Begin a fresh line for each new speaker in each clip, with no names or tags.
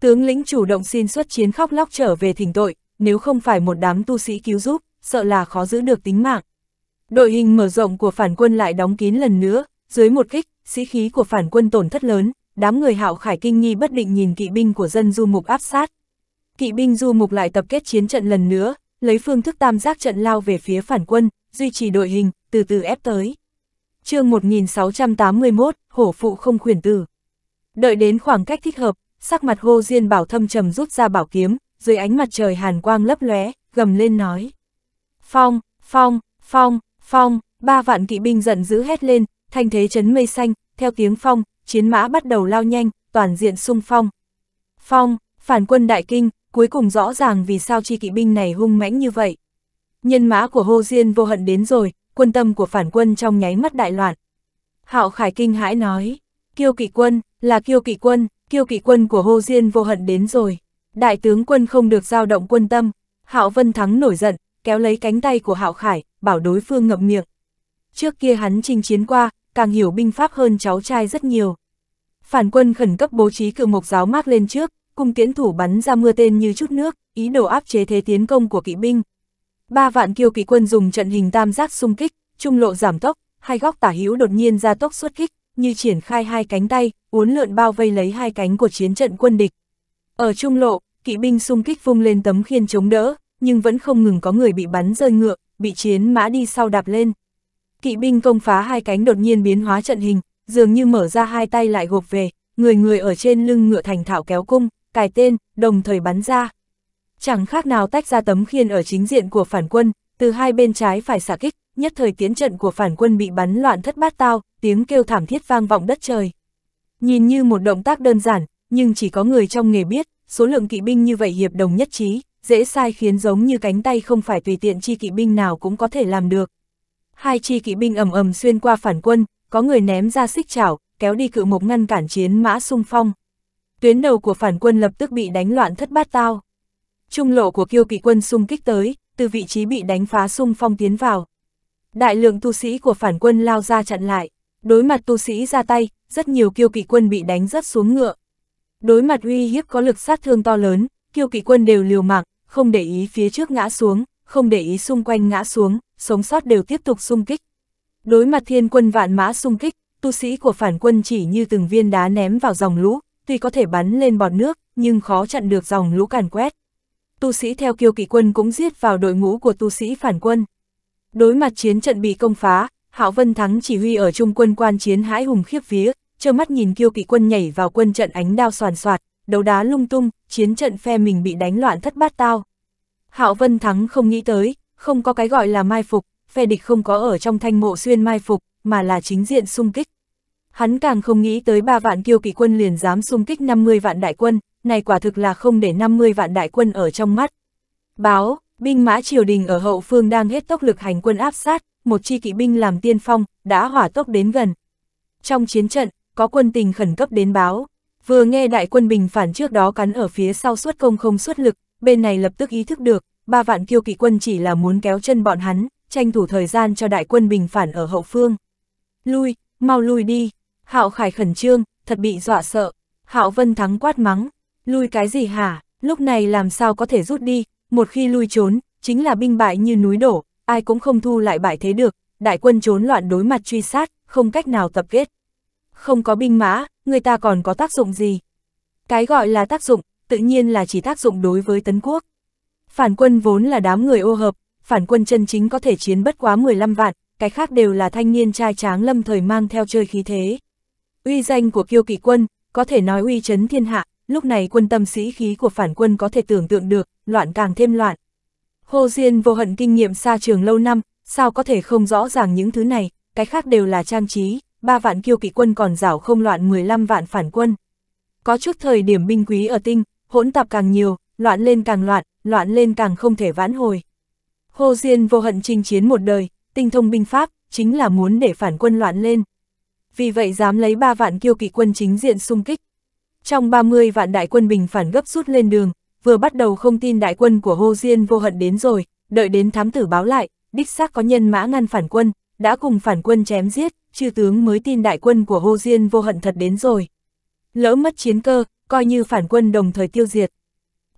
Tướng lĩnh chủ động xin xuất chiến khóc lóc trở về thỉnh tội, nếu không phải một đám tu sĩ cứu giúp, sợ là khó giữ được tính mạng. Đội hình mở rộng của phản quân lại đóng kín lần nữa, dưới một kích, sĩ khí của phản quân tổn thất lớn, đám người hạo khải kinh nghi bất định nhìn kỵ binh của dân du mục áp sát. Kỵ binh du mục lại tập kết chiến trận lần nữa, lấy phương thức tam giác trận lao về phía phản quân, duy trì đội hình, từ từ ép tới. chương 1681, Hổ Phụ không khuyển tử. Đợi đến khoảng cách thích hợp, sắc mặt hô Diên Bảo thâm trầm rút ra bảo kiếm, dưới ánh mặt trời hàn quang lấp lóe, gầm lên nói. Phong, phong, phong, phong, ba vạn kỵ binh giận dữ hét lên, thanh thế chấn mây xanh, theo tiếng phong, chiến mã bắt đầu lao nhanh, toàn diện sung phong. Phong, phản quân đại kinh, cuối cùng rõ ràng vì sao chi kỵ binh này hung mãnh như vậy. Nhân mã của hô Diên vô hận đến rồi, quân tâm của phản quân trong nháy mắt đại loạn. Hạo Khải kinh hãi nói, kiêu kỵ quân, là kiêu kỵ quân, kiêu kỵ quân của Hồ Diên vô hận đến rồi. Đại tướng quân không được giao động quân tâm, Hạo Vân Thắng nổi giận, kéo lấy cánh tay của Hạo Khải, bảo đối phương ngậm miệng. Trước kia hắn chinh chiến qua, càng hiểu binh pháp hơn cháu trai rất nhiều. Phản quân khẩn cấp bố trí cự mộc giáo mát lên trước, cùng tiễn thủ bắn ra mưa tên như chút nước, ý đồ áp chế thế tiến công của kỵ binh. Ba vạn kiêu kỵ quân dùng trận hình tam giác xung kích, trung lộ giảm tốc, hai góc tả hữu đột nhiên ra tốc xuất kích, như triển khai hai cánh tay, uốn lượn bao vây lấy hai cánh của chiến trận quân địch. Ở trung lộ, kỵ binh xung kích vung lên tấm khiên chống đỡ, nhưng vẫn không ngừng có người bị bắn rơi ngựa, bị chiến mã đi sau đạp lên. Kỵ binh công phá hai cánh đột nhiên biến hóa trận hình, dường như mở ra hai tay lại gộp về, người người ở trên lưng ngựa thành thảo kéo cung, cài tên, đồng thời bắn ra. Chẳng khác nào tách ra tấm khiên ở chính diện của phản quân, từ hai bên trái phải xả kích, nhất thời tiến trận của phản quân bị bắn loạn thất bát tao, tiếng kêu thảm thiết vang vọng đất trời. Nhìn như một động tác đơn giản, nhưng chỉ có người trong nghề biết, số lượng kỵ binh như vậy hiệp đồng nhất trí, dễ sai khiến giống như cánh tay không phải tùy tiện chi kỵ binh nào cũng có thể làm được. Hai chi kỵ binh ầm ầm xuyên qua phản quân, có người ném ra xích chảo, kéo đi cự mộc ngăn cản chiến mã sung phong. Tuyến đầu của phản quân lập tức bị đánh loạn thất bát tao. Trung lộ của kiêu kỵ quân xung kích tới, từ vị trí bị đánh phá sung phong tiến vào. Đại lượng tu sĩ của phản quân lao ra chặn lại. Đối mặt tu sĩ ra tay, rất nhiều kiêu kỵ quân bị đánh rất xuống ngựa. Đối mặt uy hiếp có lực sát thương to lớn, kiêu kỵ quân đều liều mạng, không để ý phía trước ngã xuống, không để ý xung quanh ngã xuống, sống sót đều tiếp tục xung kích. Đối mặt thiên quân vạn mã xung kích, tu sĩ của phản quân chỉ như từng viên đá ném vào dòng lũ, tuy có thể bắn lên bọt nước, nhưng khó chặn được dòng lũ càn quét. Tu sĩ theo kiêu kỵ quân cũng giết vào đội ngũ của tu sĩ phản quân. Đối mặt chiến trận bị công phá, Hạo Vân Thắng chỉ huy ở trung quân quan chiến hãi hùng khiếp vía, trơ mắt nhìn kiêu kỵ quân nhảy vào quân trận ánh đao soàn soạt, đấu đá lung tung, chiến trận phe mình bị đánh loạn thất bát tao. Hạo Vân Thắng không nghĩ tới, không có cái gọi là mai phục, phe địch không có ở trong thanh mộ xuyên mai phục, mà là chính diện xung kích. Hắn càng không nghĩ tới ba vạn kiêu kỵ quân liền dám xung kích 50 vạn đại quân, này quả thực là không để 50 vạn đại quân ở trong mắt. Báo, binh mã triều đình ở hậu phương đang hết tốc lực hành quân áp sát, một chi kỵ binh làm tiên phong, đã hỏa tốc đến gần. Trong chiến trận, có quân tình khẩn cấp đến báo, vừa nghe đại quân bình phản trước đó cắn ở phía sau suốt công không suốt lực, bên này lập tức ý thức được, ba vạn kiêu kỵ quân chỉ là muốn kéo chân bọn hắn, tranh thủ thời gian cho đại quân bình phản ở hậu phương. Lui, mau lui đi, hạo khải khẩn trương, thật bị dọa sợ, hạo vân thắng quát mắng, lui cái gì hả, lúc này làm sao có thể rút đi, một khi lui trốn, chính là binh bại như núi đổ, ai cũng không thu lại bại thế được, đại quân trốn loạn đối mặt truy sát, không cách nào tập kết. Không có binh mã, người ta còn có tác dụng gì? Cái gọi là tác dụng, tự nhiên là chỉ tác dụng đối với tấn quốc. Phản quân vốn là đám người ô hợp, phản quân chân chính có thể chiến bất quá 15 vạn, cái khác đều là thanh niên trai tráng lâm thời mang theo chơi khí thế. Uy danh của kiêu kỵ quân, có thể nói uy chấn thiên hạ, lúc này quân tâm sĩ khí của phản quân có thể tưởng tượng được, loạn càng thêm loạn, Hồ Diên vô hận kinh nghiệm xa trường lâu năm, sao có thể không rõ ràng những thứ này, cái khác đều là trang trí, ba vạn kiêu kỵ quân còn rảo không loạn 15 vạn phản quân. Có chút thời điểm binh quý ở tinh, hỗn tạp càng nhiều, loạn lên càng loạn, loạn lên càng không thể vãn hồi. Hồ Diên vô hận chinh chiến một đời, tinh thông binh pháp, chính là muốn để phản quân loạn lên. Vì vậy dám lấy ba vạn kiêu kỵ quân chính diện xung kích. Trong 30 vạn đại quân bình phản gấp rút lên đường, vừa bắt đầu không tin đại quân của hô Diên vô hận đến rồi, đợi đến thám tử báo lại, đích xác có nhân mã ngăn phản quân, đã cùng phản quân chém giết, chư tướng mới tin đại quân của hô Diên vô hận thật đến rồi. Lỡ mất chiến cơ, coi như phản quân đồng thời tiêu diệt.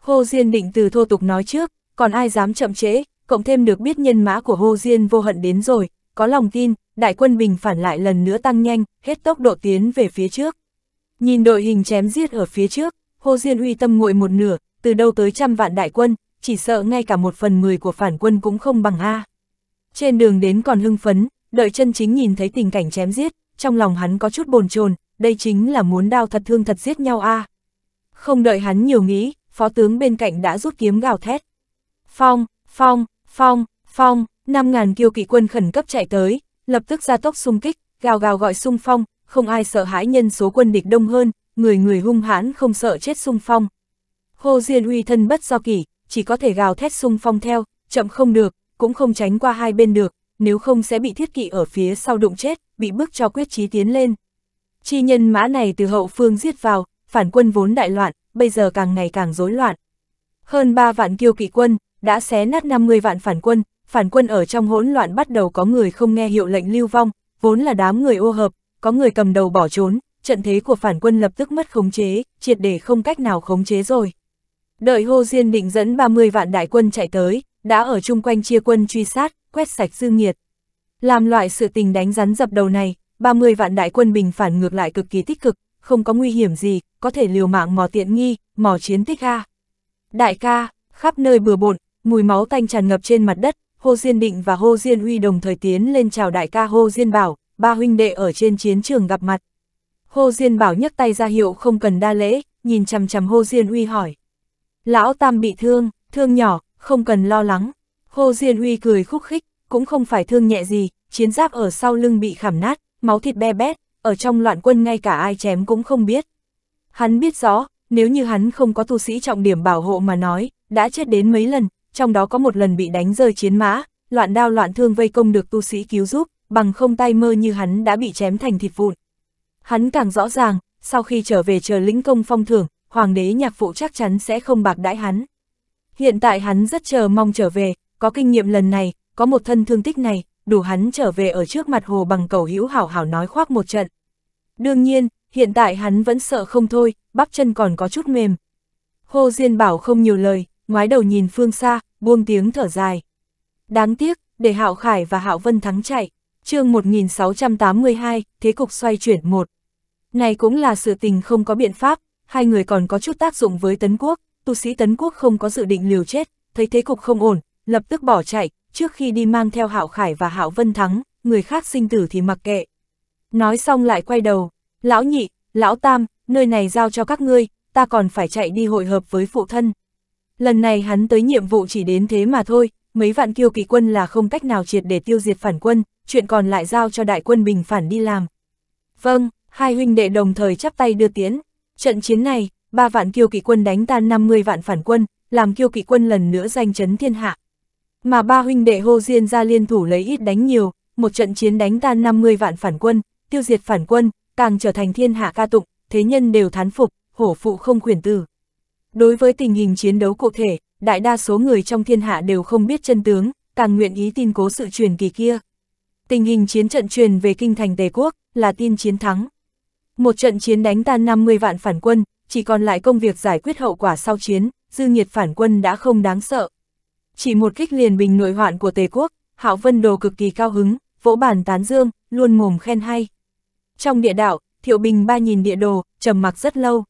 hô Diên định từ thô tục nói trước, còn ai dám chậm trễ, cộng thêm được biết nhân mã của hô Diên vô hận đến rồi, có lòng tin, đại quân bình phản lại lần nữa tăng nhanh, hết tốc độ tiến về phía trước. Nhìn đội hình chém giết ở phía trước, hô Diên uy tâm nguội một nửa, từ đâu tới trăm vạn đại quân, chỉ sợ ngay cả một phần mười của phản quân cũng không bằng A. Trên đường đến còn hưng phấn, đợi chân chính nhìn thấy tình cảnh chém giết, trong lòng hắn có chút bồn chồn đây chính là muốn đao thật thương thật giết nhau A. Không đợi hắn nhiều nghĩ, phó tướng bên cạnh đã rút kiếm gào thét. Phong, phong, phong, phong, 5.000 kiêu kỵ quân khẩn cấp chạy tới, lập tức ra tốc xung kích, gào gào gọi xung phong, không ai sợ hãi nhân số quân địch đông hơn, người người hung hãn không sợ chết xung phong. Hồ Diên Uy thân bất do kỷ, chỉ có thể gào thét sung phong theo, chậm không được, cũng không tránh qua hai bên được, nếu không sẽ bị thiết kỵ ở phía sau đụng chết, bị bức cho quyết chí tiến lên. Chi nhân mã này từ hậu phương giết vào, phản quân vốn đại loạn, bây giờ càng ngày càng rối loạn. Hơn 3 vạn kiêu kỵ quân, đã xé nát 50 vạn phản quân, phản quân ở trong hỗn loạn bắt đầu có người không nghe hiệu lệnh lưu vong, vốn là đám người ô hợp, có người cầm đầu bỏ trốn, trận thế của phản quân lập tức mất khống chế, triệt để không cách nào khống chế rồi. Đợi Hồ Diên định dẫn 30 vạn đại quân chạy tới, đã ở chung quanh chia quân truy sát, quét sạch dư nghiệt. Làm loại sự tình đánh rắn dập đầu này, 30 vạn đại quân bình phản ngược lại cực kỳ tích cực, không có nguy hiểm gì, có thể liều mạng mò tiện nghi, mò chiến tích a. Đại ca, khắp nơi bừa bộn, mùi máu tanh tràn ngập trên mặt đất, Hồ Diên Định và Hồ Diên huy đồng thời tiến lên chào đại ca Hồ Diên Bảo, ba huynh đệ ở trên chiến trường gặp mặt. Hồ Diên Bảo nhấc tay ra hiệu không cần đa lễ, nhìn chằm chằm Hồ Diên Uy hỏi. Lão Tam bị thương, thương nhỏ, không cần lo lắng. Hồ Diên Huy cười khúc khích, cũng không phải thương nhẹ gì, chiến giáp ở sau lưng bị khảm nát, máu thịt be bét, ở trong loạn quân ngay cả ai chém cũng không biết. Hắn biết rõ, nếu như hắn không có tu sĩ trọng điểm bảo hộ mà nói, đã chết đến mấy lần, trong đó có một lần bị đánh rơi chiến mã, loạn đao loạn thương vây công được tu sĩ cứu giúp, bằng không tay mơ như hắn đã bị chém thành thịt vụn. Hắn càng rõ ràng, sau khi trở về chờ lĩnh công phong thưởng, hoàng đế nhạc phụ chắc chắn sẽ không bạc đãi hắn. Hiện tại hắn rất chờ mong trở về, có kinh nghiệm lần này, có một thân thương tích này, đủ hắn trở về ở trước mặt hồ bằng cầu hữu hảo hảo nói khoác một trận. Đương nhiên, hiện tại hắn vẫn sợ không thôi, bắp chân còn có chút mềm. Hồ Diên bảo không nhiều lời, ngoái đầu nhìn phương xa, buông tiếng thở dài. Đáng tiếc, để Hạo Khải và Hạo Vân thắng chạy, chương 1682, thế cục xoay chuyển một. Này cũng là sự tình không có biện pháp, hai người còn có chút tác dụng với Tấn Quốc, tu sĩ Tấn Quốc không có dự định liều chết, thấy thế cục không ổn, lập tức bỏ chạy, trước khi đi mang theo Hạo Khải và Hạo Vân Thắng, người khác sinh tử thì mặc kệ. Nói xong lại quay đầu, lão nhị, lão tam, nơi này giao cho các ngươi, ta còn phải chạy đi hội hợp với phụ thân. Lần này hắn tới nhiệm vụ chỉ đến thế mà thôi, mấy vạn kiêu kỳ quân là không cách nào triệt để tiêu diệt phản quân, chuyện còn lại giao cho đại quân bình phản đi làm. Vâng, hai huynh đệ đồng thời chắp tay đưa tiến. Trận chiến này, ba vạn kiêu kỵ quân đánh tan 50 vạn phản quân, làm kiêu kỵ quân lần nữa danh chấn thiên hạ. Mà ba huynh đệ hô Diên ra liên thủ lấy ít đánh nhiều, một trận chiến đánh tan 50 vạn phản quân, tiêu diệt phản quân, càng trở thành thiên hạ ca tụng, thế nhân đều thán phục, hổ phụ không khuyển tử. Đối với tình hình chiến đấu cụ thể, đại đa số người trong thiên hạ đều không biết chân tướng, càng nguyện ý tin cố sự truyền kỳ kia. Tình hình chiến trận truyền về kinh thành Tề Quốc là tin chiến thắng. Một trận chiến đánh tan 50 vạn phản quân, chỉ còn lại công việc giải quyết hậu quả sau chiến, dư nghiệt phản quân đã không đáng sợ. Chỉ một kích liền bình nội hoạn của Tề quốc, Hạo Vân Đồ cực kỳ cao hứng, vỗ bàn tán dương, luôn mồm khen hay. Trong địa đạo, Thiệu Bình ba nhìn địa đồ, trầm mặc rất lâu.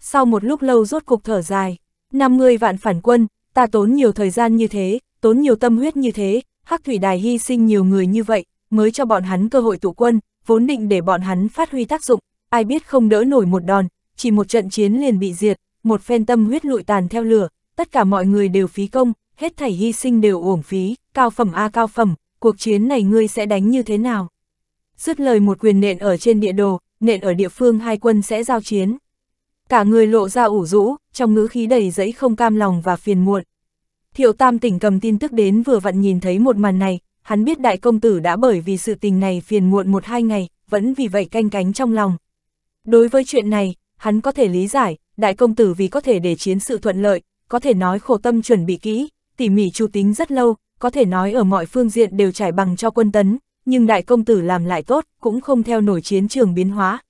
Sau một lúc lâu rốt cục thở dài, 50 vạn phản quân, ta tốn nhiều thời gian như thế, tốn nhiều tâm huyết như thế, Hắc Thủy Đài hy sinh nhiều người như vậy, mới cho bọn hắn cơ hội tụ quân, vốn định để bọn hắn phát huy tác dụng, ai biết không đỡ nổi một đòn, chỉ một trận chiến liền bị diệt, một phen tâm huyết lụi tàn theo lửa, tất cả mọi người đều phí công, hết thảy hy sinh đều uổng phí, cao phẩm a cao phẩm, cuộc chiến này ngươi sẽ đánh như thế nào? Dứt lời một quyền nện ở trên địa đồ, nện ở địa phương hai quân sẽ giao chiến. Cả người lộ ra ủ rũ, trong ngữ khí đầy giấy không cam lòng và phiền muộn. Thiệu Tam tỉnh cầm tin tức đến vừa vặn nhìn thấy một màn này, hắn biết đại công tử đã bởi vì sự tình này phiền muộn một hai ngày, vẫn vì vậy canh cánh trong lòng. Đối với chuyện này, hắn có thể lý giải, đại công tử vì có thể để chiến sự thuận lợi, có thể nói khổ tâm chuẩn bị kỹ, tỉ mỉ chu tính rất lâu, có thể nói ở mọi phương diện đều trải bằng cho quân tấn, nhưng đại công tử làm lại tốt, cũng không theo nổi chiến trường biến hóa.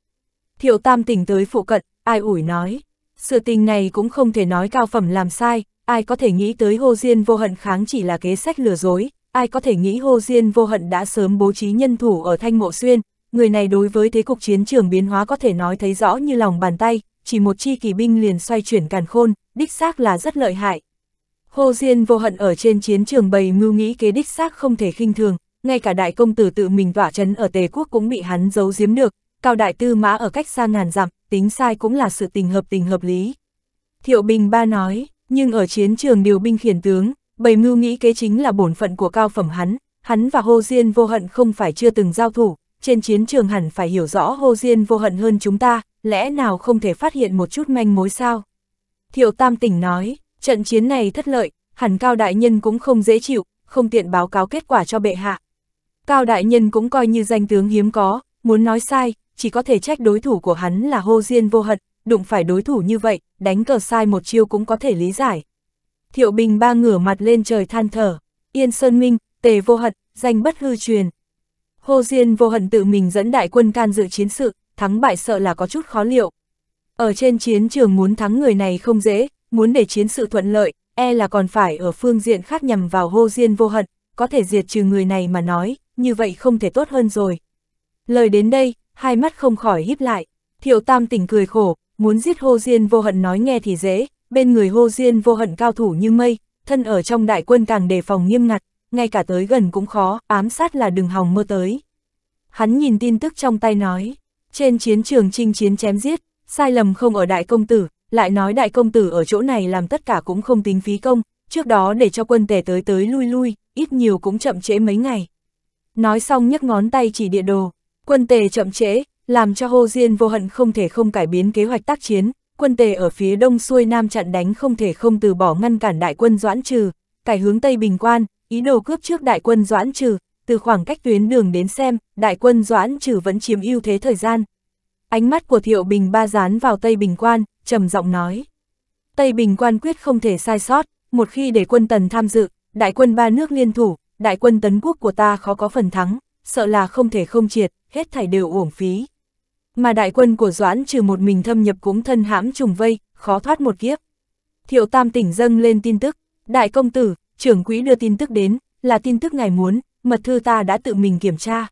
Thiệu Tam tỉnh tới phụ cận, ai ủi nói, sự tình này cũng không thể nói cao phẩm làm sai, ai có thể nghĩ tới hô diên vô hận kháng chỉ là kế sách lừa dối, ai có thể nghĩ hô diên vô hận đã sớm bố trí nhân thủ ở thanh mộ xuyên, người này đối với thế cục chiến trường biến hóa có thể nói thấy rõ như lòng bàn tay, chỉ một chi kỳ binh liền xoay chuyển càn khôn, đích xác là rất lợi hại. Hồ Diên vô hận ở trên chiến trường bày mưu nghĩ kế đích xác không thể khinh thường, ngay cả đại công tử tự mình tỏa chấn ở Tề quốc cũng bị hắn giấu giếm được, cao đại tư mã ở cách xa ngàn dặm, tính sai cũng là sự tình hợp tình hợp lý. Thiệu Bình Ba nói, nhưng ở chiến trường điều binh khiển tướng, bày mưu nghĩ kế chính là bổn phận của cao phẩm hắn, hắn và Hồ Diên vô hận không phải chưa từng giao thủ, trên chiến trường hẳn phải hiểu rõ Hồ Diên vô hận hơn chúng ta, lẽ nào không thể phát hiện một chút manh mối sao? Thiệu Tam tỉnh nói, trận chiến này thất lợi, hẳn Cao Đại Nhân cũng không dễ chịu, không tiện báo cáo kết quả cho bệ hạ. Cao Đại Nhân cũng coi như danh tướng hiếm có, muốn nói sai, chỉ có thể trách đối thủ của hắn là Hồ Diên vô hận, đụng phải đối thủ như vậy, đánh cờ sai một chiêu cũng có thể lý giải. Thiệu Bình ba ngửa mặt lên trời than thở, Yên Sơn Minh, Tề Vô Hận, danh bất hư truyền, Hồ Diên vô hận tự mình dẫn đại quân can dự chiến sự, thắng bại sợ là có chút khó liệu. Ở trên chiến trường muốn thắng người này không dễ, muốn để chiến sự thuận lợi, e là còn phải ở phương diện khác nhằm vào Hồ Diên vô hận, có thể diệt trừ người này mà nói, như vậy không thể tốt hơn rồi. Lời đến đây, hai mắt không khỏi híp lại, thiệu tam tỉnh cười khổ, muốn giết Hồ Diên vô hận nói nghe thì dễ, bên người Hồ Diên vô hận cao thủ như mây, thân ở trong đại quân càng đề phòng nghiêm ngặt, ngay cả tới gần cũng khó, ám sát là đừng hòng mơ tới. Hắn nhìn tin tức trong tay nói, trên chiến trường chinh chiến chém giết, sai lầm không ở đại công tử, lại nói đại công tử ở chỗ này làm tất cả cũng không tính phí công, trước đó để cho quân tể tới tới lui lui, ít nhiều cũng chậm trễ mấy ngày. Nói xong nhấc ngón tay chỉ địa đồ, quân tề chậm trễ, làm cho Hồ Diên vô hận không thể không cải biến kế hoạch tác chiến, quân tề ở phía đông xuôi nam chặn đánh không thể không từ bỏ ngăn cản đại quân doãn trừ, cải hướng Tây Bình Quan, ý đồ cướp trước đại quân Doãn Trừ, từ khoảng cách tuyến đường đến xem, đại quân Doãn Trừ vẫn chiếm ưu thế thời gian. Ánh mắt của Thiệu Bình ba dán vào Tây Bình Quan, trầm giọng nói. Tây Bình Quan quyết không thể sai sót, một khi để quân tần tham dự, đại quân ba nước liên thủ, đại quân tấn quốc của ta khó có phần thắng, sợ là không thể không triệt, hết thảy đều uổng phí. Mà đại quân của Doãn trừ một mình thâm nhập cũng thân hãm trùng vây, khó thoát một kiếp. Thiệu Tam tỉnh dâng lên tin tức, đại công tử, trưởng quỹ đưa tin tức đến, là tin tức ngài muốn, mật thư ta đã tự mình kiểm tra.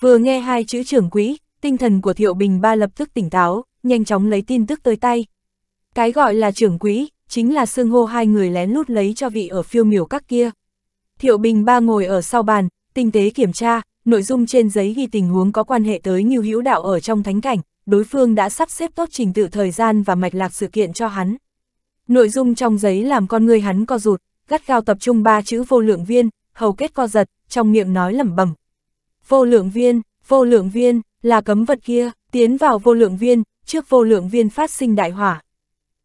Vừa nghe hai chữ trưởng quỹ, tinh thần của Thiệu Bình Ba lập tức tỉnh táo, nhanh chóng lấy tin tức tới tay. Cái gọi là trưởng quỹ, chính là xương hô hai người lén lút lấy cho vị ở phiêu miểu các kia. Thiệu Bình Ba ngồi ở sau bàn, tinh tế kiểm tra, nội dung trên giấy ghi tình huống có quan hệ tới Như Hữu Đạo ở trong thánh cảnh, đối phương đã sắp xếp tốt trình tự thời gian và mạch lạc sự kiện cho hắn. Nội dung trong giấy làm con người hắn co rụt, gắt gao tập trung ba chữ vô lượng viên, hầu kết co giật, trong miệng nói lẩm bẩm. Vô lượng viên, vô lượng viên, là cấm vật kia, tiến vào vô lượng viên, trước vô lượng viên phát sinh đại hỏa.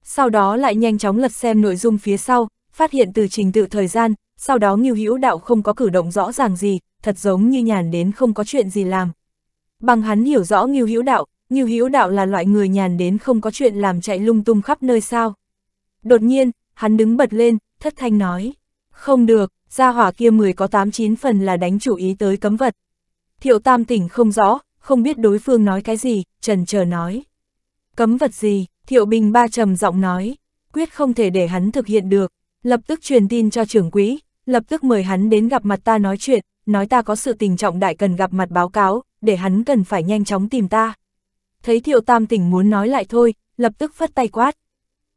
Sau đó lại nhanh chóng lật xem nội dung phía sau, phát hiện từ trình tự thời gian, sau đó nghiêu hữu đạo không có cử động rõ ràng gì, thật giống như nhàn đến không có chuyện gì làm. Bằng hắn hiểu rõ nghiêu hữu đạo, nghiêu hữu đạo là loại người nhàn đến không có chuyện làm chạy lung tung khắp nơi sao. Đột nhiên, hắn đứng bật lên, thất thanh nói. Không được, gia hỏa kia 10 có chín phần là đánh chủ ý tới cấm vật. Thiệu tam tỉnh không rõ, không biết đối phương nói cái gì, trần chờ nói. Cấm vật gì, thiệu bình ba trầm giọng nói, quyết không thể để hắn thực hiện được, lập tức truyền tin cho trưởng quỹ, lập tức mời hắn đến gặp mặt ta nói chuyện, nói ta có sự tình trọng đại cần gặp mặt báo cáo, để hắn cần phải nhanh chóng tìm ta. Thấy thiệu tam tỉnh muốn nói lại thôi, lập tức phất tay quát.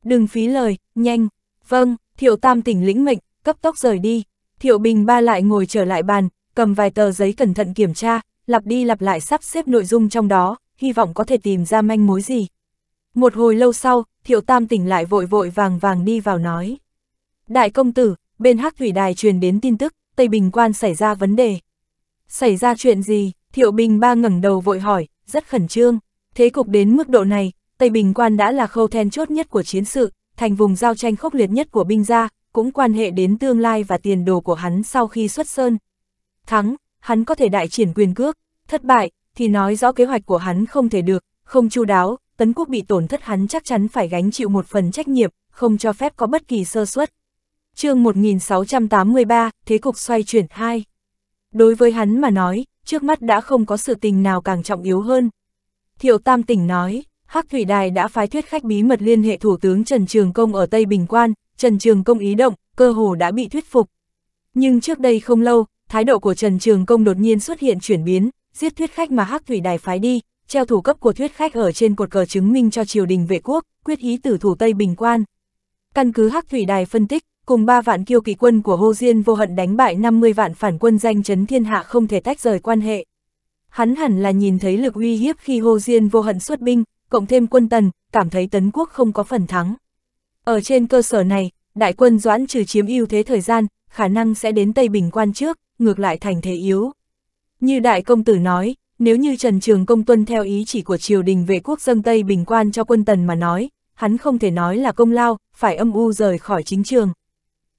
Đừng phí lời, nhanh, vâng, Thiệu Tam tỉnh lĩnh mệnh, cấp tốc rời đi. Thiệu Bình Ba lại ngồi trở lại bàn, cầm vài tờ giấy cẩn thận kiểm tra, lặp đi lặp lại sắp xếp nội dung trong đó, hy vọng có thể tìm ra manh mối gì. Một hồi lâu sau, Thiệu Tam tỉnh lại vội vội vàng vàng đi vào nói. Đại công tử, bên hắc thủy đài truyền đến tin tức, Tây Bình Quan xảy ra vấn đề. Xảy ra chuyện gì? Thiệu Bình Ba ngẩng đầu vội hỏi, rất khẩn trương. Thế cục đến mức độ này, Tây Bình Quan đã là khâu then chốt nhất của chiến sự, thành vùng giao tranh khốc liệt nhất của binh gia, cũng quan hệ đến tương lai và tiền đồ của hắn sau khi xuất sơn. Thắng, hắn có thể đại triển quyền cước, thất bại, thì nói rõ kế hoạch của hắn không thể được, không chu đáo, tấn quốc bị tổn thất hắn chắc chắn phải gánh chịu một phần trách nhiệm, không cho phép có bất kỳ sơ suất. chương 1683, Thế cục xoay chuyển 2 Đối với hắn mà nói, trước mắt đã không có sự tình nào càng trọng yếu hơn. Thiệu Tam Tỉnh nói, Hắc Thủy Đài đã phái thuyết khách bí mật liên hệ Thủ tướng Trần Trường Công ở Tây Bình Quan, Trần Trường Công ý động, cơ hồ đã bị thuyết phục. Nhưng trước đây không lâu, thái độ của Trần Trường Công đột nhiên xuất hiện chuyển biến, giết thuyết khách mà Hắc Thủy Đài phái đi, treo thủ cấp của thuyết khách ở trên cột cờ chứng minh cho triều đình vệ quốc, quyết ý tử thủ Tây Bình Quan. Căn cứ Hắc Thủy Đài phân tích, cùng 3 vạn kiêu kỳ quân của Hồ Diên vô hận đánh bại 50 vạn phản quân danh chấn thiên hạ không thể tách rời quan hệ. Hắn hẳn là nhìn thấy lực uy hiếp khi Hồ Diên vô hận xuất binh, cộng thêm quân tần, cảm thấy tấn quốc không có phần thắng. Ở trên cơ sở này, đại quân doãn trừ chiếm ưu thế thời gian, khả năng sẽ đến Tây Bình quan trước, ngược lại thành thế yếu. Như đại công tử nói, nếu như Trần Trường Công tuân theo ý chỉ của triều đình về quốc dân Tây Bình quan cho quân tần mà nói, hắn không thể nói là công lao, phải âm u rời khỏi chính trường.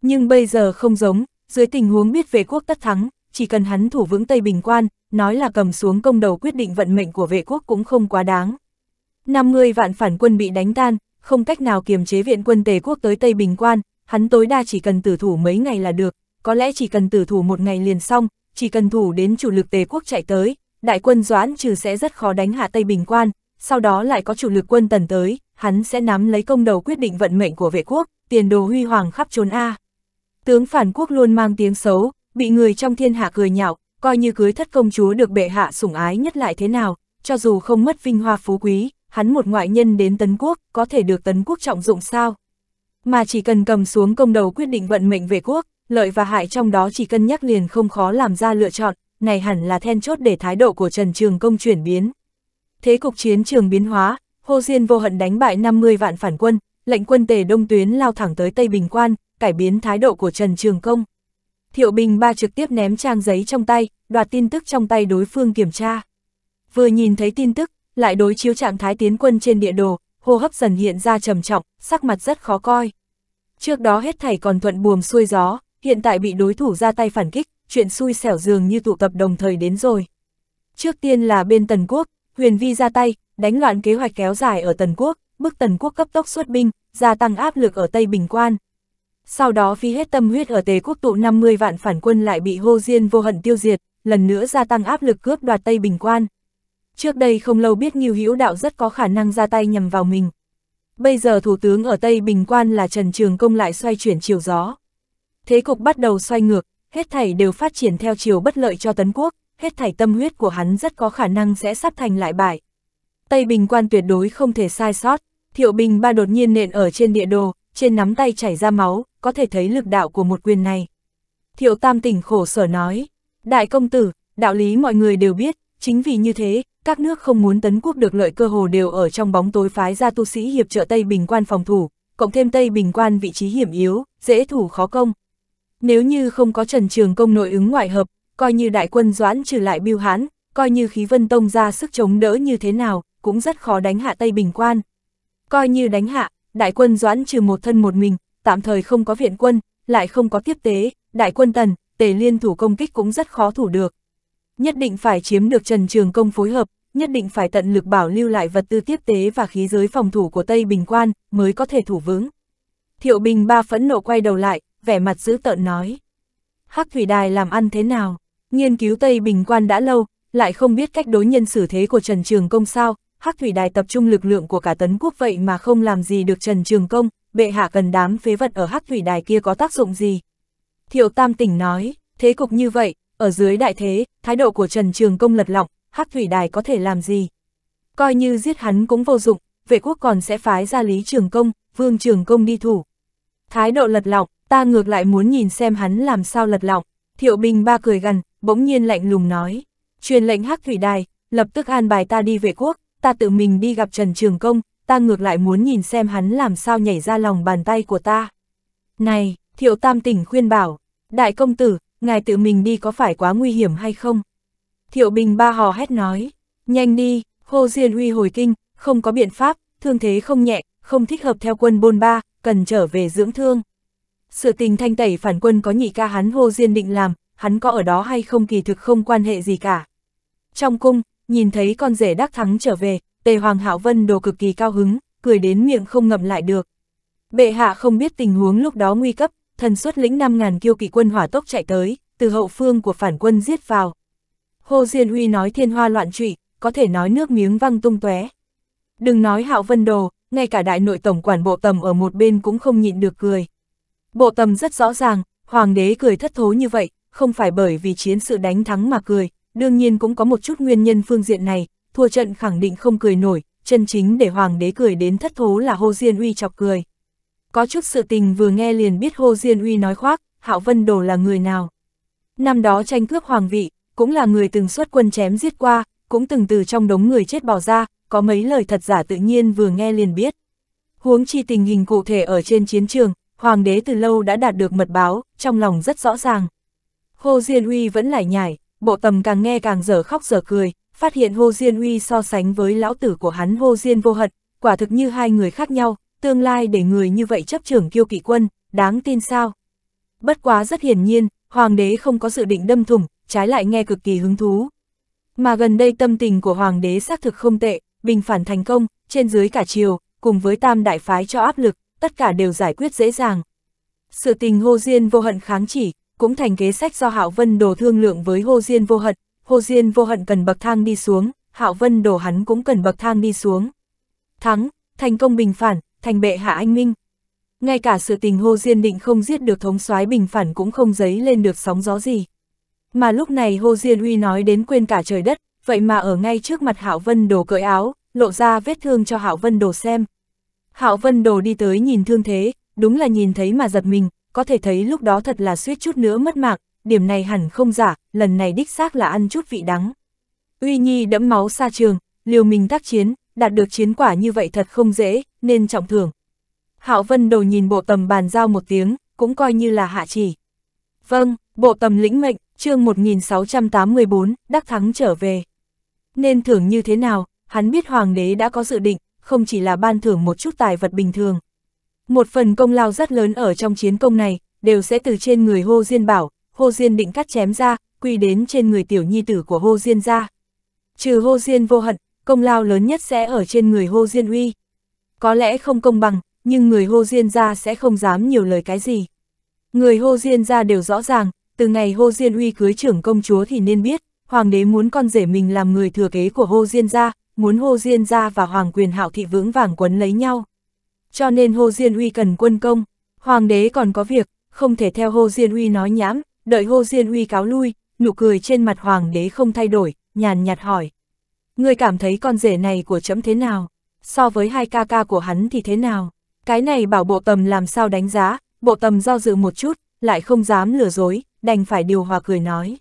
Nhưng bây giờ không giống, dưới tình huống biết vệ quốc tất thắng, chỉ cần hắn thủ vững Tây Bình quan, nói là cầm xuống công đầu quyết định vận mệnh của vệ quốc cũng không quá đáng. 50 vạn phản quân bị đánh tan, không cách nào kiềm chế viện quân Tề quốc tới Tây Bình Quan, hắn tối đa chỉ cần tử thủ mấy ngày là được, có lẽ chỉ cần tử thủ một ngày liền xong, chỉ cần thủ đến chủ lực Tề quốc chạy tới, đại quân Doãn trừ sẽ rất khó đánh hạ Tây Bình Quan, sau đó lại có chủ lực quân tần tới, hắn sẽ nắm lấy công đầu quyết định vận mệnh của vệ quốc, tiền đồ huy hoàng khắp trốn A. Tướng phản quốc luôn mang tiếng xấu, bị người trong thiên hạ cười nhạo, coi như cưới thất công chúa được bệ hạ sủng ái nhất lại thế nào, cho dù không mất vinh hoa phú quý, hắn một ngoại nhân đến Tấn Quốc, có thể được Tấn Quốc trọng dụng sao? Mà chỉ cần cầm xuống công đầu quyết định vận mệnh về quốc, lợi và hại trong đó chỉ cân nhắc liền không khó làm ra lựa chọn, này hẳn là then chốt để thái độ của Trần Trường Công chuyển biến. Thế cục chiến trường biến hóa, Hồ Diên vô hận đánh bại 50 vạn phản quân, lệnh quân tề đông tuyến lao thẳng tới Tây Bình Quan, cải biến thái độ của Trần Trường Công. Thiệu Bình Ba trực tiếp ném trang giấy trong tay, đoạt tin tức trong tay đối phương kiểm tra. Vừa nhìn thấy tin tức, lại đối chiếu trạng thái tiến quân trên địa đồ, hô hấp dần hiện ra trầm trọng, sắc mặt rất khó coi. Trước đó hết thảy còn thuận buồm xuôi gió, hiện tại bị đối thủ ra tay phản kích, chuyện xui xẻo dường như tụ tập đồng thời đến rồi. Trước tiên là bên Tần Quốc, Huyền Vi ra tay, đánh loạn kế hoạch kéo dài ở Tần Quốc, bức Tần Quốc cấp tốc xuất binh, gia tăng áp lực ở Tây Bình Quan. Sau đó phi hết tâm huyết ở Tề Quốc tụ 50 vạn phản quân lại bị Hô Diên vô hận tiêu diệt, lần nữa gia tăng áp lực cướp đoạt Tây Bình Quan. Trước đây không lâu biết Nghiêu Hữu Đạo rất có khả năng ra tay nhầm vào mình. Bây giờ Thủ tướng ở Tây Bình Quan là Trần Trường Công lại xoay chuyển chiều gió. Thế cục bắt đầu xoay ngược, hết thảy đều phát triển theo chiều bất lợi cho Tấn Quốc, hết thảy tâm huyết của hắn rất có khả năng sẽ sắp thành lại bại. Tây Bình Quan tuyệt đối không thể sai sót, Thiệu Bình Ba đột nhiên nện ở trên địa đồ, trên nắm tay chảy ra máu, có thể thấy lực đạo của một quyền này. Thiệu Tam tỉnh khổ sở nói, đại công tử, đạo lý mọi người đều biết, chính vì như thế, các nước không muốn tấn quốc được lợi cơ hồ đều ở trong bóng tối phái ra tu sĩ hiệp trợ Tây Bình quan phòng thủ, cộng thêm Tây Bình quan vị trí hiểm yếu, dễ thủ khó công. Nếu như không có Trần Trường Công nội ứng ngoại hợp, coi như đại quân doãn trừ lại biêu hán, coi như khí vân tông ra sức chống đỡ như thế nào, cũng rất khó đánh hạ Tây Bình quan. Coi như đánh hạ, đại quân doãn trừ một thân một mình, tạm thời không có viện quân, lại không có tiếp tế, đại quân tần, tề liên thủ công kích cũng rất khó thủ được. Nhất định phải chiếm được Trần Trường Công phối hợp, nhất định phải tận lực bảo lưu lại vật tư tiếp tế và khí giới phòng thủ của Tây Bình Quan, mới có thể thủ vững. Thiệu Bình ba phẫn nộ quay đầu lại, vẻ mặt dữ tợn nói. Hắc Thủy Đài làm ăn thế nào? Nghiên cứu Tây Bình Quan đã lâu, lại không biết cách đối nhân xử thế của Trần Trường Công sao, Hắc Thủy Đài tập trung lực lượng của cả tấn quốc vậy mà không làm gì được Trần Trường Công, bệ hạ cần đám phế vật ở Hắc Thủy Đài kia có tác dụng gì? Thiệu Tam Tỉnh nói, thế cục như vậy, ở dưới đại thế, thái độ của Trần Trường Công lật lọng, Hắc Thủy Đài có thể làm gì? Coi như giết hắn cũng vô dụng, vệ quốc còn sẽ phái ra Lý Trường Công, Vương Trường Công đi thủ. Thái độ lật lọng, ta ngược lại muốn nhìn xem hắn làm sao lật lọng. Thiệu Bình ba cười gần bỗng nhiên lạnh lùng nói. Truyền lệnh Hắc Thủy Đài, lập tức an bài ta đi vệ quốc, ta tự mình đi gặp Trần Trường Công, ta ngược lại muốn nhìn xem hắn làm sao nhảy ra lòng bàn tay của ta. Này, Thiệu Tam Tỉnh khuyên bảo, đại công tử, ngài tự mình đi có phải quá nguy hiểm hay không? Thiệu Bình ba hò hét nói, nhanh đi, Hồ Diên Huy hồi kinh, không có biện pháp, thương thế không nhẹ, không thích hợp theo quân bôn ba, cần trở về dưỡng thương. Sự tình thanh tẩy phản quân có nhị ca hắn Hồ Diên định làm, hắn có ở đó hay không kỳ thực không quan hệ gì cả. Trong cung, nhìn thấy con rể đắc thắng trở về, tề hoàng hạo vân đồ cực kỳ cao hứng, cười đến miệng không ngậm lại được. Bệ hạ không biết tình huống lúc đó nguy cấp, thần xuất lĩnh 5.000 kiêu kỳ quân hỏa tốc chạy tới, từ hậu phương của phản quân giết vào. Hồ Diên Huy nói thiên hoa loạn trụy, có thể nói nước miếng văng tung tóe. Đừng nói Hạo Vân Đồ, ngay cả đại nội tổng quản bộ tầm ở một bên cũng không nhịn được cười. Bộ tầm rất rõ ràng, hoàng đế cười thất thố như vậy, không phải bởi vì chiến sự đánh thắng mà cười, đương nhiên cũng có một chút nguyên nhân phương diện này, thua trận khẳng định không cười nổi, chân chính để hoàng đế cười đến thất thố là Hồ Diên Huy chọc cười có chút sự tình vừa nghe liền biết Hồ Diên Uy nói khoác, Hạo Vân Đồ là người nào. Năm đó tranh cướp hoàng vị, cũng là người từng xuất quân chém giết qua, cũng từng từ trong đống người chết bỏ ra, có mấy lời thật giả tự nhiên vừa nghe liền biết. Huống chi tình hình cụ thể ở trên chiến trường, hoàng đế từ lâu đã đạt được mật báo, trong lòng rất rõ ràng. Hồ Diên Uy vẫn lại nhải, bộ tầm càng nghe càng dở khóc dở cười, phát hiện Hồ Diên Uy so sánh với lão tử của hắn Hồ Diên vô hận, quả thực như hai người khác nhau, tương lai để người như vậy chấp trưởng kiêu kỵ quân, đáng tin sao? Bất quá rất hiển nhiên, hoàng đế không có dự định đâm thủng, trái lại nghe cực kỳ hứng thú. Mà gần đây tâm tình của hoàng đế xác thực không tệ, bình phản thành công, trên dưới cả triều, cùng với tam đại phái cho áp lực, tất cả đều giải quyết dễ dàng. Sự tình Hô Diên vô hận kháng chỉ, cũng thành kế sách do Hạo Vân đồ thương lượng với Hô Diên vô hận, Hô Diên vô hận cần bậc thang đi xuống, Hạo Vân đồ hắn cũng cần bậc thang đi xuống. Thắng, thành công bình phản, thành bệ hạ anh minh. Ngay cả sự tình hô Diên Định không giết được thống soái bình phản cũng không dấy lên được sóng gió gì. Mà lúc này hô Diên Uy nói đến quên cả trời đất, vậy mà ở ngay trước mặt Hạo Vân Đồ cởi áo, lộ ra vết thương cho Hạo Vân Đồ xem. Hạo Vân Đồ đi tới nhìn thương thế, đúng là nhìn thấy mà giật mình, có thể thấy lúc đó thật là suýt chút nữa mất mạng, điểm này hẳn không giả, lần này đích xác là ăn chút vị đắng. Uy Nhi đẫm máu xa trường, liều mình tác chiến, đạt được chiến quả như vậy thật không dễ, nên trọng thưởng. Hạo Vân đầu nhìn bộ tầm bàn giao một tiếng, cũng coi như là hạ chỉ. Vâng, bộ tầm lĩnh mệnh, chương 1684, đắc thắng trở về. Nên thưởng như thế nào, hắn biết hoàng đế đã có dự định, không chỉ là ban thưởng một chút tài vật bình thường. Một phần công lao rất lớn ở trong chiến công này, đều sẽ từ trên người Hô Diên bảo, Hô Diên định cắt chém ra, quy đến trên người tiểu nhi tử của Hô Diên ra. Trừ Hô Diên vô hận, công lao lớn nhất sẽ ở trên người Hồ Diên Huy, Có lẽ không công bằng, nhưng người Hồ Diên gia sẽ không dám nhiều lời cái gì. Người Hồ Diên gia đều rõ ràng, từ ngày Hồ Diên Huy cưới trưởng công chúa thì nên biết, hoàng đế muốn con rể mình làm người thừa kế của Hồ Diên gia, muốn Hồ Diên gia và hoàng quyền hạo thị vững vàng quấn lấy nhau. Cho nên Hồ Diên Huy cần quân công, hoàng đế còn có việc, không thể theo Hồ Diên Huy nói nhảm, đợi Hồ Diên Huy cáo lui, nụ cười trên mặt hoàng đế không thay đổi, nhàn nhạt hỏi ngươi cảm thấy con rể này của chấm thế nào, so với hai ca ca của hắn thì thế nào, cái này bảo bộ tầm làm sao đánh giá, bộ tầm do dự một chút, lại không dám lừa dối, đành phải điều hòa cười nói.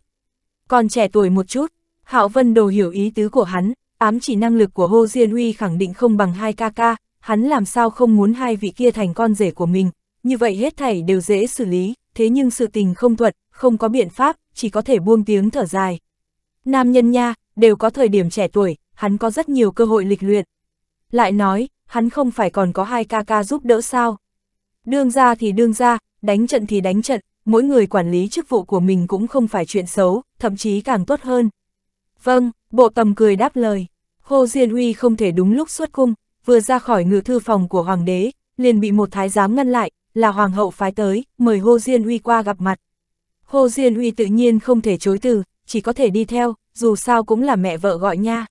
Còn trẻ tuổi một chút, Hạo Vân đồ hiểu ý tứ của hắn, ám chỉ năng lực của Hồ Diên Huy khẳng định không bằng hai ca ca, hắn làm sao không muốn hai vị kia thành con rể của mình, như vậy hết thảy đều dễ xử lý, thế nhưng sự tình không thuận, không có biện pháp, chỉ có thể buông tiếng thở dài. Nam nhân nha, đều có thời điểm trẻ tuổi, hắn có rất nhiều cơ hội lịch luyện. Lại nói, hắn không phải còn có hai ca ca giúp đỡ sao. Đương ra thì đương ra, đánh trận thì đánh trận, mỗi người quản lý chức vụ của mình cũng không phải chuyện xấu, thậm chí càng tốt hơn. Vâng, bộ tầm cười đáp lời. Hồ Diên Huy không thể đúng lúc xuất cung, vừa ra khỏi ngự thư phòng của hoàng đế, liền bị một thái giám ngăn lại, là hoàng hậu phái tới, mời Hồ Diên Huy qua gặp mặt. Hồ Diên Huy tự nhiên không thể chối từ, chỉ có thể đi theo dù sao cũng là mẹ vợ gọi nha.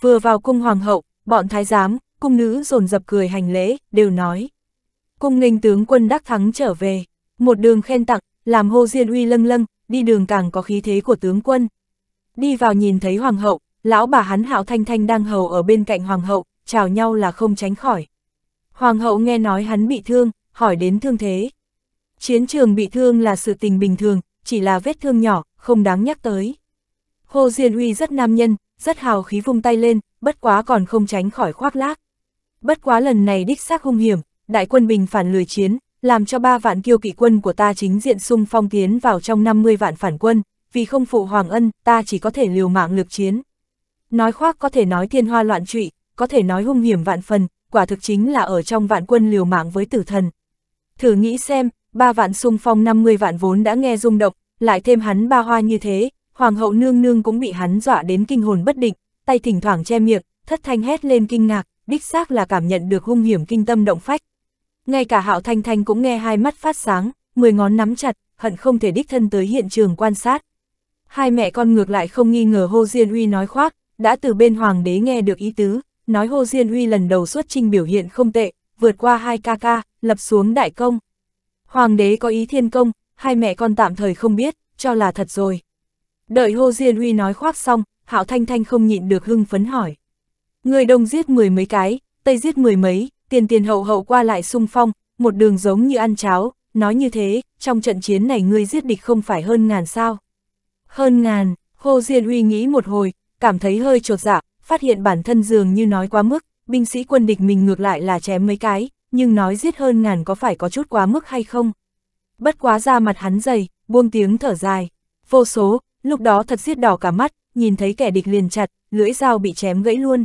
Vừa vào cung hoàng hậu, bọn thái giám, cung nữ rồn dập cười hành lễ, đều nói. Cung ninh tướng quân đắc thắng trở về, một đường khen tặng, làm hô diên uy lâng lâng, đi đường càng có khí thế của tướng quân. Đi vào nhìn thấy hoàng hậu, lão bà hắn hạo thanh thanh đang hầu ở bên cạnh hoàng hậu, chào nhau là không tránh khỏi. Hoàng hậu nghe nói hắn bị thương, hỏi đến thương thế. Chiến trường bị thương là sự tình bình thường, chỉ là vết thương nhỏ, không đáng nhắc tới. Hồ Diên Huy rất nam nhân, rất hào khí vung tay lên, bất quá còn không tránh khỏi khoác lác. Bất quá lần này đích xác hung hiểm, đại quân bình phản lười chiến, làm cho ba vạn kiêu kỵ quân của ta chính diện xung phong tiến vào trong 50 vạn phản quân, vì không phụ hoàng ân, ta chỉ có thể liều mạng lực chiến. Nói khoác có thể nói thiên hoa loạn trụy, có thể nói hung hiểm vạn phần, quả thực chính là ở trong vạn quân liều mạng với tử thần. Thử nghĩ xem, ba vạn xung phong 50 vạn vốn đã nghe rung động, lại thêm hắn ba hoa như thế, hoàng hậu nương nương cũng bị hắn dọa đến kinh hồn bất định, tay thỉnh thoảng che miệng, thất thanh hét lên kinh ngạc, đích xác là cảm nhận được hung hiểm kinh tâm động phách. Ngay cả hạo thanh thanh cũng nghe hai mắt phát sáng, mười ngón nắm chặt, hận không thể đích thân tới hiện trường quan sát. Hai mẹ con ngược lại không nghi ngờ Hồ Diên Uy nói khoác, đã từ bên hoàng đế nghe được ý tứ, nói Hồ Diên Uy lần đầu xuất trình biểu hiện không tệ, vượt qua hai ca ca, lập xuống đại công. Hoàng đế có ý thiên công, hai mẹ con tạm thời không biết, cho là thật rồi. Đợi Hồ Diên Huy nói khoác xong, Hạo Thanh Thanh không nhịn được hưng phấn hỏi. Người đông giết mười mấy cái, tây giết mười mấy, tiền tiền hậu hậu qua lại sung phong, một đường giống như ăn cháo, nói như thế, trong trận chiến này ngươi giết địch không phải hơn ngàn sao. Hơn ngàn, Hồ Diên Huy nghĩ một hồi, cảm thấy hơi trột dạ, phát hiện bản thân dường như nói quá mức, binh sĩ quân địch mình ngược lại là chém mấy cái, nhưng nói giết hơn ngàn có phải có chút quá mức hay không? Bất quá ra mặt hắn dày, buông tiếng thở dài, vô số, lúc đó thật giết đỏ cả mắt, nhìn thấy kẻ địch liền chặt, lưỡi dao bị chém gãy luôn.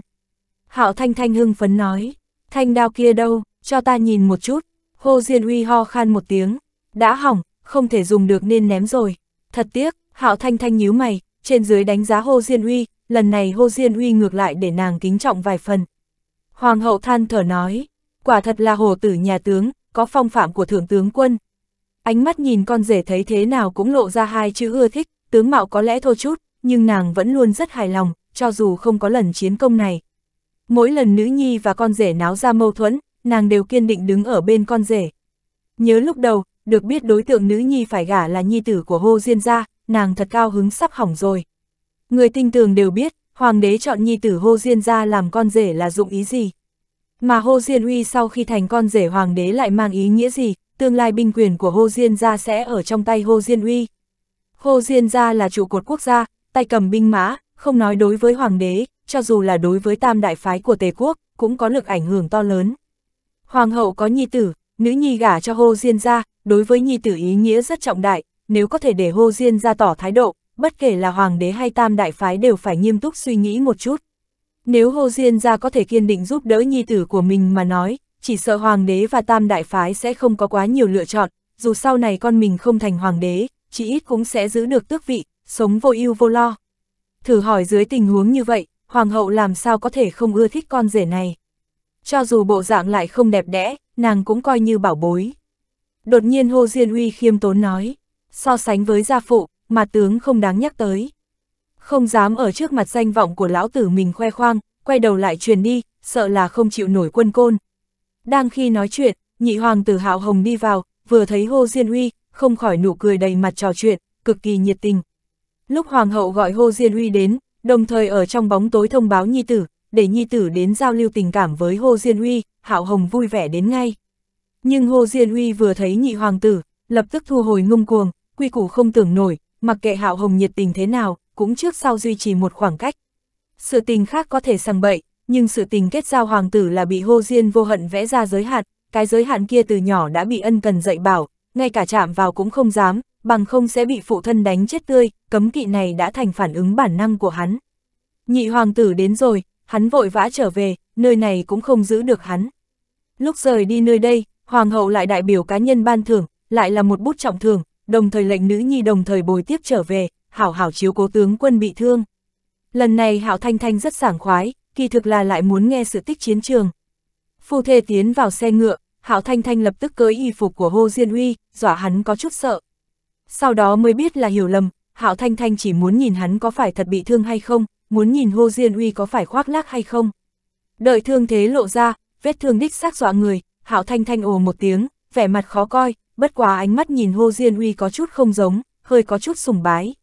Hạo Thanh Thanh hưng phấn nói, thanh đao kia đâu, cho ta nhìn một chút. hô Diên Uy ho khan một tiếng, đã hỏng, không thể dùng được nên ném rồi. Thật tiếc, Hạo Thanh Thanh nhíu mày, trên dưới đánh giá hô Diên Uy, lần này hô Diên Uy ngược lại để nàng kính trọng vài phần. Hoàng hậu than thở nói, quả thật là hồ tử nhà tướng, có phong phạm của thượng tướng quân. Ánh mắt nhìn con rể thấy thế nào cũng lộ ra hai chữ ưa thích tướng mạo có lẽ thô chút, nhưng nàng vẫn luôn rất hài lòng, cho dù không có lần chiến công này. Mỗi lần nữ nhi và con rể náo ra mâu thuẫn, nàng đều kiên định đứng ở bên con rể. Nhớ lúc đầu, được biết đối tượng nữ nhi phải gả là nhi tử của hô Diên gia, nàng thật cao hứng sắp hỏng rồi. Người tinh tường đều biết, hoàng đế chọn nhi tử hô Diên gia làm con rể là dụng ý gì. Mà hô Diên uy sau khi thành con rể hoàng đế lại mang ý nghĩa gì, tương lai binh quyền của hô Diên gia sẽ ở trong tay hô Diên uy. Hồ Diên gia là trụ cột quốc gia, tay cầm binh mã, không nói đối với hoàng đế, cho dù là đối với tam đại phái của Tề quốc, cũng có lực ảnh hưởng to lớn. Hoàng hậu có nhi tử, nữ nhi gả cho Hồ Diên gia, đối với nhi tử ý nghĩa rất trọng đại, nếu có thể để Hồ Diên gia tỏ thái độ, bất kể là hoàng đế hay tam đại phái đều phải nghiêm túc suy nghĩ một chút. Nếu Hồ Diên gia có thể kiên định giúp đỡ nhi tử của mình mà nói, chỉ sợ hoàng đế và tam đại phái sẽ không có quá nhiều lựa chọn, dù sau này con mình không thành hoàng đế, chỉ ít cũng sẽ giữ được tước vị, sống vô ưu vô lo. Thử hỏi dưới tình huống như vậy, hoàng hậu làm sao có thể không ưa thích con rể này. Cho dù bộ dạng lại không đẹp đẽ, nàng cũng coi như bảo bối. Đột nhiên Hồ Diên Uy khiêm tốn nói, so sánh với gia phụ, mà tướng không đáng nhắc tới. Không dám ở trước mặt danh vọng của lão tử mình khoe khoang, quay đầu lại truyền đi, sợ là không chịu nổi quân côn. Đang khi nói chuyện, nhị hoàng tử hạo hồng đi vào, vừa thấy Hồ Diên Uy, không khỏi nụ cười đầy mặt trò chuyện, cực kỳ nhiệt tình. Lúc Hoàng hậu gọi Hồ Diên Huy đến, đồng thời ở trong bóng tối thông báo Nhi Tử, để Nhi Tử đến giao lưu tình cảm với Hồ Diên Huy. Hạo Hồng vui vẻ đến ngay. Nhưng Hồ Diên Huy vừa thấy nhị hoàng tử, lập tức thu hồi ngông cuồng, quy củ không tưởng nổi, mặc kệ Hạo Hồng nhiệt tình thế nào, cũng trước sau duy trì một khoảng cách. Sự tình khác có thể sằng bậy, nhưng sự tình kết giao hoàng tử là bị Hồ Diên vô hận vẽ ra giới hạn, cái giới hạn kia từ nhỏ đã bị ân cần dạy bảo, ngay cả chạm vào cũng không dám, bằng không sẽ bị phụ thân đánh chết tươi, cấm kỵ này đã thành phản ứng bản năng của hắn. Nhị hoàng tử đến rồi, hắn vội vã trở về, nơi này cũng không giữ được hắn. Lúc rời đi nơi đây, hoàng hậu lại đại biểu cá nhân ban thưởng, lại là một bút trọng thưởng, đồng thời lệnh nữ nhi đồng thời bồi tiếp trở về, hảo hảo chiếu cố tướng quân bị thương. Lần này hảo thanh thanh rất sảng khoái, kỳ thực là lại muốn nghe sự tích chiến trường. Phu thê tiến vào xe ngựa, Hạo Thanh Thanh lập tức cưới y phục của Hồ Diên Huy, dọa hắn có chút sợ. Sau đó mới biết là hiểu lầm, Hạo Thanh Thanh chỉ muốn nhìn hắn có phải thật bị thương hay không, muốn nhìn Hồ Diên Huy có phải khoác lác hay không. Đợi thương thế lộ ra, vết thương đích xác dọa người, Hạo Thanh Thanh ồ một tiếng, vẻ mặt khó coi, bất quá ánh mắt nhìn Hồ Diên Huy có chút không giống, hơi có chút sùng bái.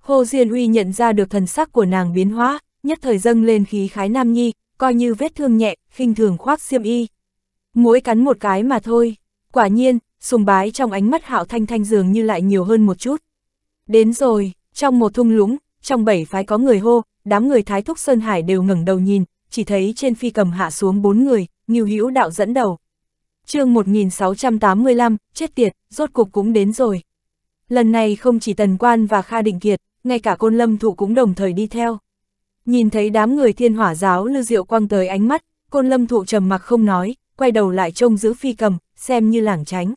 Hồ Diên Huy nhận ra được thần sắc của nàng biến hóa, nhất thời dâng lên khí khái nam nhi, coi như vết thương nhẹ, khinh thường khoác xiêm y muỗi cắn một cái mà thôi. Quả nhiên, sùng bái trong ánh mắt hạo thanh thanh dường như lại nhiều hơn một chút. Đến rồi, trong một thung lũng, trong bảy phái có người hô, đám người Thái Thúc Sơn Hải đều ngẩng đầu nhìn, chỉ thấy trên phi cầm hạ xuống bốn người, Ngưu Hữu Đạo dẫn đầu. chương 1685, chết tiệt, rốt cục cũng đến rồi. Lần này không chỉ Tần Quan và Kha Định Kiệt, ngay cả Côn Lâm Thụ cũng đồng thời đi theo. Nhìn thấy đám người thiên hỏa giáo lưu diệu quang tới ánh mắt, Côn Lâm Thụ trầm mặc không nói, quay đầu lại trông giữ phi cầm, xem như lảng tránh.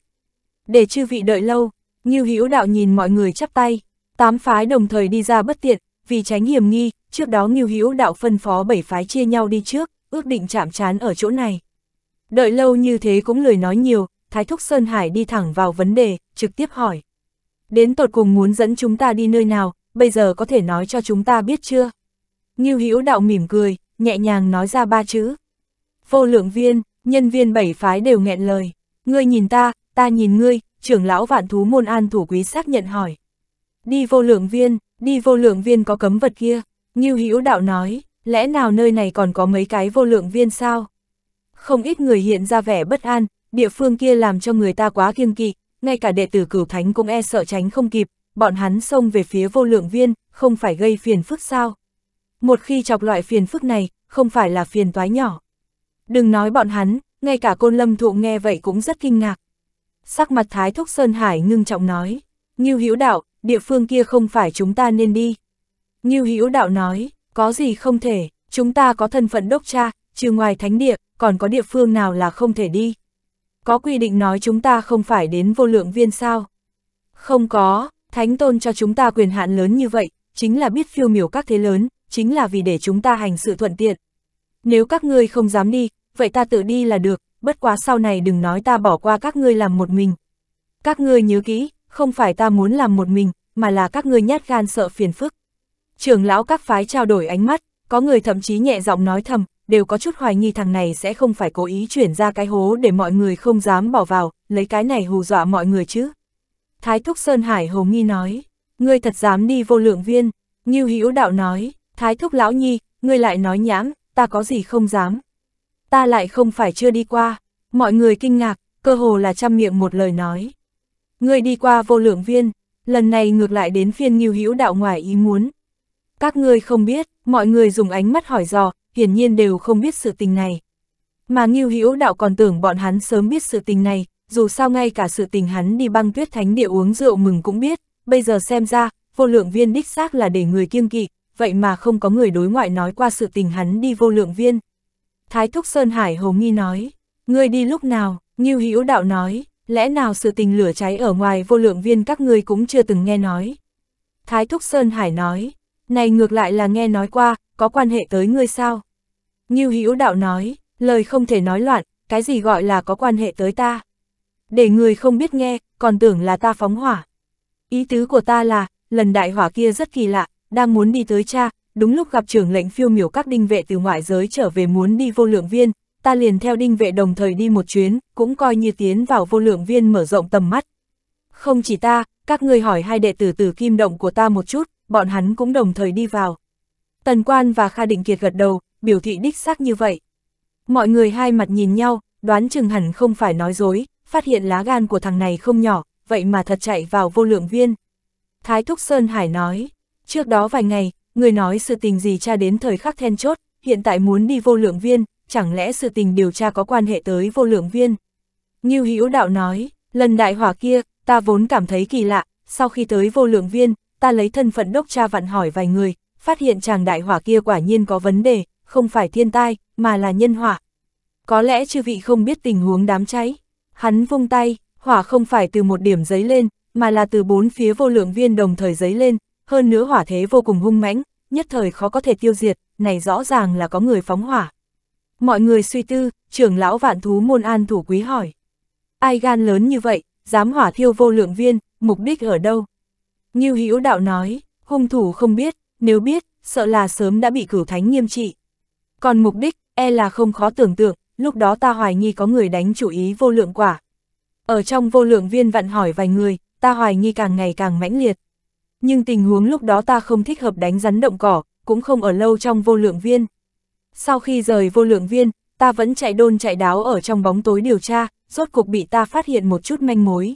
Để chư vị đợi lâu, như hữu đạo nhìn mọi người chắp tay, tám phái đồng thời đi ra bất tiện, vì tránh hiểm nghi, trước đó Ngưu Hữu đạo phân phó bảy phái chia nhau đi trước, ước định chạm trán ở chỗ này. Đợi lâu như thế cũng lười nói nhiều, Thái Thúc Sơn Hải đi thẳng vào vấn đề, trực tiếp hỏi. Đến tột cùng muốn dẫn chúng ta đi nơi nào, bây giờ có thể nói cho chúng ta biết chưa? Ngưu Hữu đạo mỉm cười, nhẹ nhàng nói ra ba chữ. Vô lượng viên, nhân viên bảy phái đều nghẹn lời. Ngươi nhìn ta, ta nhìn ngươi, trưởng lão vạn thú môn an thủ quý xác nhận hỏi. Đi vô lượng viên, đi vô lượng viên có cấm vật kia, Ngưu Hữu đạo nói, lẽ nào nơi này còn có mấy cái vô lượng viên sao? Không ít người hiện ra vẻ bất an, địa phương kia làm cho người ta quá kiêng kỵ, ngay cả đệ tử cửu thánh cũng e sợ tránh không kịp, bọn hắn xông về phía vô lượng viên, không phải gây phiền phức sao? Một khi chọc loại phiền phức này, không phải là phiền toái nhỏ. Đừng nói bọn hắn, ngay cả côn lâm thụ nghe vậy cũng rất kinh ngạc. Sắc mặt Thái Thúc Sơn Hải ngưng trọng nói, Ngưu Hữu Đạo, địa phương kia không phải chúng ta nên đi. Ngưu Hữu Đạo nói, có gì không thể, chúng ta có thân phận đốc cha, trừ ngoài thánh địa, còn có địa phương nào là không thể đi. Có quy định nói chúng ta không phải đến vô lượng viên sao? Không có, thánh tôn cho chúng ta quyền hạn lớn như vậy, chính là biết phiêu miểu các thế lớn, chính là vì để chúng ta hành sự thuận tiện. Nếu các ngươi không dám đi, vậy ta tự đi là được, bất quá sau này đừng nói ta bỏ qua các ngươi làm một mình. Các ngươi nhớ kỹ, không phải ta muốn làm một mình, mà là các ngươi nhát gan sợ phiền phức. Trường lão các phái trao đổi ánh mắt, có người thậm chí nhẹ giọng nói thầm, đều có chút hoài nghi thằng này sẽ không phải cố ý chuyển ra cái hố để mọi người không dám bỏ vào, lấy cái này hù dọa mọi người chứ. Thái Thúc Sơn Hải Hồ Nghi nói, ngươi thật dám đi vô lượng viên, như Hữu Đạo nói, Thái Thúc Lão Nhi, ngươi lại nói nhãm, ta có gì không dám ta lại không phải chưa đi qua, mọi người kinh ngạc, cơ hồ là trăm miệng một lời nói. Ngươi đi qua vô lượng viên, lần này ngược lại đến phiên nghiêu hữu đạo ngoài ý muốn. Các ngươi không biết, mọi người dùng ánh mắt hỏi dò, hiển nhiên đều không biết sự tình này. Mà nghiêu hữu đạo còn tưởng bọn hắn sớm biết sự tình này, dù sao ngay cả sự tình hắn đi băng tuyết thánh địa uống rượu mừng cũng biết, bây giờ xem ra, vô lượng viên đích xác là để người kiêng kỵ, vậy mà không có người đối ngoại nói qua sự tình hắn đi vô lượng viên, Thái Thúc Sơn Hải Hồ Nghi nói, ngươi đi lúc nào, Ngưu Hữu Đạo nói, lẽ nào sự tình lửa cháy ở ngoài vô lượng viên các ngươi cũng chưa từng nghe nói. Thái Thúc Sơn Hải nói, này ngược lại là nghe nói qua, có quan hệ tới ngươi sao? Ngưu Hữu Đạo nói, lời không thể nói loạn, cái gì gọi là có quan hệ tới ta? Để người không biết nghe, còn tưởng là ta phóng hỏa. Ý tứ của ta là, lần đại hỏa kia rất kỳ lạ, đang muốn đi tới cha, đúng lúc gặp trưởng lệnh phiêu miểu các đinh vệ từ ngoại giới trở về muốn đi vô lượng viên, ta liền theo đinh vệ đồng thời đi một chuyến, cũng coi như tiến vào vô lượng viên mở rộng tầm mắt. Không chỉ ta, các ngươi hỏi hai đệ tử từ kim động của ta một chút, bọn hắn cũng đồng thời đi vào. Tần Quan và Kha Định Kiệt gật đầu, biểu thị đích xác như vậy. Mọi người hai mặt nhìn nhau, đoán chừng hẳn không phải nói dối, phát hiện lá gan của thằng này không nhỏ, vậy mà thật chạy vào vô lượng viên. Thái Thúc Sơn Hải nói, trước đó vài ngày, người nói sự tình gì cha đến thời khắc then chốt, hiện tại muốn đi vô lượng viên, chẳng lẽ sự tình điều tra có quan hệ tới vô lượng viên? Ngưu Hữu Đạo nói, lần đại hỏa kia, ta vốn cảm thấy kỳ lạ, sau khi tới vô lượng viên, ta lấy thân phận đốc cha vặn hỏi vài người, phát hiện chàng đại hỏa kia quả nhiên có vấn đề, không phải thiên tai, mà là nhân hỏa. Có lẽ chư vị không biết tình huống đám cháy. Hắn vung tay, hỏa không phải từ một điểm giấy lên, mà là từ bốn phía vô lượng viên đồng thời giấy lên, hơn nữa hỏa thế vô cùng hung mãnh, nhất thời khó có thể tiêu diệt, này rõ ràng là có người phóng hỏa. Mọi người suy tư, trưởng lão vạn thú môn an thủ quý hỏi. Ai gan lớn như vậy, dám hỏa thiêu vô lượng viên, mục đích ở đâu? như Hữu đạo nói, hung thủ không biết, nếu biết, sợ là sớm đã bị cửu thánh nghiêm trị. Còn mục đích, e là không khó tưởng tượng, lúc đó ta hoài nghi có người đánh chủ ý vô lượng quả. Ở trong vô lượng viên vặn hỏi vài người, ta hoài nghi càng ngày càng mãnh liệt nhưng tình huống lúc đó ta không thích hợp đánh rắn động cỏ, cũng không ở lâu trong vô lượng viên. Sau khi rời vô lượng viên, ta vẫn chạy đôn chạy đáo ở trong bóng tối điều tra, rốt cuộc bị ta phát hiện một chút manh mối.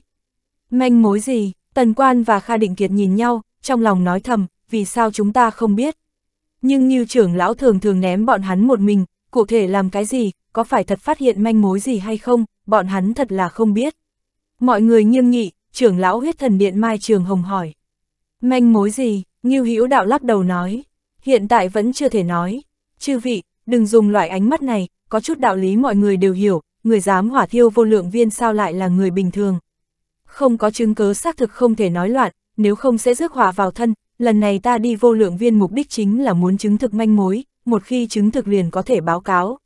Manh mối gì? Tần Quan và Kha Định Kiệt nhìn nhau, trong lòng nói thầm, vì sao chúng ta không biết. Nhưng như trưởng lão thường thường ném bọn hắn một mình, cụ thể làm cái gì, có phải thật phát hiện manh mối gì hay không, bọn hắn thật là không biết. Mọi người nghiêm nghị, trưởng lão huyết thần điện Mai Trường Hồng hỏi. Manh mối gì? Ngưu Hữu Đạo lắc đầu nói. Hiện tại vẫn chưa thể nói. Chư vị, đừng dùng loại ánh mắt này, có chút đạo lý mọi người đều hiểu, người dám hỏa thiêu vô lượng viên sao lại là người bình thường. Không có chứng cứ xác thực không thể nói loạn, nếu không sẽ rước hỏa vào thân, lần này ta đi vô lượng viên mục đích chính là muốn chứng thực manh mối, một khi chứng thực liền có thể báo cáo.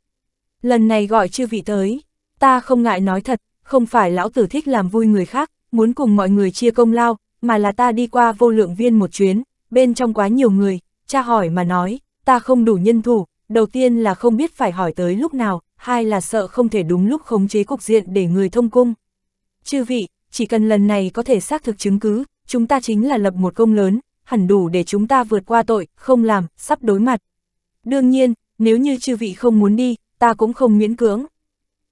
Lần này gọi chư vị tới, ta không ngại nói thật, không phải lão tử thích làm vui người khác, muốn cùng mọi người chia công lao, mà là ta đi qua vô lượng viên một chuyến, bên trong quá nhiều người, cha hỏi mà nói, ta không đủ nhân thủ, đầu tiên là không biết phải hỏi tới lúc nào, hai là sợ không thể đúng lúc khống chế cục diện để người thông cung. Chư vị, chỉ cần lần này có thể xác thực chứng cứ, chúng ta chính là lập một công lớn, hẳn đủ để chúng ta vượt qua tội, không làm, sắp đối mặt. Đương nhiên, nếu như chư vị không muốn đi, ta cũng không miễn cưỡng.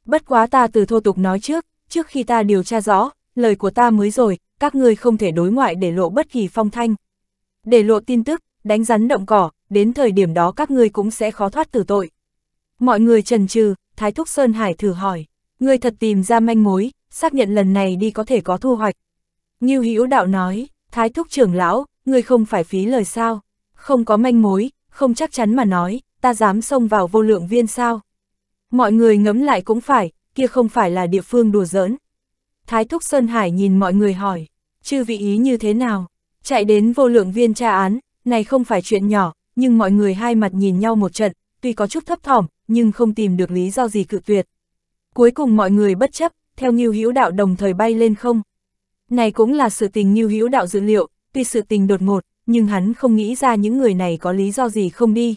Bất quá ta từ thô tục nói trước, trước khi ta điều tra rõ, lời của ta mới rồi, các ngươi không thể đối ngoại để lộ bất kỳ phong thanh. Để lộ tin tức, đánh rắn động cỏ, đến thời điểm đó các ngươi cũng sẽ khó thoát tử tội. Mọi người trần trừ, Thái Thúc Sơn Hải thử hỏi, ngươi thật tìm ra manh mối, xác nhận lần này đi có thể có thu hoạch. như Hữu Đạo nói, Thái Thúc trưởng lão, ngươi không phải phí lời sao? Không có manh mối, không chắc chắn mà nói, ta dám xông vào vô lượng viên sao? Mọi người ngấm lại cũng phải, kia không phải là địa phương đùa giỡn. Thái Thúc Sơn Hải nhìn mọi người hỏi, chư vị ý như thế nào? Chạy đến vô lượng viên tra án, này không phải chuyện nhỏ, nhưng mọi người hai mặt nhìn nhau một trận, tuy có chút thấp thỏm, nhưng không tìm được lý do gì cự tuyệt. Cuối cùng mọi người bất chấp, theo Ngưu Hữu Đạo đồng thời bay lên không. Này cũng là sự tình Ngưu Hữu Đạo dự liệu, tuy sự tình đột ngột, nhưng hắn không nghĩ ra những người này có lý do gì không đi.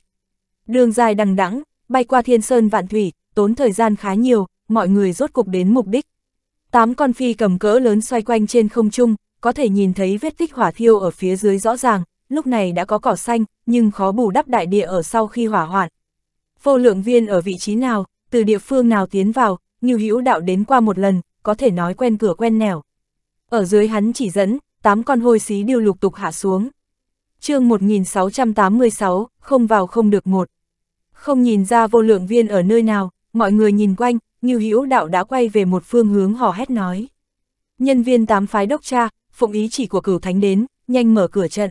Đường dài đằng đẵng, bay qua thiên sơn vạn thủy, tốn thời gian khá nhiều, mọi người rốt cục đến mục đích. Tám con phi cầm cỡ lớn xoay quanh trên không trung, có thể nhìn thấy vết tích hỏa thiêu ở phía dưới rõ ràng, lúc này đã có cỏ xanh, nhưng khó bù đắp đại địa ở sau khi hỏa hoạn. Vô lượng viên ở vị trí nào, từ địa phương nào tiến vào, như hữu đạo đến qua một lần, có thể nói quen cửa quen nẻo. Ở dưới hắn chỉ dẫn, tám con hôi xí điêu lục tục hạ xuống. chương 1686, không vào không được một. Không nhìn ra vô lượng viên ở nơi nào, mọi người nhìn quanh, Ngưu hữu đạo đã quay về một phương hướng hò hét nói. Nhân viên tám phái đốc cha, phụng ý chỉ của cửu thánh đến, nhanh mở cửa trận.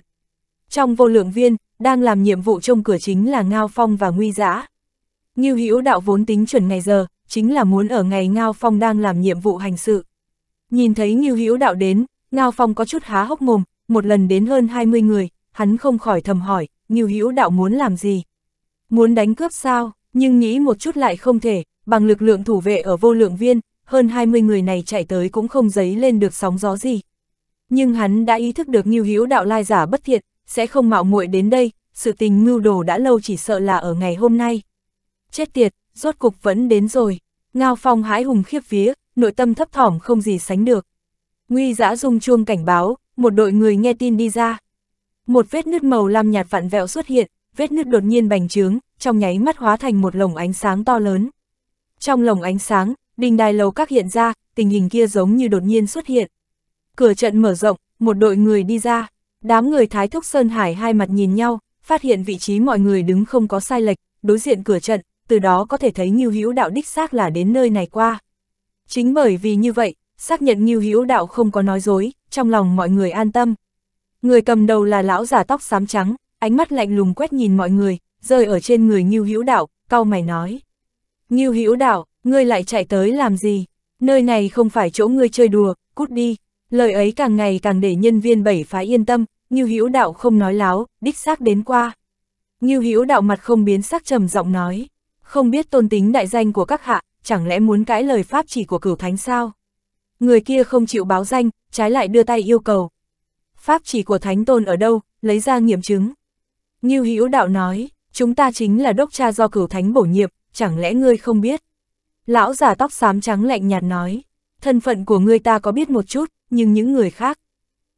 Trong vô lượng viên, đang làm nhiệm vụ trong cửa chính là Ngao Phong và Nguy Giã. Ngưu Hữu Đạo vốn tính chuẩn ngày giờ, chính là muốn ở ngày Ngao Phong đang làm nhiệm vụ hành sự. Nhìn thấy Ngưu Hữu Đạo đến, Ngao Phong có chút há hốc mồm, một lần đến hơn 20 người, hắn không khỏi thầm hỏi, Ngưu Hữu Đạo muốn làm gì? Muốn đánh cướp sao, nhưng nghĩ một chút lại không thể, bằng lực lượng thủ vệ ở vô lượng viên, hơn 20 người này chạy tới cũng không giấy lên được sóng gió gì. Nhưng hắn đã ý thức được nghiêu hữu đạo lai giả bất thiện, sẽ không mạo muội đến đây, sự tình mưu đồ đã lâu chỉ sợ là ở ngày hôm nay. Chết tiệt, rốt cục vẫn đến rồi, ngao phong hái hùng khiếp vía, nội tâm thấp thỏm không gì sánh được. Nguy giã dung chuông cảnh báo, một đội người nghe tin đi ra. Một vết nứt màu lam nhạt vặn vẹo xuất hiện, vết nứt đột nhiên bành trướng, trong nháy mắt hóa thành một lồng ánh sáng to lớn. Trong lồng ánh sáng, đình đài lầu các hiện ra, tình hình kia giống như đột nhiên xuất hiện. Cửa trận mở rộng, một đội người đi ra, đám người Thái Thúc Sơn Hải hai mặt nhìn nhau, phát hiện vị trí mọi người đứng không có sai lệch, đối diện cửa trận, từ đó có thể thấy Ngưu Hữu Đạo đích xác là đến nơi này qua. Chính bởi vì như vậy, xác nhận Ngưu Hữu Đạo không có nói dối, trong lòng mọi người an tâm. Người cầm đầu là lão già tóc xám trắng, ánh mắt lạnh lùng quét nhìn mọi người, rơi ở trên người Ngưu Hữu Đạo, cau mày nói: Ngưu Hữu Đạo, ngươi lại chạy tới làm gì? Nơi này không phải chỗ ngươi chơi đùa, cút đi. Lời ấy càng ngày càng để nhân viên bảy phái yên tâm, Ngưu Hữu Đạo không nói láo, đích xác đến qua. Ngưu Hữu Đạo mặt không biến sắc trầm giọng nói, không biết tôn tính đại danh của các hạ, chẳng lẽ muốn cãi lời pháp chỉ của cửu thánh sao? Người kia không chịu báo danh, trái lại đưa tay yêu cầu. Pháp chỉ của thánh tôn ở đâu, lấy ra nghiệm chứng. Ngưu Hữu Đạo nói, chúng ta chính là đốc cha do cửu thánh bổ nhiệm, chẳng lẽ ngươi không biết? Lão già tóc xám trắng lạnh nhạt nói, thân phận của ngươi ta có biết một chút, nhưng những người khác.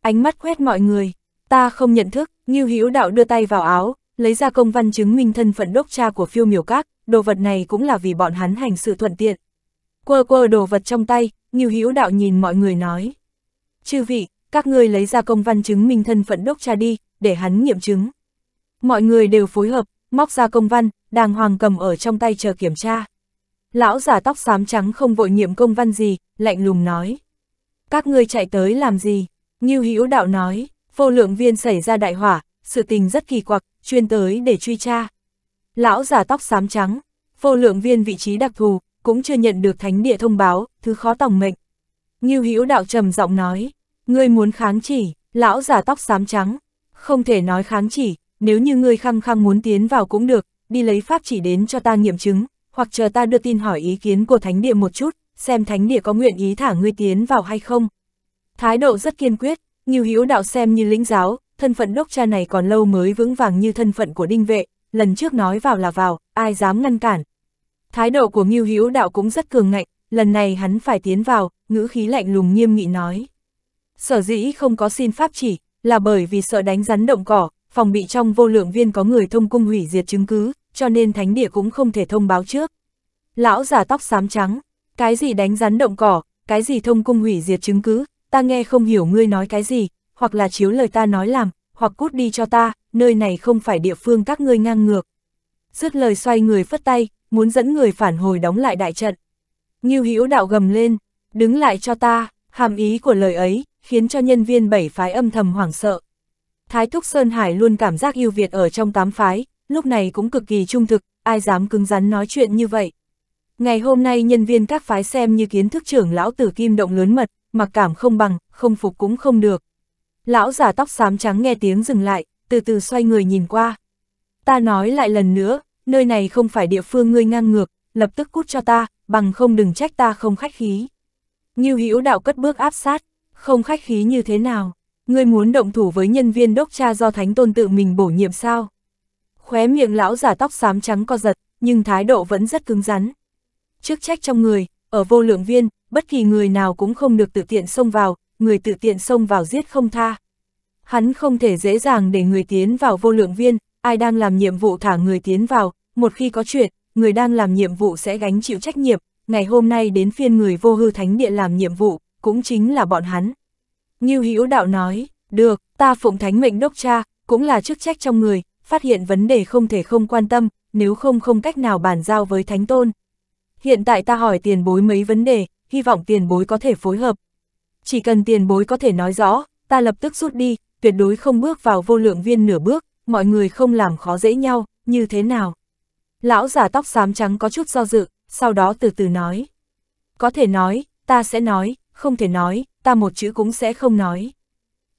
Ánh mắt quét mọi người, ta không nhận thức, Ngưu Hữu Đạo đưa tay vào áo, lấy ra công văn chứng minh thân phận đốc cha của phiêu miểu các, đồ vật này cũng là vì bọn hắn hành sự thuận tiện. Quơ quơ đồ vật trong tay, Ngưu Hữu Đạo nhìn mọi người nói. Chư vị, các ngươi lấy ra công văn chứng minh thân phận đốc cha đi, để hắn nghiệm chứng. Mọi người đều phối hợp, móc ra công văn, đàng hoàng cầm ở trong tay chờ kiểm tra. Lão giả tóc xám trắng không vội nhiệm công văn gì, lạnh lùng nói. Các ngươi chạy tới làm gì? Ngưu Hữu Đạo nói, vô lượng viên xảy ra đại hỏa, sự tình rất kỳ quặc, chuyên tới để truy tra. Lão giả tóc xám trắng, vô lượng viên vị trí đặc thù, cũng chưa nhận được thánh địa thông báo, thứ khó tòng mệnh. Ngưu Hữu Đạo trầm giọng nói, ngươi muốn kháng chỉ, lão giả tóc xám trắng, không thể nói kháng chỉ, nếu như ngươi khăng khăng muốn tiến vào cũng được, đi lấy pháp chỉ đến cho ta nghiệm chứng, hoặc chờ ta đưa tin hỏi ý kiến của thánh địa một chút, xem thánh địa có nguyện ý thả ngươi tiến vào hay không. Thái độ rất kiên quyết, Ngưu Hữu Đạo xem như lĩnh giáo, thân phận đốc cha này còn lâu mới vững vàng như thân phận của đinh vệ, lần trước nói vào là vào, ai dám ngăn cản. Thái độ của Ngưu Hữu Đạo cũng rất cường ngạnh, lần này hắn phải tiến vào, ngữ khí lạnh lùng nghiêm nghị nói. Sở dĩ không có xin pháp chỉ, là bởi vì sợ đánh rắn động cỏ, phòng bị trong vô lượng viên có người thông cung hủy diệt chứng cứ, cho nên thánh địa cũng không thể thông báo trước. Lão giả tóc xám trắng, cái gì đánh rắn động cỏ, cái gì thông cung hủy diệt chứng cứ, ta nghe không hiểu ngươi nói cái gì, hoặc là chiếu lời ta nói làm, hoặc cút đi cho ta, nơi này không phải địa phương các ngươi ngang ngược. Dứt lời xoay người phất tay, muốn dẫn người phản hồi đóng lại đại trận. Nghiêu hữu đạo gầm lên, đứng lại cho ta, hàm ý của lời ấy, khiến cho nhân viên bảy phái âm thầm hoảng sợ. Thái Thúc Sơn Hải luôn cảm giác ưu việt ở trong tám phái, lúc này cũng cực kỳ trung thực, ai dám cứng rắn nói chuyện như vậy. Ngày hôm nay nhân viên các phái xem như kiến thức trưởng lão tử kim động lớn mật, mặc cảm không bằng, không phục cũng không được. Lão giả tóc xám trắng nghe tiếng dừng lại, từ từ xoay người nhìn qua. Ta nói lại lần nữa, nơi này không phải địa phương ngươi ngang ngược, lập tức cút cho ta, bằng không đừng trách ta không khách khí. Như Hữu đạo cất bước áp sát, không khách khí như thế nào ngươi muốn động thủ với nhân viên đốc cha do thánh tôn tự mình bổ nhiệm sao? Khóe miệng lão giả tóc xám trắng co giật, nhưng thái độ vẫn rất cứng rắn. Trước trách trong người, ở vô lượng viên, bất kỳ người nào cũng không được tự tiện xông vào, người tự tiện xông vào giết không tha. Hắn không thể dễ dàng để người tiến vào vô lượng viên, ai đang làm nhiệm vụ thả người tiến vào, một khi có chuyện, người đang làm nhiệm vụ sẽ gánh chịu trách nhiệm, ngày hôm nay đến phiên người vô hư thánh địa làm nhiệm vụ, cũng chính là bọn hắn. Ngưu Hữu Đạo nói, được, ta phụng thánh mệnh đốc cha, cũng là chức trách trong người, phát hiện vấn đề không thể không quan tâm, nếu không không cách nào bàn giao với thánh tôn. Hiện tại ta hỏi tiền bối mấy vấn đề, hy vọng tiền bối có thể phối hợp. Chỉ cần tiền bối có thể nói rõ, ta lập tức rút đi, tuyệt đối không bước vào vô lượng viên nửa bước, mọi người không làm khó dễ nhau, như thế nào. Lão giả tóc xám trắng có chút do dự, sau đó từ từ nói. Có thể nói, ta sẽ nói, không thể nói, ta một chữ cũng sẽ không nói.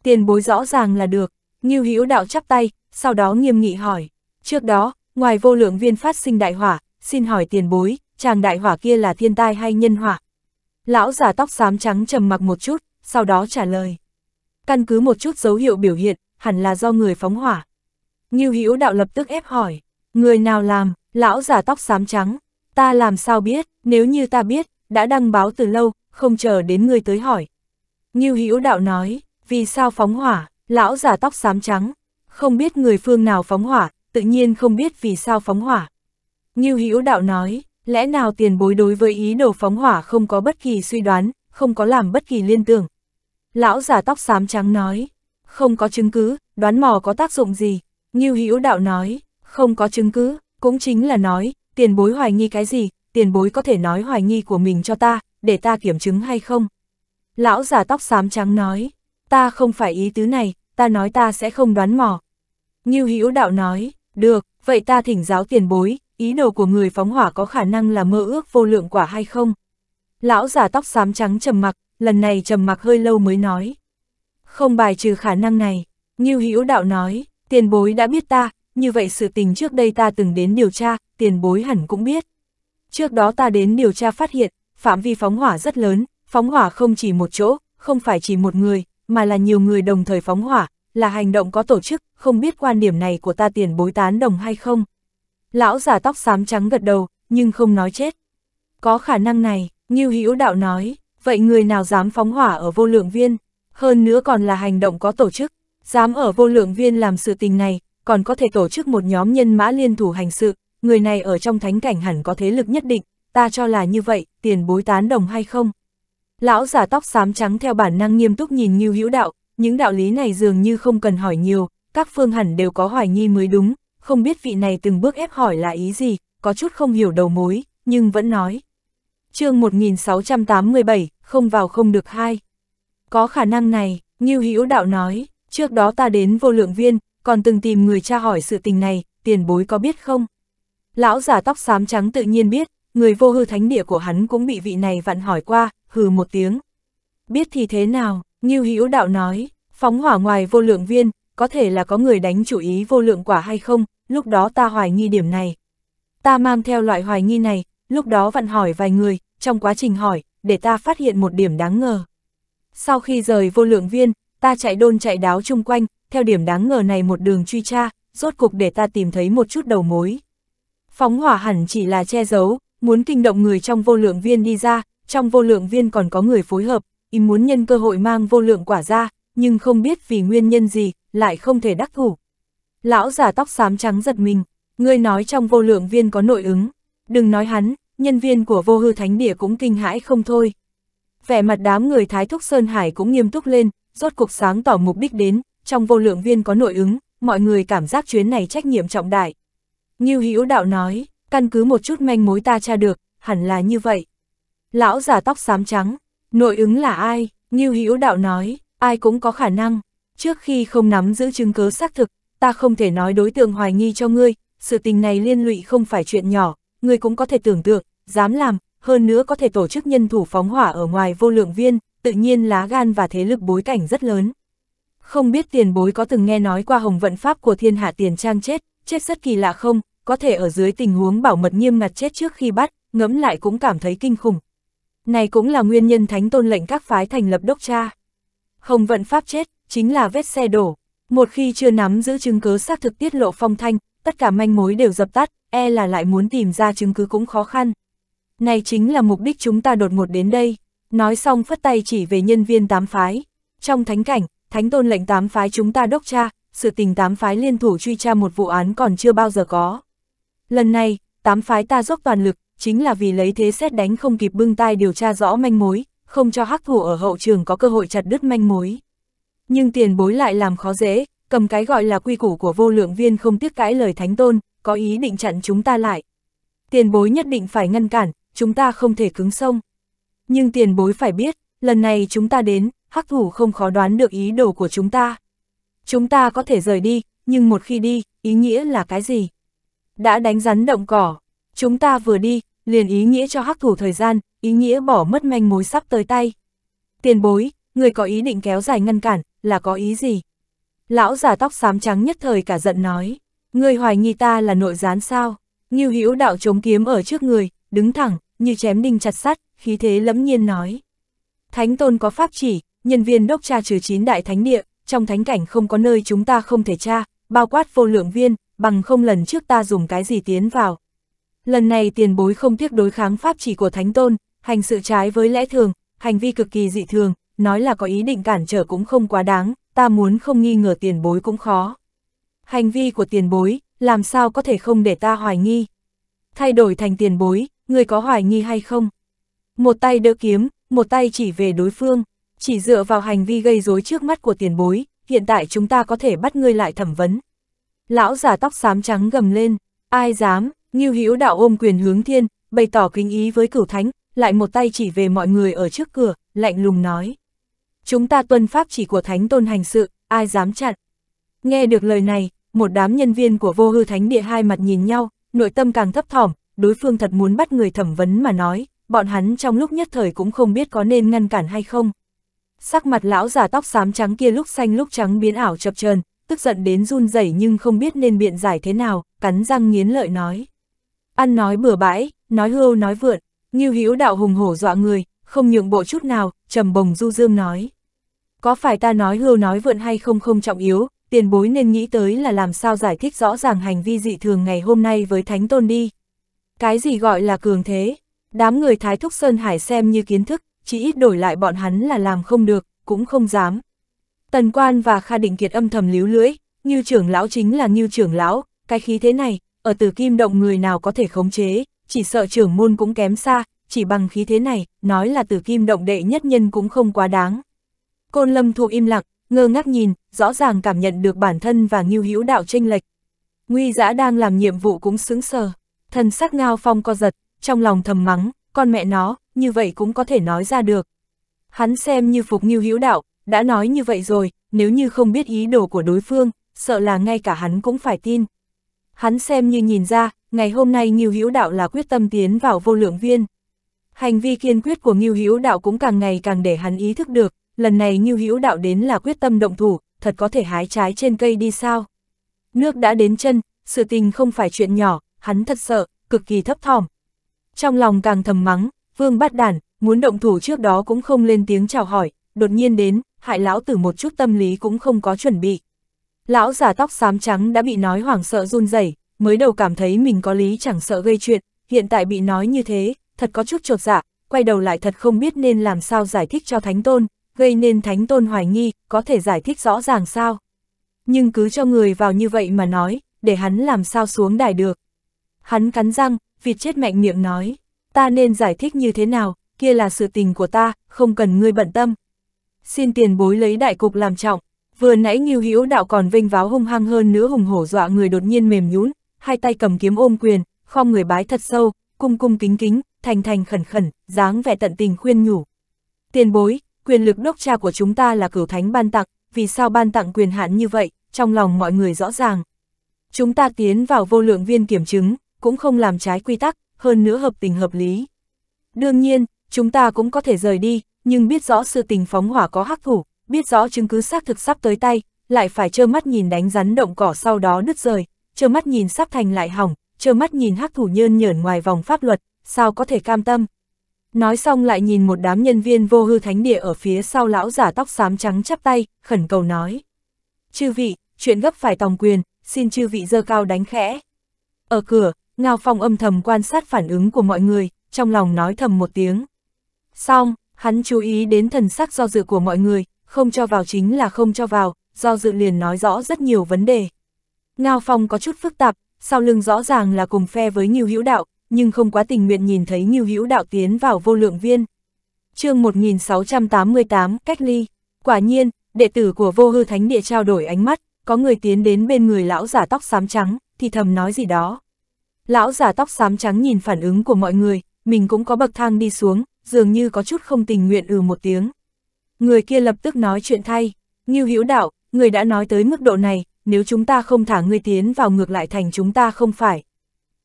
Tiền bối rõ ràng là được, Ngưu Hữu Đạo chắp tay, sau đó nghiêm nghị hỏi, trước đó, ngoài vô lượng viên phát sinh đại hỏa, xin hỏi tiền bối, chàng đại hỏa kia là thiên tai hay nhân hỏa? Lão già tóc xám trắng trầm mặc một chút, sau đó trả lời. Căn cứ một chút dấu hiệu biểu hiện, hẳn là do người phóng hỏa. Ngưu Hữu Đạo lập tức ép hỏi, người nào làm, lão già tóc xám trắng, ta làm sao biết, nếu như ta biết, đã đăng báo từ lâu, không chờ đến người tới hỏi. Ngưu Hữu Đạo nói, vì sao phóng hỏa, lão già tóc xám trắng, không biết người phương nào phóng hỏa, tự nhiên không biết vì sao phóng hỏa. Ngưu Hữu Đạo nói, lẽ nào tiền bối đối với ý đồ phóng hỏa không có bất kỳ suy đoán, không có làm bất kỳ liên tưởng. Lão già tóc xám trắng nói, không có chứng cứ, đoán mò có tác dụng gì. Ngưu Hữu Đạo nói, không có chứng cứ, cũng chính là nói, tiền bối hoài nghi cái gì, tiền bối có thể nói hoài nghi của mình cho ta, để ta kiểm chứng hay không? Lão già tóc xám trắng nói, ta không phải ý tứ này, ta nói ta sẽ không đoán mò. như Hữu đạo nói, được, vậy ta thỉnh giáo tiền bối, ý đồ của người phóng hỏa có khả năng là mơ ước vô lượng quả hay không? Lão già tóc xám trắng trầm mặc, lần này trầm mặc hơi lâu mới nói. Không bài trừ khả năng này, như Hữu đạo nói, tiền bối đã biết ta, như vậy sự tình trước đây ta từng đến điều tra, tiền bối hẳn cũng biết. Trước đó ta đến điều tra phát hiện, phạm vi phóng hỏa rất lớn, phóng hỏa không chỉ một chỗ, không phải chỉ một người, mà là nhiều người đồng thời phóng hỏa, là hành động có tổ chức, không biết quan điểm này của ta tiền bối tán đồng hay không. Lão giả tóc xám trắng gật đầu, nhưng không nói chết. Có khả năng này, Ngưu Hữu Đạo nói, vậy người nào dám phóng hỏa ở vô lượng viên, hơn nữa còn là hành động có tổ chức, dám ở vô lượng viên làm sự tình này, còn có thể tổ chức một nhóm nhân mã liên thủ hành sự, người này ở trong thánh cảnh hẳn có thế lực nhất định, ta cho là như vậy, tiền bối tán đồng hay không? Lão giả tóc xám trắng theo bản năng nghiêm túc nhìn như Hữu Đạo, những đạo lý này dường như không cần hỏi nhiều, các phương hẳn đều có hoài nghi mới đúng, không biết vị này từng bước ép hỏi là ý gì, có chút không hiểu đầu mối, nhưng vẫn nói. chương 1687, không vào không được hai. Có khả năng này, như Hữu Đạo nói, trước đó ta đến vô lượng viên, còn từng tìm người cha hỏi sự tình này, tiền bối có biết không? Lão giả tóc xám trắng tự nhiên biết, người vô hư thánh địa của hắn cũng bị vị này vặn hỏi qua, hừ một tiếng. Biết thì thế nào, như Hữu Đạo nói, phóng hỏa ngoài vô lượng viên, có thể là có người đánh chủ ý vô lượng quả hay không, lúc đó ta hoài nghi điểm này. Ta mang theo loại hoài nghi này, lúc đó vặn hỏi vài người, trong quá trình hỏi, để ta phát hiện một điểm đáng ngờ. Sau khi rời vô lượng viên, ta chạy đôn chạy đáo chung quanh, theo điểm đáng ngờ này một đường truy tra, rốt cục để ta tìm thấy một chút đầu mối. Phóng hỏa hẳn chỉ là che giấu, muốn kinh động người trong vô lượng viên đi ra, trong vô lượng viên còn có người phối hợp, ý muốn nhân cơ hội mang vô lượng quả ra, nhưng không biết vì nguyên nhân gì, lại không thể đắc thủ. Lão già tóc xám trắng giật mình, ngươi nói trong vô lượng viên có nội ứng, đừng nói hắn, nhân viên của vô hư thánh địa cũng kinh hãi không thôi. Vẻ mặt đám người Thái Thúc Sơn Hải cũng nghiêm túc lên, rốt cuộc sáng tỏ mục đích đến, trong vô lượng viên có nội ứng, mọi người cảm giác chuyến này trách nhiệm trọng đại. như Hữu Đạo nói, căn cứ một chút manh mối ta tra được, hẳn là như vậy. Lão già tóc xám trắng, nội ứng là ai? Như Hữu Đạo nói, ai cũng có khả năng. Trước khi không nắm giữ chứng cứ xác thực, ta không thể nói đối tượng hoài nghi cho ngươi, sự tình này liên lụy không phải chuyện nhỏ, ngươi cũng có thể tưởng tượng, dám làm, hơn nữa có thể tổ chức nhân thủ phóng hỏa ở ngoài vô lượng viên, tự nhiên lá gan và thế lực bối cảnh rất lớn. Không biết tiền bối có từng nghe nói qua hồng vận pháp của thiên hạ tiền trang chết, chết rất kỳ lạ không, có thể ở dưới tình huống bảo mật nghiêm ngặt chết trước khi bắt, ngẫm lại cũng cảm thấy kinh khủng. Này cũng là nguyên nhân thánh tôn lệnh các phái thành lập đốc tra. không vận pháp chết, chính là vết xe đổ. Một khi chưa nắm giữ chứng cứ xác thực tiết lộ phong thanh, tất cả manh mối đều dập tắt, e là lại muốn tìm ra chứng cứ cũng khó khăn. Này chính là mục đích chúng ta đột ngột đến đây. Nói xong phất tay chỉ về nhân viên tám phái. Trong thánh cảnh, thánh tôn lệnh tám phái chúng ta đốc tra, sự tình tám phái liên thủ truy tra một vụ án còn chưa bao giờ có. Lần này, tám phái ta dốc toàn lực, chính là vì lấy thế xét đánh không kịp bưng tai điều tra rõ manh mối, không cho hắc thủ ở hậu trường có cơ hội chặt đứt manh mối. Nhưng tiền bối lại làm khó dễ, cầm cái gọi là quy củ của vô lượng viên không tiếc cãi lời thánh tôn, có ý định chặn chúng ta lại. Tiền bối nhất định phải ngăn cản, chúng ta không thể cứng sông. Nhưng tiền bối phải biết, lần này chúng ta đến, hắc thủ không khó đoán được ý đồ của chúng ta. Chúng ta có thể rời đi, nhưng một khi đi, ý nghĩa là cái gì? Đã đánh rắn động cỏ, chúng ta vừa đi, liền ý nghĩa cho hắc thủ thời gian, ý nghĩa bỏ mất manh mối sắp tới tay. Tiền bối, người có ý định kéo dài ngăn cản, là có ý gì? Lão già tóc xám trắng nhất thời cả giận nói, người hoài nghi ta là nội gián sao? như hữu đạo chống kiếm ở trước người, đứng thẳng, như chém đinh chặt sắt, khí thế lẫm nhiên nói. Thánh tôn có pháp chỉ, nhân viên đốc tra trừ chín đại thánh địa, trong thánh cảnh không có nơi chúng ta không thể tra, bao quát vô lượng viên, bằng không lần trước ta dùng cái gì tiến vào. Lần này tiền bối không tiếc đối kháng pháp chỉ của Thánh Tôn, hành sự trái với lẽ thường, hành vi cực kỳ dị thường, nói là có ý định cản trở cũng không quá đáng, ta muốn không nghi ngờ tiền bối cũng khó. Hành vi của tiền bối, làm sao có thể không để ta hoài nghi? Thay đổi thành tiền bối, người có hoài nghi hay không? Một tay đỡ kiếm, một tay chỉ về đối phương, chỉ dựa vào hành vi gây rối trước mắt của tiền bối, hiện tại chúng ta có thể bắt ngươi lại thẩm vấn, Lão giả tóc xám trắng gầm lên, ai dám, Ngưu Hữu đạo ôm quyền hướng thiên, bày tỏ kính ý với cửu thánh, lại một tay chỉ về mọi người ở trước cửa, lạnh lùng nói. Chúng ta tuân pháp chỉ của thánh tôn hành sự, ai dám chặn. Nghe được lời này, một đám nhân viên của vô hư thánh địa hai mặt nhìn nhau, nội tâm càng thấp thỏm, đối phương thật muốn bắt người thẩm vấn mà nói, bọn hắn trong lúc nhất thời cũng không biết có nên ngăn cản hay không. Sắc mặt lão giả tóc xám trắng kia lúc xanh lúc trắng biến ảo chập chờn tức giận đến run rẩy nhưng không biết nên biện giải thế nào, cắn răng nghiến lợi nói. Ăn nói bừa bãi, nói hưu nói vượn, như hữu đạo hùng hổ dọa người, không nhượng bộ chút nào, trầm bồng du dương nói. Có phải ta nói hưu nói vượn hay không không trọng yếu, tiền bối nên nghĩ tới là làm sao giải thích rõ ràng hành vi dị thường ngày hôm nay với Thánh Tôn đi. Cái gì gọi là cường thế? Đám người Thái Thúc Sơn Hải xem như kiến thức, chỉ ít đổi lại bọn hắn là làm không được, cũng không dám, Tần Quan và Kha Định Kiệt âm thầm líu lưỡi, như trưởng lão chính là như trưởng lão, cái khí thế này, ở từ kim động người nào có thể khống chế, chỉ sợ trưởng môn cũng kém xa, chỉ bằng khí thế này, nói là từ kim động đệ nhất nhân cũng không quá đáng. Côn Lâm thuộc im lặng, ngơ ngác nhìn, rõ ràng cảm nhận được bản thân và Ngưu Hữu Đạo chênh lệch. Nguy Dã đang làm nhiệm vụ cũng sững sờ, thần sắc Ngao Phong co giật, trong lòng thầm mắng, con mẹ nó, như vậy cũng có thể nói ra được. Hắn xem như phục Ngưu Hữu Đạo, đã nói như vậy rồi, nếu như không biết ý đồ của đối phương, sợ là ngay cả hắn cũng phải tin. Hắn xem như nhìn ra, ngày hôm nay Ngưu Hữu Đạo là quyết tâm tiến vào vô lượng viên. Hành vi kiên quyết của Ngưu Hữu Đạo cũng càng ngày càng để hắn ý thức được, lần này Ngưu Hữu Đạo đến là quyết tâm động thủ, thật có thể hái trái trên cây đi sao. Nước đã đến chân, sự tình không phải chuyện nhỏ, hắn thật sợ, cực kỳ thấp thỏm. Trong lòng càng thầm mắng, Vương Bát Đản, muốn động thủ trước đó cũng không lên tiếng chào hỏi, đột nhiên đến, hại lão tử một chút tâm lý cũng không có chuẩn bị. Lão giả tóc xám trắng đã bị nói hoảng sợ run rẩy, mới đầu cảm thấy mình có lý chẳng sợ gây chuyện, hiện tại bị nói như thế, thật có chút trột dạ, quay đầu lại thật không biết nên làm sao giải thích cho Thánh Tôn, gây nên Thánh Tôn hoài nghi, có thể giải thích rõ ràng sao. Nhưng cứ cho người vào như vậy mà nói, để hắn làm sao xuống đài được. Hắn cắn răng, vịt chết mạnh miệng nói, ta nên giải thích như thế nào, kia là sự tình của ta, không cần ngươi bận tâm xin tiền bối lấy đại cục làm trọng. Vừa nãy Ngưu Hữu đạo còn vinh váo hung hăng hơn nữa hùng hổ dọa người đột nhiên mềm nhũn, hai tay cầm kiếm ôm quyền, khom người bái thật sâu, cung cung kính kính, thành thành khẩn khẩn, dáng vẻ tận tình khuyên nhủ. Tiền bối, quyền lực đốc cha của chúng ta là cửu thánh ban tặng, vì sao ban tặng quyền hạn như vậy, trong lòng mọi người rõ ràng. Chúng ta tiến vào vô lượng viên kiểm chứng, cũng không làm trái quy tắc, hơn nữa hợp tình hợp lý. Đương nhiên, chúng ta cũng có thể rời đi, nhưng biết rõ sự tình phóng hỏa có hắc thủ, biết rõ chứng cứ xác thực sắp tới tay, lại phải trơ mắt nhìn đánh rắn động cỏ sau đó nứt rời, trơ mắt nhìn sắp thành lại hỏng, trơ mắt nhìn hắc thủ nhơn nhởn ngoài vòng pháp luật, sao có thể cam tâm. Nói xong lại nhìn một đám nhân viên vô hư thánh địa ở phía sau lão giả tóc xám trắng chắp tay, khẩn cầu nói. Chư vị, chuyện gấp phải tòng quyền, xin chư vị dơ cao đánh khẽ. Ở cửa, Ngao Phong âm thầm quan sát phản ứng của mọi người, trong lòng nói thầm một tiếng. Xong, hắn chú ý đến thần sắc do dự của mọi người, không cho vào chính là không cho vào, do dự liền nói rõ rất nhiều vấn đề. Ngao Phong có chút phức tạp, sau lưng rõ ràng là cùng phe với Nghiêu Hữu Đạo, nhưng không quá tình nguyện nhìn thấy Nghiêu Hữu Đạo tiến vào vô lượng viên. chương 1688 cách ly, quả nhiên, đệ tử của vô hư thánh địa trao đổi ánh mắt, có người tiến đến bên người lão giả tóc xám trắng, thì thầm nói gì đó. Lão giả tóc xám trắng nhìn phản ứng của mọi người, mình cũng có bậc thang đi xuống, dường như có chút không tình nguyện ừ một tiếng. Người kia lập tức nói chuyện thay, như Hữu Đạo, người đã nói tới mức độ này, nếu chúng ta không thả ngươi tiến vào ngược lại thành chúng ta không phải.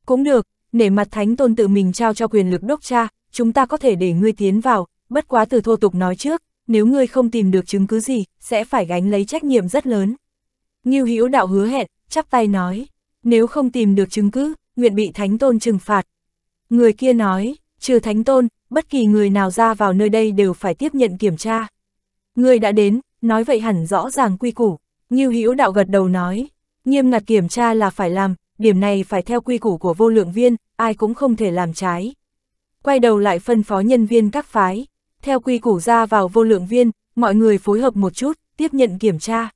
Cũng được, nể mặt thánh tôn tự mình trao cho quyền lực đốc cha, chúng ta có thể để ngươi tiến vào, bất quá từ thô tục nói trước, nếu ngươi không tìm được chứng cứ gì, sẽ phải gánh lấy trách nhiệm rất lớn. như Hữu Đạo hứa hẹn, chắp tay nói, nếu không tìm được chứng cứ, nguyện bị thánh tôn trừng phạt. Người kia nói, trừ thánh tôn, bất kỳ người nào ra vào nơi đây đều phải tiếp nhận kiểm tra. Người đã đến, nói vậy hẳn rõ ràng quy củ, Ngưu Hữu đạo gật đầu nói, nghiêm ngặt kiểm tra là phải làm, điểm này phải theo quy củ của vô lượng viên, ai cũng không thể làm trái. Quay đầu lại phân phó nhân viên các phái, theo quy củ ra vào vô lượng viên, mọi người phối hợp một chút, tiếp nhận kiểm tra.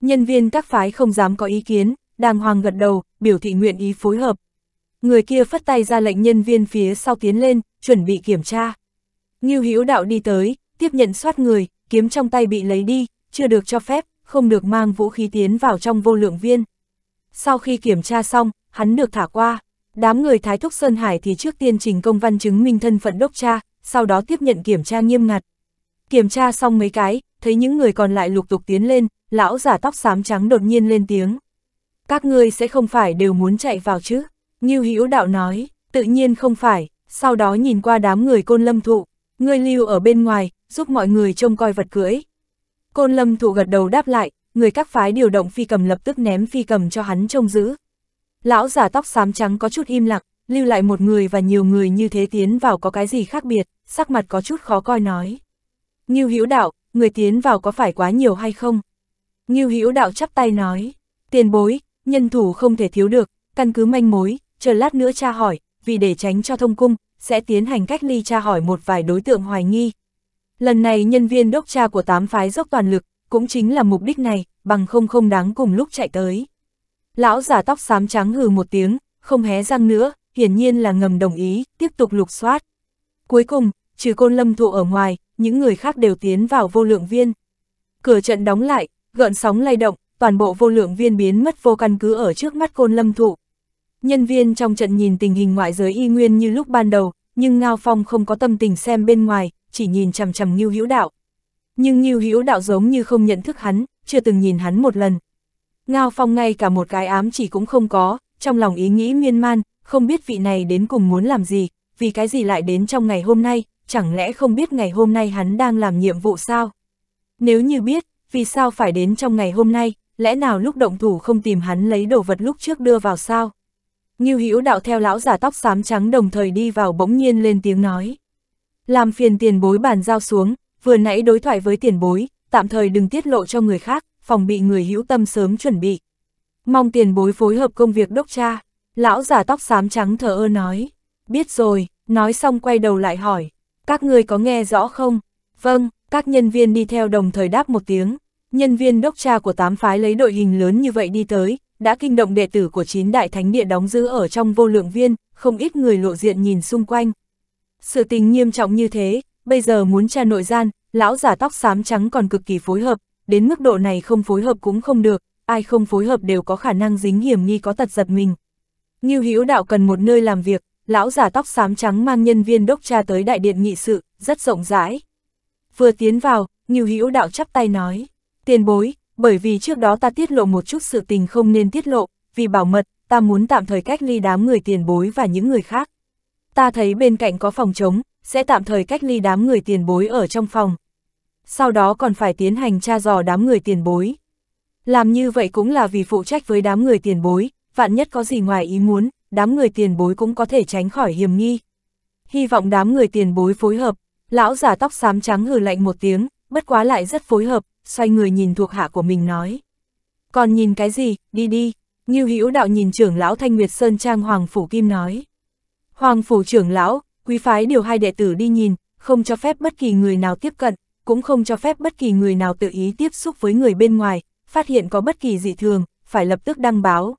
Nhân viên các phái không dám có ý kiến, đàng hoàng gật đầu, biểu thị nguyện ý phối hợp người kia phất tay ra lệnh nhân viên phía sau tiến lên, chuẩn bị kiểm tra. Ngưu Hữu Đạo đi tới, tiếp nhận soát người, kiếm trong tay bị lấy đi, chưa được cho phép, không được mang vũ khí tiến vào trong vô lượng viên. Sau khi kiểm tra xong, hắn được thả qua. Đám người Thái Thúc Sơn Hải thì trước tiên trình công văn chứng minh thân phận đốc cha, sau đó tiếp nhận kiểm tra nghiêm ngặt. Kiểm tra xong mấy cái, thấy những người còn lại lục tục tiến lên, lão giả tóc xám trắng đột nhiên lên tiếng. Các ngươi sẽ không phải đều muốn chạy vào chứ? Ngưu Hữu Đạo nói, tự nhiên không phải, sau đó nhìn qua đám người côn lâm thụ, ngươi lưu ở bên ngoài, giúp mọi người trông coi vật cưỡi. Côn lâm thụ gật đầu đáp lại, người các phái điều động phi cầm lập tức ném phi cầm cho hắn trông giữ. Lão giả tóc xám trắng có chút im lặng, lưu lại một người và nhiều người như thế tiến vào có cái gì khác biệt, sắc mặt có chút khó coi nói. Ngưu Hữu Đạo, người tiến vào có phải quá nhiều hay không? Ngưu Hữu Đạo chắp tay nói, tiền bối, nhân thủ không thể thiếu được, căn cứ manh mối, chờ lát nữa tra hỏi, vì để tránh cho thông cung, sẽ tiến hành cách ly tra hỏi một vài đối tượng hoài nghi. Lần này nhân viên đốc tra của tám phái dốc toàn lực, cũng chính là mục đích này, bằng không không đáng cùng lúc chạy tới. Lão giả tóc xám trắng hừ một tiếng, không hé răng nữa, hiển nhiên là ngầm đồng ý, tiếp tục lục soát. Cuối cùng, trừ côn lâm thụ ở ngoài, những người khác đều tiến vào vô lượng viên. Cửa trận đóng lại, gợn sóng lay động, toàn bộ vô lượng viên biến mất vô căn cứ ở trước mắt côn lâm thụ, Nhân viên trong trận nhìn tình hình ngoại giới y nguyên như lúc ban đầu, nhưng Ngao Phong không có tâm tình xem bên ngoài, chỉ nhìn chằm chằm Ngưu Hữu Đạo. Nhưng Ngưu Hữu Đạo giống như không nhận thức hắn, chưa từng nhìn hắn một lần. Ngao Phong ngay cả một cái ám chỉ cũng không có, trong lòng ý nghĩ miên man, không biết vị này đến cùng muốn làm gì, vì cái gì lại đến trong ngày hôm nay, chẳng lẽ không biết ngày hôm nay hắn đang làm nhiệm vụ sao? Nếu như biết, vì sao phải đến trong ngày hôm nay, lẽ nào lúc động thủ không tìm hắn lấy đồ vật lúc trước đưa vào sao? Ngưu Hữu Đạo theo lão giả tóc xám trắng đồng thời đi vào bỗng nhiên lên tiếng nói. Làm phiền tiền bối bàn giao xuống, vừa nãy đối thoại với tiền bối, tạm thời đừng tiết lộ cho người khác, phòng bị người hữu tâm sớm chuẩn bị. Mong tiền bối phối hợp công việc đốc tra, lão giả tóc xám trắng thờ ơ nói. Biết rồi, nói xong quay đầu lại hỏi, các người có nghe rõ không? Vâng, các nhân viên đi theo đồng thời đáp một tiếng. Nhân viên đốc tra của tám phái lấy đội hình lớn như vậy đi tới, đã kinh động đệ tử của chín đại thánh địa đóng giữ ở trong vô lượng viên, không ít người lộ diện nhìn xung quanh. Sự tình nghiêm trọng như thế, bây giờ muốn tra nội gian, lão giả tóc xám trắng còn cực kỳ phối hợp, đến mức độ này không phối hợp cũng không được, ai không phối hợp đều có khả năng dính hiểm nghi có tật giật mình. Như hữu đạo cần một nơi làm việc, lão giả tóc xám trắng mang nhân viên đốc tra tới đại điện nghị sự, rất rộng rãi. Vừa tiến vào, như Hữu đạo chắp tay nói, tiền bối, bởi vì trước đó ta tiết lộ một chút sự tình không nên tiết lộ, vì bảo mật, ta muốn tạm thời cách ly đám người tiền bối và những người khác. Ta thấy bên cạnh có phòng trống, sẽ tạm thời cách ly đám người tiền bối ở trong phòng. Sau đó còn phải tiến hành tra dò đám người tiền bối. Làm như vậy cũng là vì phụ trách với đám người tiền bối, vạn nhất có gì ngoài ý muốn, đám người tiền bối cũng có thể tránh khỏi hiểm nghi. Hy vọng đám người tiền bối phối hợp, lão giả tóc xám trắng hừ lạnh một tiếng, bất quá lại rất phối hợp, xoay người nhìn thuộc hạ của mình nói. Còn nhìn cái gì, đi đi, Ngưu Hữu đạo nhìn trưởng lão Thanh Nguyệt Sơn Trang Hoàng Phủ Kim nói. Hoàng Phủ trưởng lão, quý phái điều hai đệ tử đi nhìn, không cho phép bất kỳ người nào tiếp cận, cũng không cho phép bất kỳ người nào tự ý tiếp xúc với người bên ngoài, phát hiện có bất kỳ dị thường, phải lập tức đăng báo.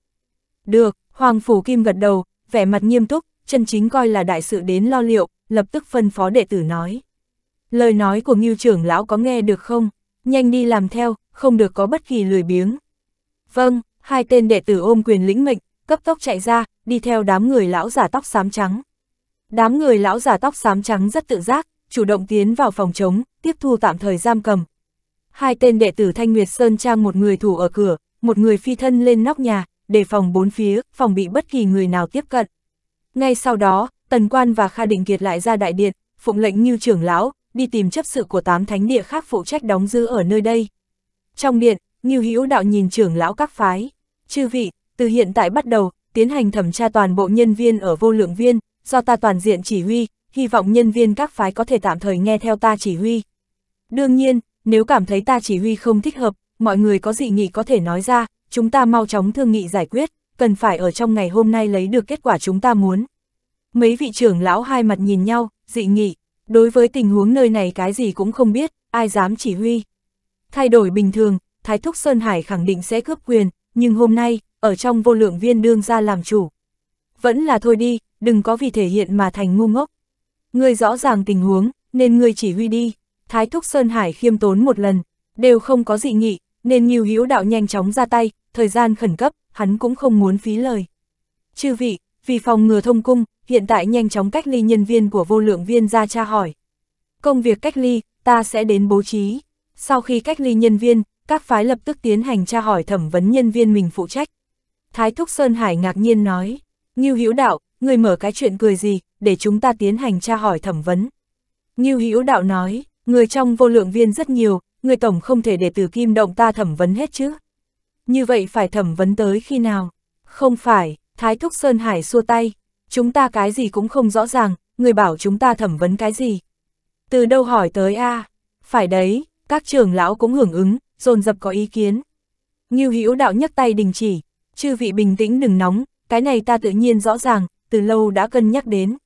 Được, Hoàng Phủ Kim gật đầu, vẻ mặt nghiêm túc, chân chính coi là đại sự đến lo liệu, lập tức phân phó đệ tử nói. Lời nói của Ngưu trưởng lão có nghe được không? Nhanh đi làm theo, không được có bất kỳ lười biếng. Vâng, hai tên đệ tử ôm quyền lĩnh mệnh, cấp tốc chạy ra, đi theo đám người lão giả tóc xám trắng. Đám người lão giả tóc xám trắng rất tự giác, chủ động tiến vào phòng chống, tiếp thu tạm thời giam cầm. Hai tên đệ tử Thanh Nguyệt Sơn Trang một người thủ ở cửa, một người phi thân lên nóc nhà, đề phòng bốn phía, phòng bị bất kỳ người nào tiếp cận. Ngay sau đó, Tần Quan và Kha Định Kiệt lại ra đại điện, phụng lệnh như trưởng lão, đi tìm chấp sự của tám thánh địa khác phụ trách đóng giữ ở nơi đây. Trong điện, Ngưu Hữu Đạo nhìn trưởng lão các phái, chư vị, từ hiện tại bắt đầu, tiến hành thẩm tra toàn bộ nhân viên ở vô lượng viên, do ta toàn diện chỉ huy, hy vọng nhân viên các phái có thể tạm thời nghe theo ta chỉ huy. Đương nhiên, nếu cảm thấy ta chỉ huy không thích hợp, mọi người có dị nghị có thể nói ra, chúng ta mau chóng thương nghị giải quyết, cần phải ở trong ngày hôm nay lấy được kết quả chúng ta muốn. Mấy vị trưởng lão hai mặt nhìn nhau, dị nghị đối với tình huống nơi này cái gì cũng không biết, ai dám chỉ huy. Thay đổi bình thường, Thái Thúc Sơn Hải khẳng định sẽ cướp quyền, nhưng hôm nay, ở trong vô lượng viên đương ra làm chủ. Vẫn là thôi đi, đừng có vì thể hiện mà thành ngu ngốc. Ngươi rõ ràng tình huống, nên ngươi chỉ huy đi. Thái Thúc Sơn Hải khiêm tốn một lần, đều không có dị nghị, nên Nhiêu Hữu Đạo nhanh chóng ra tay, thời gian khẩn cấp, hắn cũng không muốn phí lời. Chư vị, vì phòng ngừa thông cung, hiện tại nhanh chóng cách ly nhân viên của vô lượng viên ra tra hỏi. Công việc cách ly, ta sẽ đến bố trí. Sau khi cách ly nhân viên, các phái lập tức tiến hành tra hỏi thẩm vấn nhân viên mình phụ trách. Thái Thúc Sơn Hải ngạc nhiên nói, Ngưu Hữu Đạo, người mở cái chuyện cười gì, để chúng ta tiến hành tra hỏi thẩm vấn. Ngưu Hữu Đạo nói, người trong vô lượng viên rất nhiều, người tổng không thể để từ kim động ta thẩm vấn hết chứ. Như vậy phải thẩm vấn tới khi nào? Không phải, Thái Thúc Sơn Hải xua tay, chúng ta cái gì cũng không rõ ràng, người bảo chúng ta thẩm vấn cái gì. Từ đâu hỏi tới a à? Phải đấy, các trưởng lão cũng hưởng ứng, dồn dập có ý kiến. Ngưu Hữu đạo nhấc tay đình chỉ, chư vị bình tĩnh đừng nóng, cái này ta tự nhiên rõ ràng, từ lâu đã cân nhắc đến.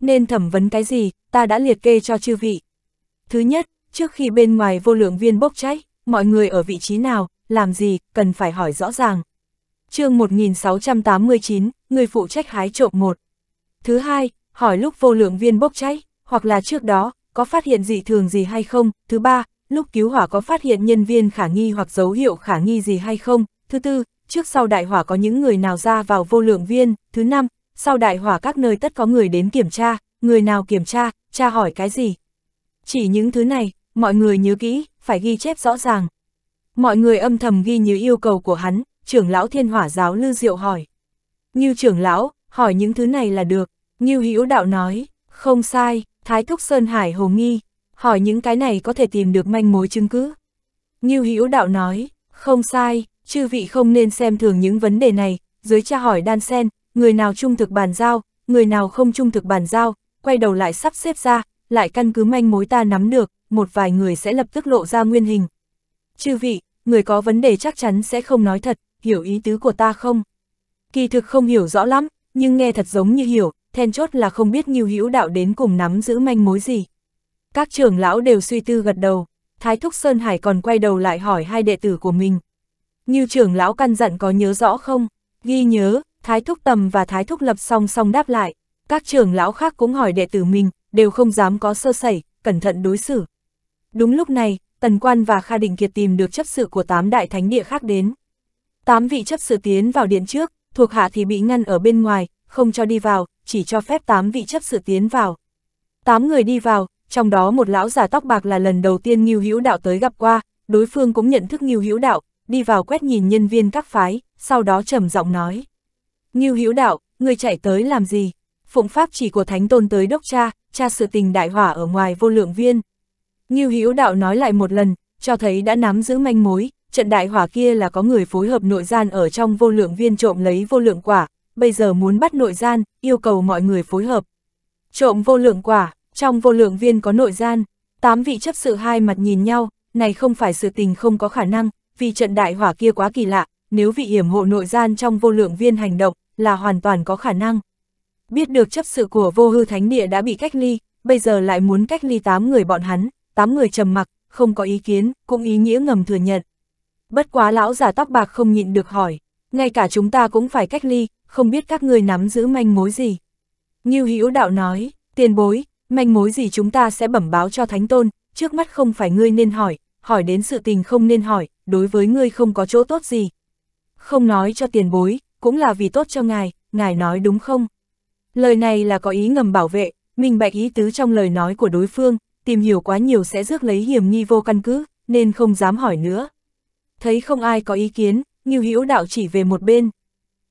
Nên thẩm vấn cái gì, ta đã liệt kê cho chư vị. Thứ nhất, trước khi bên ngoài vô lượng viên bốc cháy, mọi người ở vị trí nào, làm gì, cần phải hỏi rõ ràng. chương 1689, người phụ trách hái trộm một. Thứ hai, hỏi lúc vô lượng viên bốc cháy, hoặc là trước đó, có phát hiện gì thường gì hay không. Thứ ba, lúc cứu hỏa có phát hiện nhân viên khả nghi hoặc dấu hiệu khả nghi gì hay không. Thứ tư, trước sau đại hỏa có những người nào ra vào vô lượng viên. Thứ năm, sau đại hỏa các nơi tất có người đến kiểm tra, người nào kiểm tra, tra hỏi cái gì. Chỉ những thứ này, mọi người nhớ kỹ, phải ghi chép rõ ràng. Mọi người âm thầm ghi như yêu cầu của hắn, trưởng lão thiên hỏa giáo Lư Diệu hỏi. Như trưởng lão, hỏi những thứ này là được, Như Hữu Đạo nói, không sai, Thái Thúc Sơn Hải hồ nghi, hỏi những cái này có thể tìm được manh mối chứng cứ. Như Hữu Đạo nói, không sai, chư vị không nên xem thường những vấn đề này, dưới cha hỏi đan sen, người nào trung thực bàn giao, người nào không trung thực bàn giao, quay đầu lại sắp xếp ra, lại căn cứ manh mối ta nắm được, một vài người sẽ lập tức lộ ra nguyên hình. Chư vị, người có vấn đề chắc chắn sẽ không nói thật, hiểu ý tứ của ta không? kỳ thực không hiểu rõ lắm, nhưng nghe thật giống như hiểu, then chốt là không biết Ngưu Hữu Đạo đến cùng nắm giữ manh mối gì. Các trưởng lão đều suy tư gật đầu, Thái Thúc Sơn Hải còn quay đầu lại hỏi hai đệ tử của mình. Như trưởng lão căn dặn có nhớ rõ không? Ghi nhớ, Thái Thúc Tầm và Thái Thúc Lập song song đáp lại, các trưởng lão khác cũng hỏi đệ tử mình, đều không dám có sơ sẩy, cẩn thận đối xử. Đúng lúc này, Tần Quan và Kha Đình Kiệt tìm được chấp sự của tám đại thánh địa khác đến. Tám vị chấp sự tiến vào điện trước, thuộc hạ thì bị ngăn ở bên ngoài, không cho đi vào, chỉ cho phép tám vị chấp sự tiến vào. Tám người đi vào, trong đó một lão giả tóc bạc là lần đầu tiên Ngưu Hữu Đạo tới gặp qua, đối phương cũng nhận thức Ngưu Hữu Đạo, đi vào quét nhìn nhân viên các phái, sau đó trầm giọng nói: "Ngưu Hữu Đạo, người chạy tới làm gì? Phụng pháp chỉ của Thánh Tôn tới đốc cha, cha sự tình đại hỏa ở ngoài vô lượng viên." Ngưu Hữu Đạo nói lại một lần, cho thấy đã nắm giữ manh mối, trận đại hỏa kia là có người phối hợp nội gian ở trong vô lượng viên trộm lấy vô lượng quả, bây giờ muốn bắt nội gian, yêu cầu mọi người phối hợp. Trộm vô lượng quả, trong vô lượng viên có nội gian, tám vị chấp sự hai mặt nhìn nhau, này không phải sự tình không có khả năng, vì trận đại hỏa kia quá kỳ lạ, nếu vị hiểm hộ nội gian trong vô lượng viên hành động, là hoàn toàn có khả năng. Biết được chấp sự của vô hư thánh địa đã bị cách ly, bây giờ lại muốn cách ly tám người bọn hắn, tám người trầm mặc, không có ý kiến, cũng ý nghĩa ngầm thừa nhận. Bất quá lão giả tóc bạc không nhịn được hỏi, ngay cả chúng ta cũng phải cách ly, không biết các người nắm giữ manh mối gì. Ngưu Hữu đạo nói, tiền bối, manh mối gì chúng ta sẽ bẩm báo cho Thánh Tôn, trước mắt không phải ngươi nên hỏi, hỏi đến sự tình không nên hỏi, đối với ngươi không có chỗ tốt gì. Không nói cho tiền bối, cũng là vì tốt cho ngài, ngài nói đúng không? Lời này là có ý ngầm bảo vệ, mình bạch ý tứ trong lời nói của đối phương, tìm hiểu quá nhiều sẽ rước lấy hiểm nghi vô căn cứ, nên không dám hỏi nữa thấy không ai có ý kiến, Ngưu Hữu Đạo chỉ về một bên.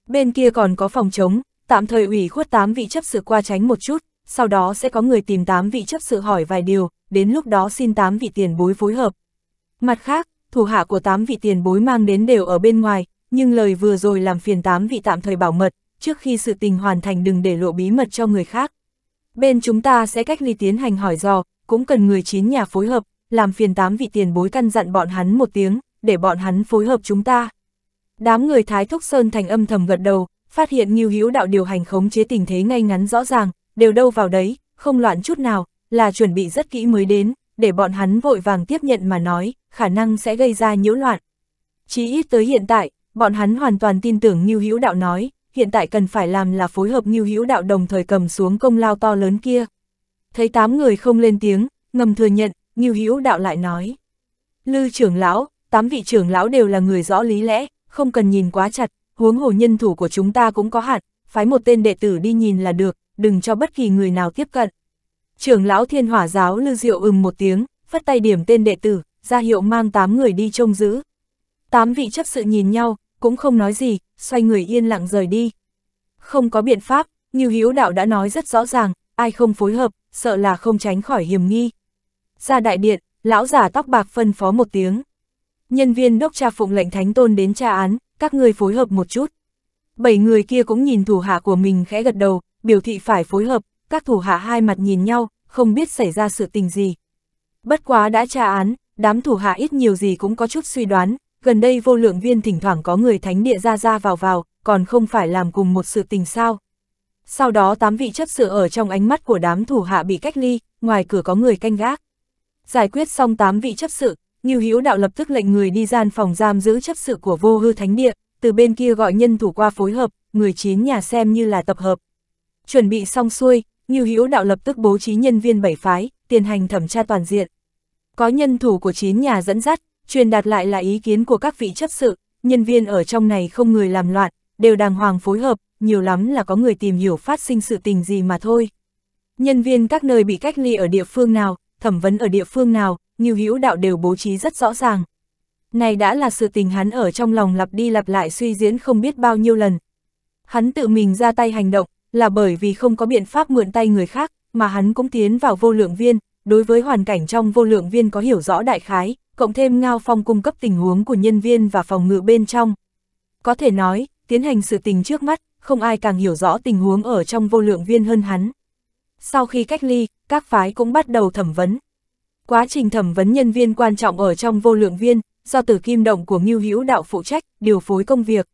Bên kia còn có phòng trống, tạm thời ủy khuất tám vị chấp sự qua tránh một chút, sau đó sẽ có người tìm tám vị chấp sự hỏi vài điều, đến lúc đó xin tám vị tiền bối phối hợp. Mặt khác, thủ hạ của tám vị tiền bối mang đến đều ở bên ngoài, nhưng lời vừa rồi làm phiền tám vị tạm thời bảo mật, trước khi sự tình hoàn thành đừng để lộ bí mật cho người khác. Bên chúng ta sẽ cách ly tiến hành hỏi dò, cũng cần người chín nhà phối hợp, làm phiền tám vị tiền bối căn dặn bọn hắn một tiếng, để bọn hắn phối hợp chúng ta. Đám người Thái Thúc Sơn thành âm thầm gật đầu, phát hiện Ngưu Hữu Đạo điều hành khống chế tình thế ngay ngắn rõ ràng, đều đâu vào đấy, không loạn chút nào, là chuẩn bị rất kỹ mới đến, để bọn hắn vội vàng tiếp nhận mà nói, khả năng sẽ gây ra nhiễu loạn. Chỉ ít tới hiện tại, bọn hắn hoàn toàn tin tưởng Ngưu Hữu Đạo nói, hiện tại cần phải làm là phối hợp Ngưu Hữu Đạo đồng thời cầm xuống công lao to lớn kia. Thấy tám người không lên tiếng, ngầm thừa nhận, Ngưu Hữu Đạo lại nói: "Lư trưởng lão, tám vị trưởng lão đều là người rõ lý lẽ, không cần nhìn quá chặt, huống hồ nhân thủ của chúng ta cũng có hạn, phái một tên đệ tử đi nhìn là được, đừng cho bất kỳ người nào tiếp cận. Trưởng lão thiên hỏa giáo lư diệu ừm một tiếng, phất tay điểm tên đệ tử, ra hiệu mang tám người đi trông giữ. Tám vị chấp sự nhìn nhau, cũng không nói gì, xoay người yên lặng rời đi. Không có biện pháp, như hiếu đạo đã nói rất rõ ràng, ai không phối hợp, sợ là không tránh khỏi hiểm nghi. Ra đại điện, lão giả tóc bạc phân phó một tiếng nhân viên đốc tra phụng lệnh Thánh Tôn đến tra án, các người phối hợp một chút. Bảy người kia cũng nhìn thủ hạ của mình khẽ gật đầu, biểu thị phải phối hợp, các thủ hạ hai mặt nhìn nhau, không biết xảy ra sự tình gì. Bất quá đã tra án, đám thủ hạ ít nhiều gì cũng có chút suy đoán, gần đây vô lượng viên thỉnh thoảng có người thánh địa ra ra vào vào, còn không phải làm cùng một sự tình sao. Sau đó tám vị chấp sự ở trong ánh mắt của đám thủ hạ bị cách ly, ngoài cửa có người canh gác. Giải quyết xong tám vị chấp sự, Ngưu Hữu Đạo lập tức lệnh người đi gian phòng giam giữ chấp sự của vô hư thánh địa, từ bên kia gọi nhân thủ qua phối hợp, người chín nhà xem như là tập hợp. Chuẩn bị xong xuôi, Ngưu Hữu Đạo lập tức bố trí nhân viên bảy phái, tiến hành thẩm tra toàn diện. Có nhân thủ của chín nhà dẫn dắt, truyền đạt lại là ý kiến của các vị chấp sự, nhân viên ở trong này không người làm loạn, đều đàng hoàng phối hợp, nhiều lắm là có người tìm hiểu phát sinh sự tình gì mà thôi. Nhân viên các nơi bị cách ly ở địa phương nào, thẩm vấn ở địa phương nào, Nghiêu Hữu Đạo đều bố trí rất rõ ràng. Này đã là sự tình hắn ở trong lòng lặp đi lặp lại suy diễn không biết bao nhiêu lần. Hắn tự mình ra tay hành động, là bởi vì không có biện pháp mượn tay người khác, mà hắn cũng tiến vào vô lượng viên, đối với hoàn cảnh trong vô lượng viên có hiểu rõ đại khái, cộng thêm Ngao Phong cung cấp tình huống của nhân viên và phòng ngự bên trong. Có thể nói, tiến hành sự tình trước mắt, không ai càng hiểu rõ tình huống ở trong vô lượng viên hơn hắn. Sau khi cách ly, các phái cũng bắt đầu thẩm vấn, Quá trình thẩm vấn nhân viên quan trọng ở trong vô lượng viên, do tử kim động của Ngưu Hữu Đạo phụ trách, điều phối công việc.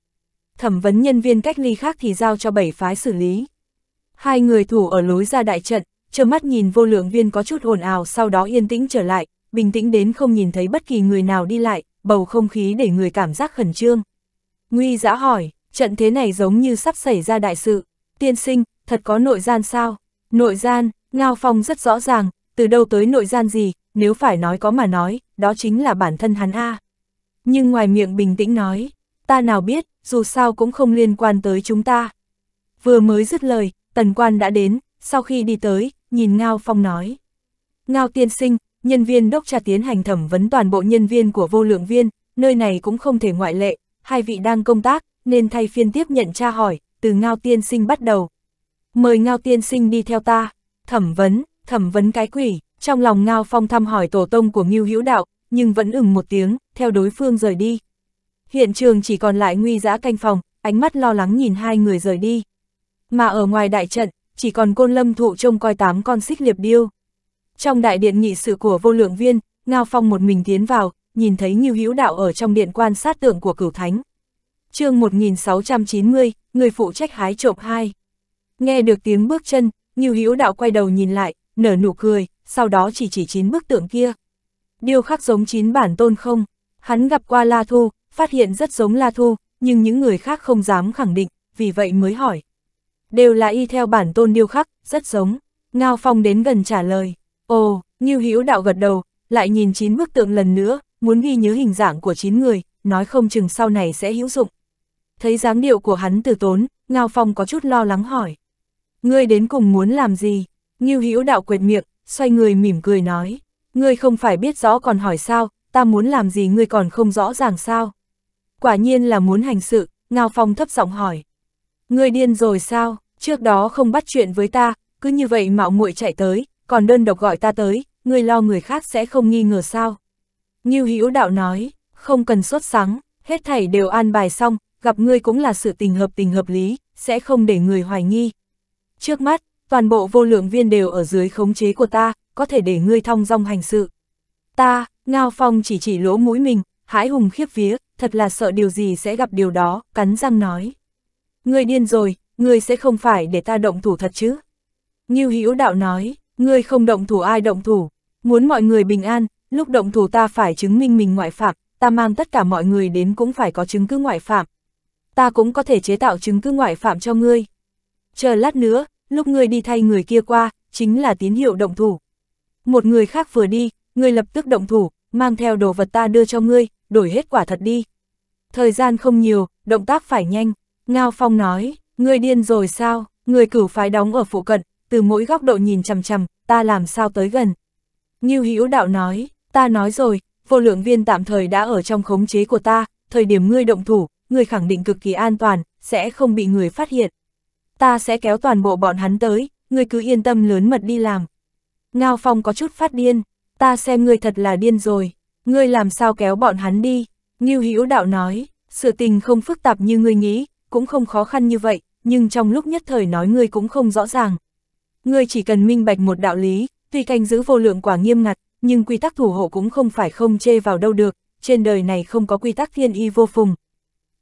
Thẩm vấn nhân viên cách ly khác thì giao cho bảy phái xử lý. Hai người thủ ở lối ra đại trận, trơ mắt nhìn vô lượng viên có chút ồn ào sau đó yên tĩnh trở lại, bình tĩnh đến không nhìn thấy bất kỳ người nào đi lại, bầu không khí để người cảm giác khẩn trương. Nguy dã hỏi, trận thế này giống như sắp xảy ra đại sự, tiên sinh, thật có nội gian sao? Nội gian, Ngao Phong rất rõ ràng, từ đâu tới nội gian gì, nếu phải nói có mà nói, đó chính là bản thân hắn A. Nhưng ngoài miệng bình tĩnh nói, ta nào biết, dù sao cũng không liên quan tới chúng ta. Vừa mới dứt lời, tần quan đã đến, sau khi đi tới, nhìn Ngao Phong nói. Ngao tiên sinh, nhân viên đốc tra tiến hành thẩm vấn toàn bộ nhân viên của vô lượng viên, nơi này cũng không thể ngoại lệ, hai vị đang công tác, nên thay phiên tiếp nhận tra hỏi, từ Ngao tiên sinh bắt đầu. Mời Ngao tiên sinh đi theo ta, thẩm vấn, thẩm vấn cái quỷ. Trong lòng Ngao Phong thăm hỏi tổ tông của Ngưu Hữu Đạo, nhưng vẫn ửng một tiếng, theo đối phương rời đi. Hiện trường chỉ còn lại nguy giã canh phòng, ánh mắt lo lắng nhìn hai người rời đi. Mà ở ngoài đại trận, chỉ còn côn lâm thụ trông coi tám con xích liệp điêu. Trong đại điện nghị sự của vô lượng viên, Ngao Phong một mình tiến vào, nhìn thấy Ngưu Hữu Đạo ở trong điện quan sát tượng của cửu thánh. chương 1690, người phụ trách hái trộm hai. Nghe được tiếng bước chân, Ngưu Hữu Đạo quay đầu nhìn lại, nở nụ cười, sau đó chỉ chỉ chín bức tượng kia. Điêu khắc giống chín bản tôn không? Hắn gặp qua La Thu, phát hiện rất giống La Thu, nhưng những người khác không dám khẳng định, vì vậy mới hỏi. Đều là y theo bản tôn điêu khắc, rất giống. Ngao Phong đến gần trả lời. Ồ, Ngưu Hữu đạo gật đầu, lại nhìn chín bức tượng lần nữa, muốn ghi nhớ hình dạng của chín người, nói không chừng sau này sẽ hữu dụng. Thấy dáng điệu của hắn từ tốn, Ngao Phong có chút lo lắng hỏi. Ngươi đến cùng muốn làm gì? Ngưu Hữu đạo quệt miệng, xoay người mỉm cười nói, ngươi không phải biết rõ còn hỏi sao, ta muốn làm gì ngươi còn không rõ ràng sao. Quả nhiên là muốn hành sự, Ngao Phong thấp giọng hỏi. Ngươi điên rồi sao, trước đó không bắt chuyện với ta, cứ như vậy mạo muội chạy tới, còn đơn độc gọi ta tới, ngươi lo người khác sẽ không nghi ngờ sao. Như Hữu đạo nói, không cần sốt sắng, hết thảy đều an bài xong, gặp ngươi cũng là sự tình hợp tình hợp lý, sẽ không để người hoài nghi. Trước mắt, toàn bộ vô lượng viên đều ở dưới khống chế của ta, có thể để ngươi thong dong hành sự. Ta, Ngao Phong chỉ chỉ lỗ mũi mình, hãi hùng khiếp vía, thật là sợ điều gì sẽ gặp điều đó, cắn răng nói. Ngươi điên rồi, ngươi sẽ không phải để ta động thủ thật chứ? Như Hữu đạo nói, ngươi không động thủ ai động thủ, muốn mọi người bình an, lúc động thủ ta phải chứng minh mình ngoại phạm, ta mang tất cả mọi người đến cũng phải có chứng cứ ngoại phạm. Ta cũng có thể chế tạo chứng cứ ngoại phạm cho ngươi. Chờ lát nữa, lúc ngươi đi thay người kia qua, chính là tín hiệu động thủ. Một người khác vừa đi, ngươi lập tức động thủ, mang theo đồ vật ta đưa cho ngươi, đổi hết quả thật đi. Thời gian không nhiều, động tác phải nhanh. Ngao Phong nói, ngươi điên rồi sao, người cử phái đóng ở phụ cận, từ mỗi góc độ nhìn chằm chằm, ta làm sao tới gần. Nghiêu Hữu đạo nói, ta nói rồi, vô lượng viên tạm thời đã ở trong khống chế của ta, thời điểm ngươi động thủ, ngươi khẳng định cực kỳ an toàn, sẽ không bị người phát hiện ta sẽ kéo toàn bộ bọn hắn tới, ngươi cứ yên tâm lớn mật đi làm. Ngao Phong có chút phát điên, ta xem ngươi thật là điên rồi, ngươi làm sao kéo bọn hắn đi, Ngưu Hữu Đạo nói, sự tình không phức tạp như ngươi nghĩ, cũng không khó khăn như vậy, nhưng trong lúc nhất thời nói ngươi cũng không rõ ràng. Ngươi chỉ cần minh bạch một đạo lý, tuy canh giữ vô lượng quả nghiêm ngặt, nhưng quy tắc thủ hộ cũng không phải không chê vào đâu được, trên đời này không có quy tắc thiên y vô phùng.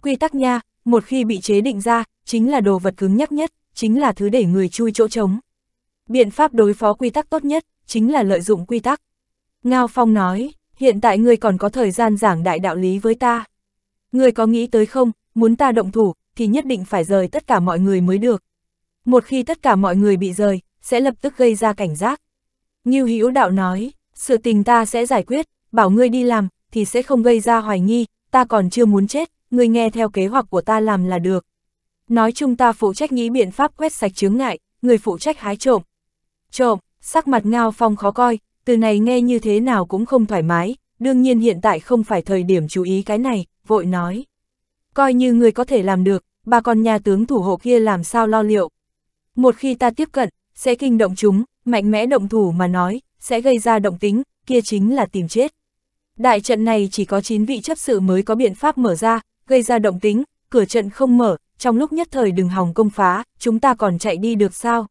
Quy tắc nha, một khi bị chế định ra, chính là đồ vật cứng nhắc nhất, chính là thứ để người chui chỗ trống. Biện pháp đối phó quy tắc tốt nhất, chính là lợi dụng quy tắc. Ngao Phong nói, hiện tại ngươi còn có thời gian giảng đại đạo lý với ta. Ngươi có nghĩ tới không, muốn ta động thủ, thì nhất định phải rời tất cả mọi người mới được. Một khi tất cả mọi người bị rời, sẽ lập tức gây ra cảnh giác. Ngưu Hữu Đạo nói, sự tình ta sẽ giải quyết, bảo ngươi đi làm, thì sẽ không gây ra hoài nghi, ta còn chưa muốn chết, Ngươi nghe theo kế hoạch của ta làm là được. Nói chung ta phụ trách nghĩ biện pháp quét sạch chướng ngại, người phụ trách hái trộm. Trộm, sắc mặt Ngao Phong khó coi, từ này nghe như thế nào cũng không thoải mái, đương nhiên hiện tại không phải thời điểm chú ý cái này, vội nói. Coi như người có thể làm được, bà con nhà tướng thủ hộ kia làm sao lo liệu. Một khi ta tiếp cận, sẽ kinh động chúng, mạnh mẽ động thủ mà nói, sẽ gây ra động tính, kia chính là tìm chết. Đại trận này chỉ có 9 vị chấp sự mới có biện pháp mở ra, gây ra động tính, cửa trận không mở, trong lúc nhất thời đừng hòng công phá, chúng ta còn chạy đi được sao?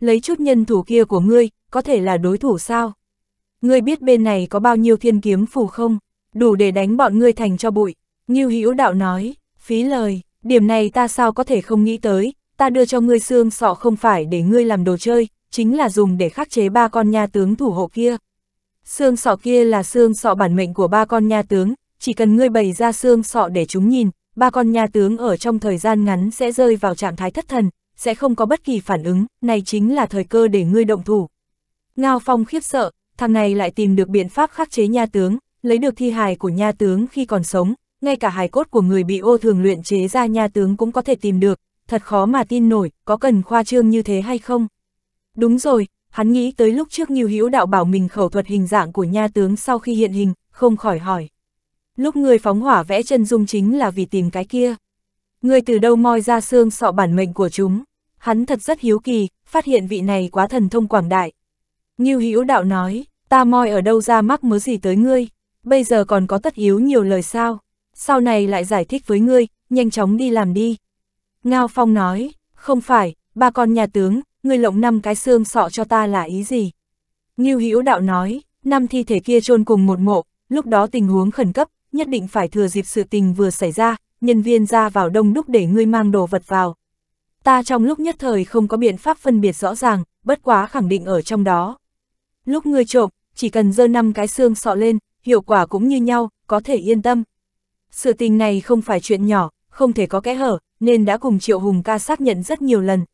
Lấy chút nhân thủ kia của ngươi, có thể là đối thủ sao? Ngươi biết bên này có bao nhiêu thiên kiếm phù không? Đủ để đánh bọn ngươi thành cho bụi. Ngưu Hữu Đạo nói, phí lời, điểm này ta sao có thể không nghĩ tới, ta đưa cho ngươi xương sọ không phải để ngươi làm đồ chơi, chính là dùng để khắc chế ba con nha tướng thủ hộ kia. Xương sọ kia là xương sọ bản mệnh của ba con nha tướng, chỉ cần ngươi bày ra xương sọ để chúng nhìn, ba con nhà tướng ở trong thời gian ngắn sẽ rơi vào trạng thái thất thần, sẽ không có bất kỳ phản ứng, này chính là thời cơ để ngươi động thủ. Ngao Phong khiếp sợ, thằng này lại tìm được biện pháp khắc chế nha tướng, lấy được thi hài của nha tướng khi còn sống, ngay cả hài cốt của người bị ô thường luyện chế ra nha tướng cũng có thể tìm được, thật khó mà tin nổi, có cần khoa trương như thế hay không? Đúng rồi, hắn nghĩ tới lúc trước Nhiêu Hữu đạo bảo mình khẩu thuật hình dạng của nha tướng sau khi hiện hình, không khỏi hỏi lúc ngươi phóng hỏa vẽ chân dung chính là vì tìm cái kia. Ngươi từ đâu moi ra xương sọ bản mệnh của chúng, hắn thật rất hiếu kỳ, phát hiện vị này quá thần thông quảng đại. Ngưu Hữu đạo nói, ta moi ở đâu ra mắc mớ gì tới ngươi, bây giờ còn có tất yếu nhiều lời sao, sau này lại giải thích với ngươi, nhanh chóng đi làm đi. Ngao Phong nói, không phải, ba con nhà tướng, ngươi lộng năm cái xương sọ cho ta là ý gì? Ngưu Hữu đạo nói, năm thi thể kia chôn cùng một mộ, lúc đó tình huống khẩn cấp, nhất định phải thừa dịp sự tình vừa xảy ra, nhân viên ra vào đông đúc để ngươi mang đồ vật vào. Ta trong lúc nhất thời không có biện pháp phân biệt rõ ràng, bất quá khẳng định ở trong đó. Lúc ngươi trộm, chỉ cần dơ năm cái xương sọ lên, hiệu quả cũng như nhau, có thể yên tâm. Sự tình này không phải chuyện nhỏ, không thể có kẽ hở, nên đã cùng Triệu Hùng ca xác nhận rất nhiều lần.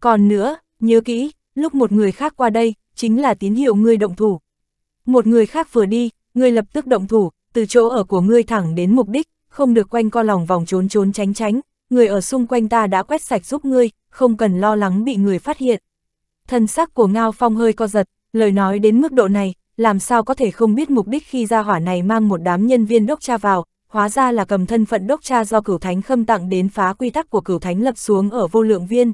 Còn nữa, nhớ kỹ, lúc một người khác qua đây, chính là tín hiệu ngươi động thủ. Một người khác vừa đi, ngươi lập tức động thủ, từ chỗ ở của ngươi thẳng đến mục đích, không được quanh co lòng vòng trốn trốn tránh tránh, người ở xung quanh ta đã quét sạch giúp ngươi, không cần lo lắng bị người phát hiện. Thân sắc của Ngao Phong hơi co giật, lời nói đến mức độ này, làm sao có thể không biết mục đích khi ra hỏa này mang một đám nhân viên đốc cha vào, hóa ra là cầm thân phận đốc cha do cửu thánh khâm tặng đến phá quy tắc của cửu thánh lập xuống ở vô lượng viên.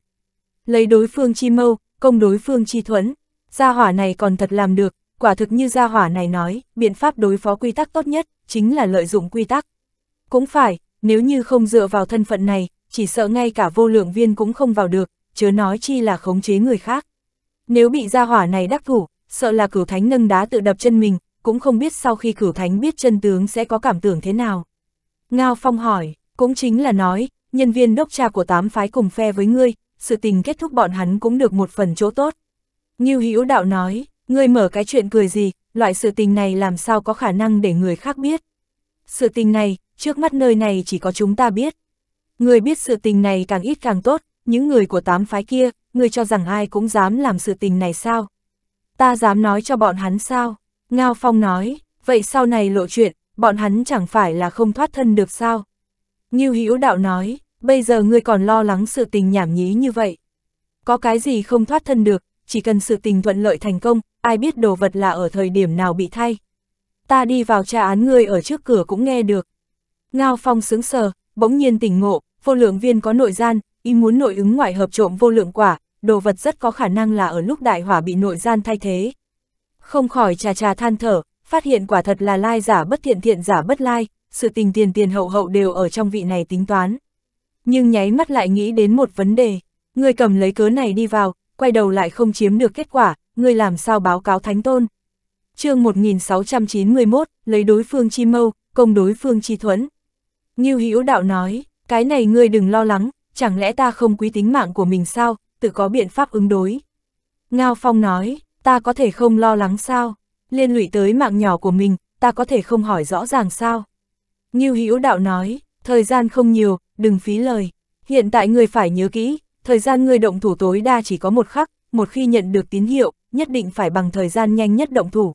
Lấy đối phương chi mâu, công đối phương chi thuẫn, gia hỏa này còn thật làm được, quả thực như gia hỏa này nói, biện pháp đối phó quy tắc tốt nhất, chính là lợi dụng quy tắc. Cũng phải, nếu như không dựa vào thân phận này, chỉ sợ ngay cả vô lượng viên cũng không vào được, chớ nói chi là khống chế người khác. Nếu bị gia hỏa này đắc thủ, sợ là cửu thánh nâng đá tự đập chân mình, cũng không biết sau khi cửu thánh biết chân tướng sẽ có cảm tưởng thế nào. Ngao Phong hỏi, cũng chính là nói, nhân viên đốc cha của tám phái cùng phe với ngươi, sự tình kết thúc bọn hắn cũng được một phần chỗ tốt. như Hữu Đạo nói, Ngươi mở cái chuyện cười gì, loại sự tình này làm sao có khả năng để người khác biết. Sự tình này, trước mắt nơi này chỉ có chúng ta biết. Người biết sự tình này càng ít càng tốt, những người của tám phái kia, người cho rằng ai cũng dám làm sự tình này sao? Ta dám nói cho bọn hắn sao? Ngao Phong nói, vậy sau này lộ chuyện, bọn hắn chẳng phải là không thoát thân được sao? Như Hữu Đạo nói, bây giờ ngươi còn lo lắng sự tình nhảm nhí như vậy. Có cái gì không thoát thân được, chỉ cần sự tình thuận lợi thành công, ai biết đồ vật là ở thời điểm nào bị thay. Ta đi vào tra án ngươi ở trước cửa cũng nghe được. Ngao Phong sướng sờ, bỗng nhiên tỉnh ngộ, vô lượng viên có nội gian, y muốn nội ứng ngoại hợp trộm vô lượng quả, đồ vật rất có khả năng là ở lúc đại hỏa bị nội gian thay thế. Không khỏi trà trà than thở, phát hiện quả thật là lai giả bất thiện thiện giả bất lai, sự tình tiền tiền hậu hậu đều ở trong vị này tính toán. Nhưng nháy mắt lại nghĩ đến một vấn đề, người cầm lấy cớ này đi vào, quay đầu lại không chiếm được kết quả, ngươi làm sao báo cáo Thánh Tôn. chương 1691, lấy đối phương chi mâu, công đối phương chi thuẫn. Ngưu Hữu Đạo nói, cái này ngươi đừng lo lắng, chẳng lẽ ta không quý tính mạng của mình sao, tự có biện pháp ứng đối. Ngao Phong nói, ta có thể không lo lắng sao, liên lụy tới mạng nhỏ của mình, ta có thể không hỏi rõ ràng sao. Ngưu Hữu Đạo nói, thời gian không nhiều, đừng phí lời, hiện tại người phải nhớ kỹ, Thời gian ngươi động thủ tối đa chỉ có một khắc, một khi nhận được tín hiệu, nhất định phải bằng thời gian nhanh nhất động thủ.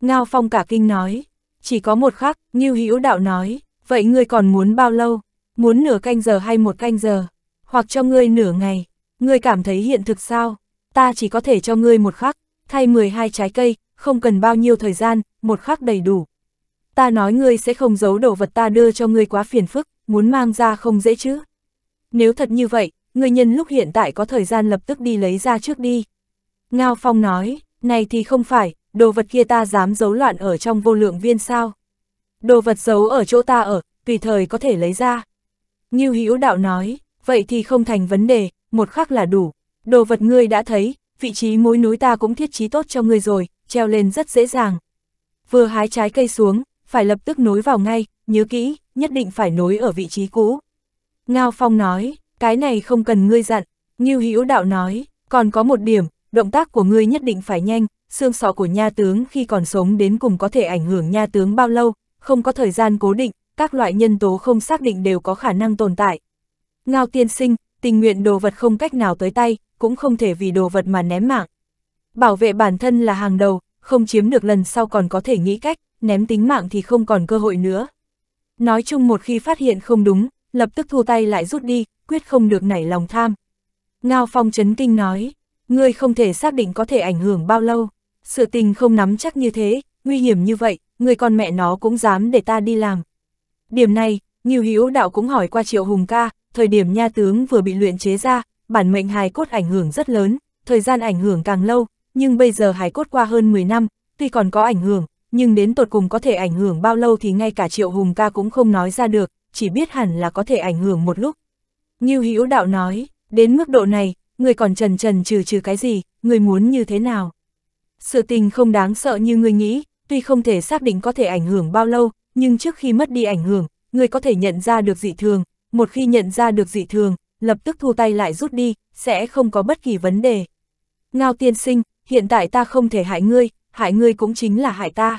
Ngao Phong cả kinh nói, chỉ có một khắc, như Hữu Đạo nói, vậy ngươi còn muốn bao lâu? Muốn nửa canh giờ hay một canh giờ? Hoặc cho ngươi nửa ngày? Ngươi cảm thấy hiện thực sao? Ta chỉ có thể cho ngươi một khắc, thay 12 trái cây, không cần bao nhiêu thời gian, một khắc đầy đủ. Ta nói ngươi sẽ không giấu đồ vật ta đưa cho ngươi quá phiền phức, muốn mang ra không dễ chứ. Nếu thật như vậy, người nhân lúc hiện tại có thời gian lập tức đi lấy ra trước đi. Ngao Phong nói, này thì không phải, đồ vật kia ta dám giấu loạn ở trong vô lượng viên sao. Đồ vật giấu ở chỗ ta ở, tùy thời có thể lấy ra. Như Hữu đạo nói, vậy thì không thành vấn đề, một khắc là đủ. Đồ vật ngươi đã thấy, vị trí mối núi ta cũng thiết trí tốt cho ngươi rồi, treo lên rất dễ dàng. Vừa hái trái cây xuống, phải lập tức nối vào ngay, nhớ kỹ, nhất định phải nối ở vị trí cũ. Ngao Phong nói, cái này không cần ngươi dặn, như Hữu Đạo nói, còn có một điểm, động tác của ngươi nhất định phải nhanh, xương sọ của nha tướng khi còn sống đến cùng có thể ảnh hưởng nha tướng bao lâu, không có thời gian cố định, các loại nhân tố không xác định đều có khả năng tồn tại. Ngao tiên sinh, tình nguyện đồ vật không cách nào tới tay, cũng không thể vì đồ vật mà ném mạng. Bảo vệ bản thân là hàng đầu, không chiếm được lần sau còn có thể nghĩ cách, ném tính mạng thì không còn cơ hội nữa. Nói chung một khi phát hiện không đúng, lập tức thu tay lại rút đi, quyết không được nảy lòng tham. Ngao Phong chấn kinh nói, ngươi không thể xác định có thể ảnh hưởng bao lâu, sự tình không nắm chắc như thế, nguy hiểm như vậy, người con mẹ nó cũng dám để ta đi làm. Điểm này, Nghiêu Hữu Đạo cũng hỏi qua Triệu Hùng ca, thời điểm nha tướng vừa bị luyện chế ra, bản mệnh hài cốt ảnh hưởng rất lớn, thời gian ảnh hưởng càng lâu, nhưng bây giờ hài cốt qua hơn 10 năm, tuy còn có ảnh hưởng, nhưng đến tột cùng có thể ảnh hưởng bao lâu thì ngay cả Triệu Hùng ca cũng không nói ra được, chỉ biết hẳn là có thể ảnh hưởng một lúc. Như Hữu đạo nói, đến mức độ này, người còn trần trần trừ trừ cái gì, người muốn như thế nào. Sự tình không đáng sợ như người nghĩ, tuy không thể xác định có thể ảnh hưởng bao lâu, nhưng trước khi mất đi ảnh hưởng, người có thể nhận ra được dị thường, một khi nhận ra được dị thường, lập tức thu tay lại rút đi, sẽ không có bất kỳ vấn đề. Ngao tiên sinh, hiện tại ta không thể hại ngươi, hại ngươi cũng chính là hại ta.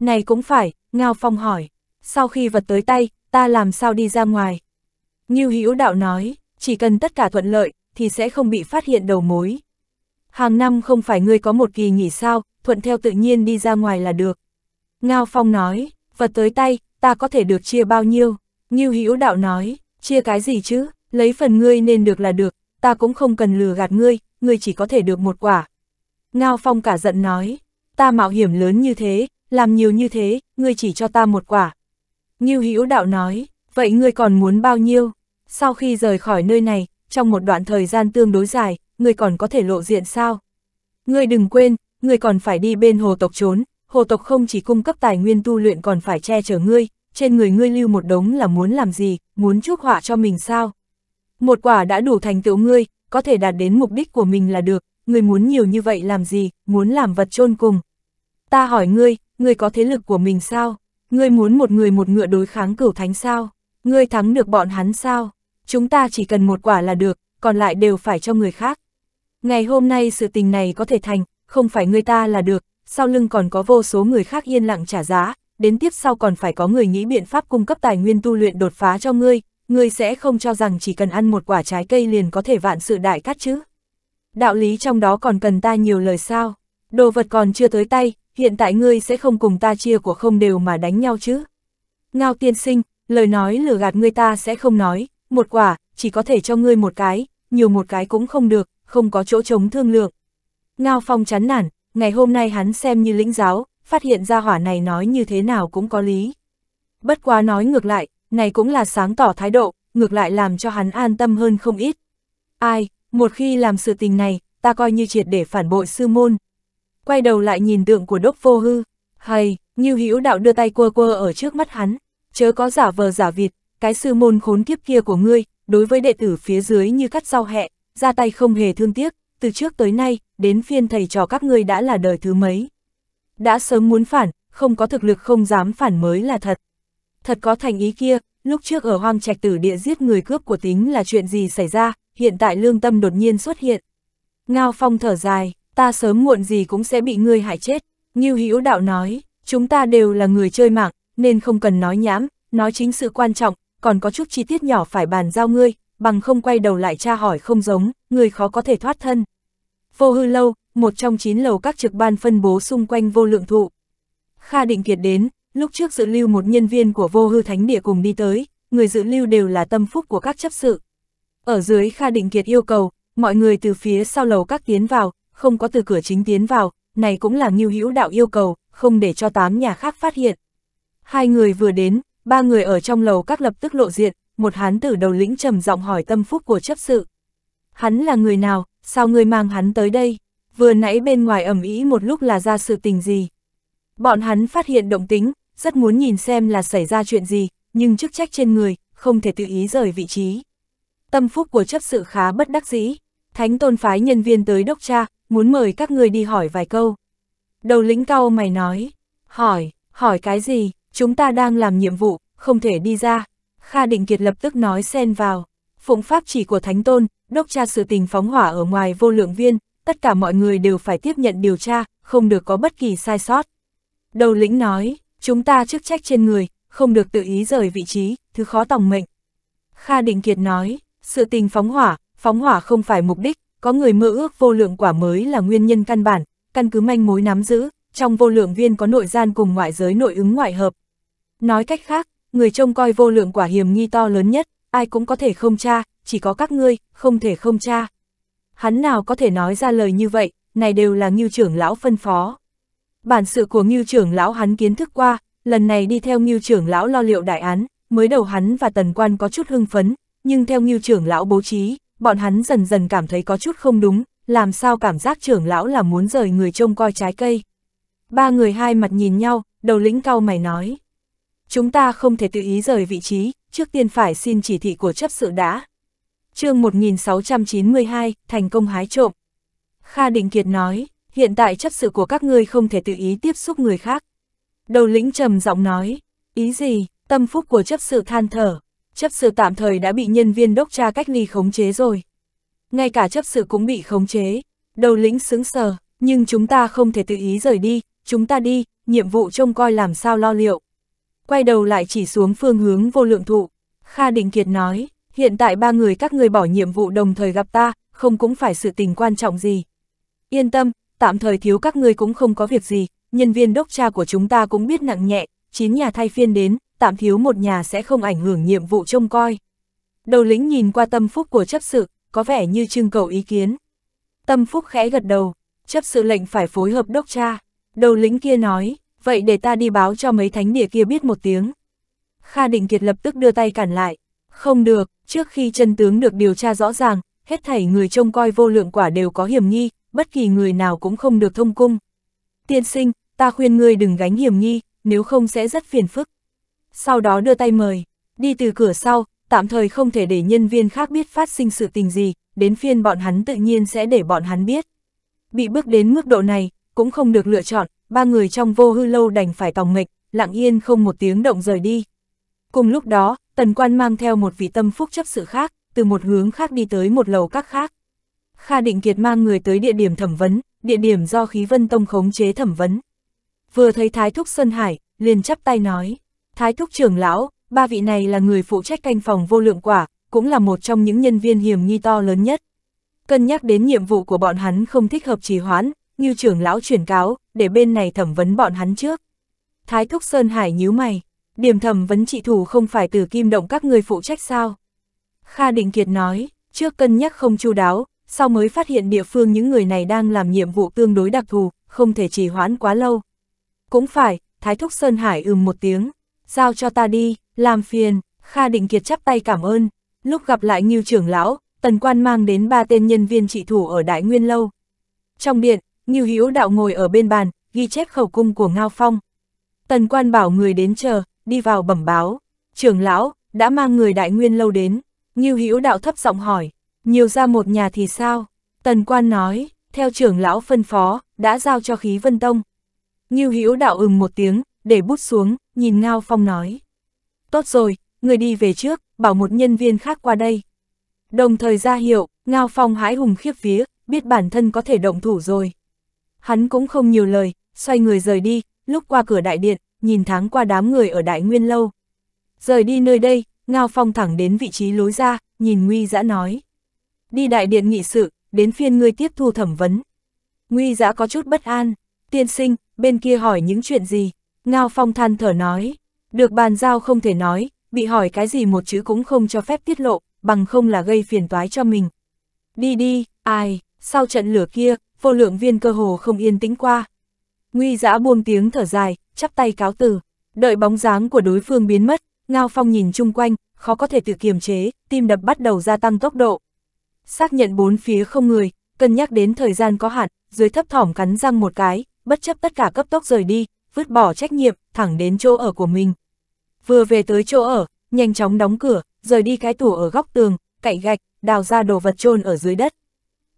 Này cũng phải, Ngao Phong hỏi. Sau khi vật tới tay, ta làm sao đi ra ngoài. Ngưu Hữu Đạo nói, chỉ cần tất cả thuận lợi, thì sẽ không bị phát hiện đầu mối. Hàng năm không phải ngươi có một kỳ nghỉ sao, thuận theo tự nhiên đi ra ngoài là được. Ngao Phong nói, vật tới tay, ta có thể được chia bao nhiêu. Ngưu Hữu Đạo nói, chia cái gì chứ, lấy phần ngươi nên được là được, ta cũng không cần lừa gạt ngươi, ngươi chỉ có thể được một quả. Ngao Phong cả giận nói, ta mạo hiểm lớn như thế, làm nhiều như thế, ngươi chỉ cho ta một quả. Ngưu Hữu Đạo nói, vậy ngươi còn muốn bao nhiêu? Sau khi rời khỏi nơi này, trong một đoạn thời gian tương đối dài, ngươi còn có thể lộ diện sao? Ngươi đừng quên, ngươi còn phải đi bên hồ tộc trốn, hồ tộc không chỉ cung cấp tài nguyên tu luyện còn phải che chở ngươi, trên người ngươi lưu một đống là muốn làm gì, muốn chuốc họa cho mình sao? Một quả đã đủ thành tựu ngươi, có thể đạt đến mục đích của mình là được, ngươi muốn nhiều như vậy làm gì, muốn làm vật chôn cùng. Ta hỏi ngươi, ngươi có thế lực của mình sao? Ngươi muốn một người một ngựa đối kháng cửu thánh sao? Ngươi thắng được bọn hắn sao? Chúng ta chỉ cần một quả là được, còn lại đều phải cho người khác. Ngày hôm nay sự tình này có thể thành, không phải ngươi ta là được, sau lưng còn có vô số người khác yên lặng trả giá, đến tiếp sau còn phải có người nghĩ biện pháp cung cấp tài nguyên tu luyện đột phá cho ngươi, ngươi sẽ không cho rằng chỉ cần ăn một quả trái cây liền có thể vạn sự đại cát chứ. Đạo lý trong đó còn cần ta nhiều lời sao, đồ vật còn chưa tới tay, hiện tại ngươi sẽ không cùng ta chia của không đều mà đánh nhau chứ. Ngao tiên sinh, lời nói lừa gạt ngươi ta sẽ không nói, một quả, chỉ có thể cho ngươi một cái, nhiều một cái cũng không được, không có chỗ chống thương lượng. Ngao Phong chán nản, ngày hôm nay hắn xem như lĩnh giáo, phát hiện ra hỏa này nói như thế nào cũng có lý. Bất quá nói ngược lại, này cũng là sáng tỏ thái độ, ngược lại làm cho hắn an tâm hơn không ít. Ai, một khi làm sự tình này, ta coi như triệt để phản bội sư môn, quay đầu lại nhìn tượng của đốc vô hư. Hay, như hữu đạo đưa tay quơ quơ ở trước mắt hắn, chớ có giả vờ giả vịt, cái sư môn khốn kiếp kia của ngươi, đối với đệ tử phía dưới như cắt rau hẹ, ra tay không hề thương tiếc, từ trước tới nay, đến phiên thầy trò các ngươi đã là đời thứ mấy. Đã sớm muốn phản, không có thực lực không dám phản mới là thật. Thật có thành ý kia, lúc trước ở hoang trạch tử địa giết người cướp của tính là chuyện gì xảy ra, hiện tại lương tâm đột nhiên xuất hiện. Ngao Phong thở dài, ta sớm muộn gì cũng sẽ bị ngươi hại chết. Ngưu Hữu Đạo nói, chúng ta đều là người chơi mạng, nên không cần nói nhảm, nói chính sự quan trọng, còn có chút chi tiết nhỏ phải bàn giao ngươi, bằng không quay đầu lại tra hỏi không giống, ngươi khó có thể thoát thân. Vô hư lâu, một trong chín lầu các trực ban phân bố xung quanh vô lượng thụ. Kha Định Kiệt đến, lúc trước dự lưu một nhân viên của vô hư thánh địa cùng đi tới, người dự lưu đều là tâm phúc của các chấp sự. Ở dưới Kha Định Kiệt yêu cầu, mọi người từ phía sau lầu các tiến vào, không có từ cửa chính tiến vào, này cũng là Ngưu Hữu Đạo yêu cầu, không để cho tám nhà khác phát hiện. Hai người vừa đến, ba người ở trong lầu các lập tức lộ diện, một hán tử đầu lĩnh trầm giọng hỏi tâm phúc của chấp sự. Hắn là người nào, sao người mang hắn tới đây? Vừa nãy bên ngoài ẩm ý một lúc là ra sự tình gì? Bọn hắn phát hiện động tính, rất muốn nhìn xem là xảy ra chuyện gì, nhưng chức trách trên người, không thể tự ý rời vị trí. Tâm phúc của chấp sự khá bất đắc dĩ, thánh tôn phái nhân viên tới đốc tra, muốn mời các người đi hỏi vài câu. Đầu lính cao mày nói, hỏi, hỏi cái gì, chúng ta đang làm nhiệm vụ, không thể đi ra. Kha Định Kiệt lập tức nói xen vào, phụng pháp chỉ của Thánh Tôn, đốc tra sự tình phóng hỏa ở ngoài vô lượng viên, tất cả mọi người đều phải tiếp nhận điều tra, không được có bất kỳ sai sót. Đầu lĩnh nói, chúng ta chức trách trên người, không được tự ý rời vị trí, thứ khó tòng mệnh. Kha Định Kiệt nói, sự tình phóng hỏa, phóng hỏa không phải mục đích, có người mơ ước vô lượng quả mới là nguyên nhân căn bản, căn cứ manh mối nắm giữ, trong vô lượng viên có nội gian cùng ngoại giới nội ứng ngoại hợp. Nói cách khác, người trông coi vô lượng quả hiểm nghi to lớn nhất, ai cũng có thể không tra, chỉ có các ngươi, không thể không tra. Hắn nào có thể nói ra lời như vậy, này đều là Ngưu trưởng lão phân phó. Bản sự của Ngưu trưởng lão hắn kiến thức qua, lần này đi theo Ngưu trưởng lão lo liệu đại án, mới đầu hắn và tần quan có chút hưng phấn, nhưng theo Ngưu trưởng lão bố trí, bọn hắn dần dần cảm thấy có chút không đúng, làm sao cảm giác trưởng lão là muốn rời người trông coi trái cây. Ba người hai mặt nhìn nhau, đầu lĩnh cao mày nói. Chúng ta không thể tự ý rời vị trí, trước tiên phải xin chỉ thị của chấp sự đã. chương 1692, thành công hái trộm. Kha Định Kiệt nói, hiện tại chấp sự của các ngươi không thể tự ý tiếp xúc người khác. Đầu lĩnh trầm giọng nói, ý gì, tâm phúc của chấp sự than thở, chấp sự tạm thời đã bị nhân viên đốc tra cách ly khống chế rồi. Ngay cả chấp sự cũng bị khống chế, đầu lĩnh xứng sờ, nhưng chúng ta không thể tự ý rời đi, chúng ta đi, nhiệm vụ trông coi làm sao lo liệu. Quay đầu lại chỉ xuống phương hướng vô lượng thụ, Kha Đình Kiệt nói, hiện tại ba người các người bỏ nhiệm vụ đồng thời gặp ta, không cũng phải sự tình quan trọng gì. Yên tâm, tạm thời thiếu các người cũng không có việc gì, nhân viên đốc tra của chúng ta cũng biết nặng nhẹ, chín nhà thay phiên đến, tạm thiếu một nhà sẽ không ảnh hưởng nhiệm vụ trông coi. Đầu lĩnh nhìn qua tâm phúc của chấp sự, có vẻ như trưng cầu ý kiến. Tâm phúc khẽ gật đầu, chấp sự lệnh phải phối hợp đốc tra. Đầu lĩnh kia nói, vậy để ta đi báo cho mấy thánh địa kia biết một tiếng. Kha Định Kiệt lập tức đưa tay cản lại. Không được, trước khi chân tướng được điều tra rõ ràng, hết thảy người trông coi vô lượng quả đều có hiểm nghi, bất kỳ người nào cũng không được thông cung. Tiên sinh, ta khuyên ngươi đừng gánh hiểm nghi, nếu không sẽ rất phiền phức sau đó đưa tay mời, đi từ cửa sau, tạm thời không thể để nhân viên khác biết phát sinh sự tình gì, đến phiên bọn hắn tự nhiên sẽ để bọn hắn biết. Bị bước đến mức độ này, cũng không được lựa chọn, ba người trong vô hư lâu đành phải tòng nghịch, lặng yên không một tiếng động rời đi. Cùng lúc đó, tần quan mang theo một vị tâm phúc chấp sự khác, từ một hướng khác đi tới một lầu các khác. Kha Định Kiệt mang người tới địa điểm thẩm vấn, địa điểm do khí vân tông khống chế thẩm vấn. Vừa thấy Thái Thúc Sơn Hải, liền chắp tay nói. Thái Thúc trưởng lão, ba vị này là người phụ trách canh phòng vô lượng quả, cũng là một trong những nhân viên hiểm nghi to lớn nhất. Cân nhắc đến nhiệm vụ của bọn hắn không thích hợp trì hoãn, như trưởng lão chuyển cáo, để bên này thẩm vấn bọn hắn trước. Thái Thúc Sơn Hải nhíu mày, điểm thẩm vấn trị thủ không phải từ kim động các người phụ trách sao? Kha Định Kiệt nói, trước cân nhắc không chu đáo, sau mới phát hiện địa phương những người này đang làm nhiệm vụ tương đối đặc thù, không thể trì hoãn quá lâu. Cũng phải, Thái Thúc Sơn Hải ừm một tiếng giao cho ta đi, làm phiền, Kha Định Kiệt chắp tay cảm ơn. Lúc gặp lại Ngưu trưởng lão, tần quan mang đến ba tên nhân viên trị thủ ở Đại Nguyên Lâu. Trong điện, Ngưu Hữu Đạo ngồi ở bên bàn, ghi chép khẩu cung của Ngao Phong. Tần quan bảo người đến chờ, đi vào bẩm báo. Trưởng lão, đã mang người Đại Nguyên Lâu đến. Ngưu Hữu Đạo thấp giọng hỏi, nhiều ra một nhà thì sao? Tần quan nói, theo trưởng lão phân phó, đã giao cho khí vân tông. Ngưu Hữu Đạo ừng một tiếng, để bút xuống, nhìn Ngao Phong nói. Tốt rồi, người đi về trước, bảo một nhân viên khác qua đây. Đồng thời ra hiệu, Ngao Phong hãi hùng khiếp vía, biết bản thân có thể động thủ rồi. Hắn cũng không nhiều lời, xoay người rời đi, lúc qua cửa đại điện, nhìn thoáng qua đám người ở đại nguyên lâu. Rời đi nơi đây, Ngao Phong thẳng đến vị trí lối ra, nhìn Nguy Dã nói. Đi đại điện nghị sự, đến phiên ngươi tiếp thu thẩm vấn. Nguy Dã có chút bất an, tiên sinh, bên kia hỏi những chuyện gì? Ngao Phong than thở nói, được bàn giao không thể nói, bị hỏi cái gì một chữ cũng không cho phép tiết lộ, bằng không là gây phiền toái cho mình. Đi đi, ai, sau trận lửa kia, vô lượng viên cơ hồ không yên tĩnh qua. Nguy giã buông tiếng thở dài, chắp tay cáo từ, đợi bóng dáng của đối phương biến mất, Ngao Phong nhìn chung quanh, khó có thể tự kiềm chế, tim đập bắt đầu gia tăng tốc độ. Xác nhận bốn phía không người, cân nhắc đến thời gian có hạn, dưới thấp thỏm cắn răng một cái, bất chấp tất cả cấp tốc rời đi, vứt bỏ trách nhiệm, thẳng đến chỗ ở của mình. Vừa về tới chỗ ở, nhanh chóng đóng cửa, rời đi cái tủ ở góc tường, cạnh gạch, đào ra đồ vật chôn ở dưới đất.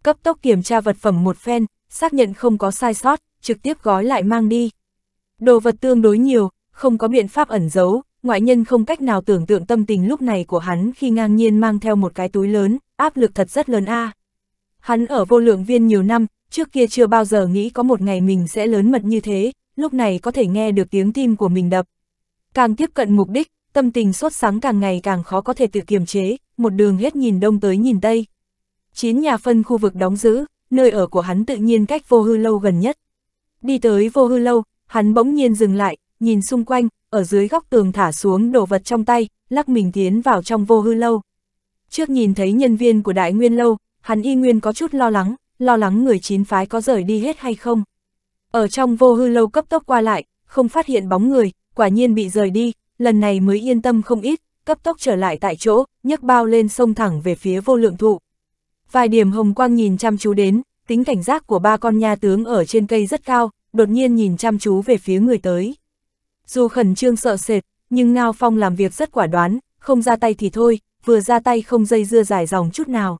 Cấp tốc kiểm tra vật phẩm một phen, xác nhận không có sai sót, trực tiếp gói lại mang đi. Đồ vật tương đối nhiều, không có biện pháp ẩn giấu, ngoại nhân không cách nào tưởng tượng tâm tình lúc này của hắn khi ngang nhiên mang theo một cái túi lớn, áp lực thật rất lớn a. À. Hắn ở vô lượng viên nhiều năm, trước kia chưa bao giờ nghĩ có một ngày mình sẽ lớn mật như thế, lúc này có thể nghe được tiếng tim của mình đập. Càng tiếp cận mục đích, tâm tình sốt sáng càng ngày càng khó có thể tự kiềm chế, một đường hết nhìn đông tới nhìn tây. Chín nhà phân khu vực đóng giữ, nơi ở của hắn tự nhiên cách vô hư lâu gần nhất. Đi tới vô hư lâu, hắn bỗng nhiên dừng lại, nhìn xung quanh, ở dưới góc tường thả xuống đồ vật trong tay, lắc mình tiến vào trong vô hư lâu. Trước nhìn thấy nhân viên của đại nguyên lâu, hắn y nguyên có chút lo lắng, lo lắng người chín phái có rời đi hết hay không. Ở trong vô hư lâu cấp tốc qua lại, không phát hiện bóng người, quả nhiên bị rời đi, lần này mới yên tâm không ít, cấp tốc trở lại tại chỗ, nhấc bao lên sông thẳng về phía vô lượng thụ. Vài điểm hồng quang nhìn chăm chú đến, tính cảnh giác của ba con nha tướng ở trên cây rất cao, đột nhiên nhìn chăm chú về phía người tới. Dù khẩn trương sợ sệt, nhưng Ngao Phong làm việc rất quả đoán, không ra tay thì thôi, vừa ra tay không dây dưa dài dòng chút nào.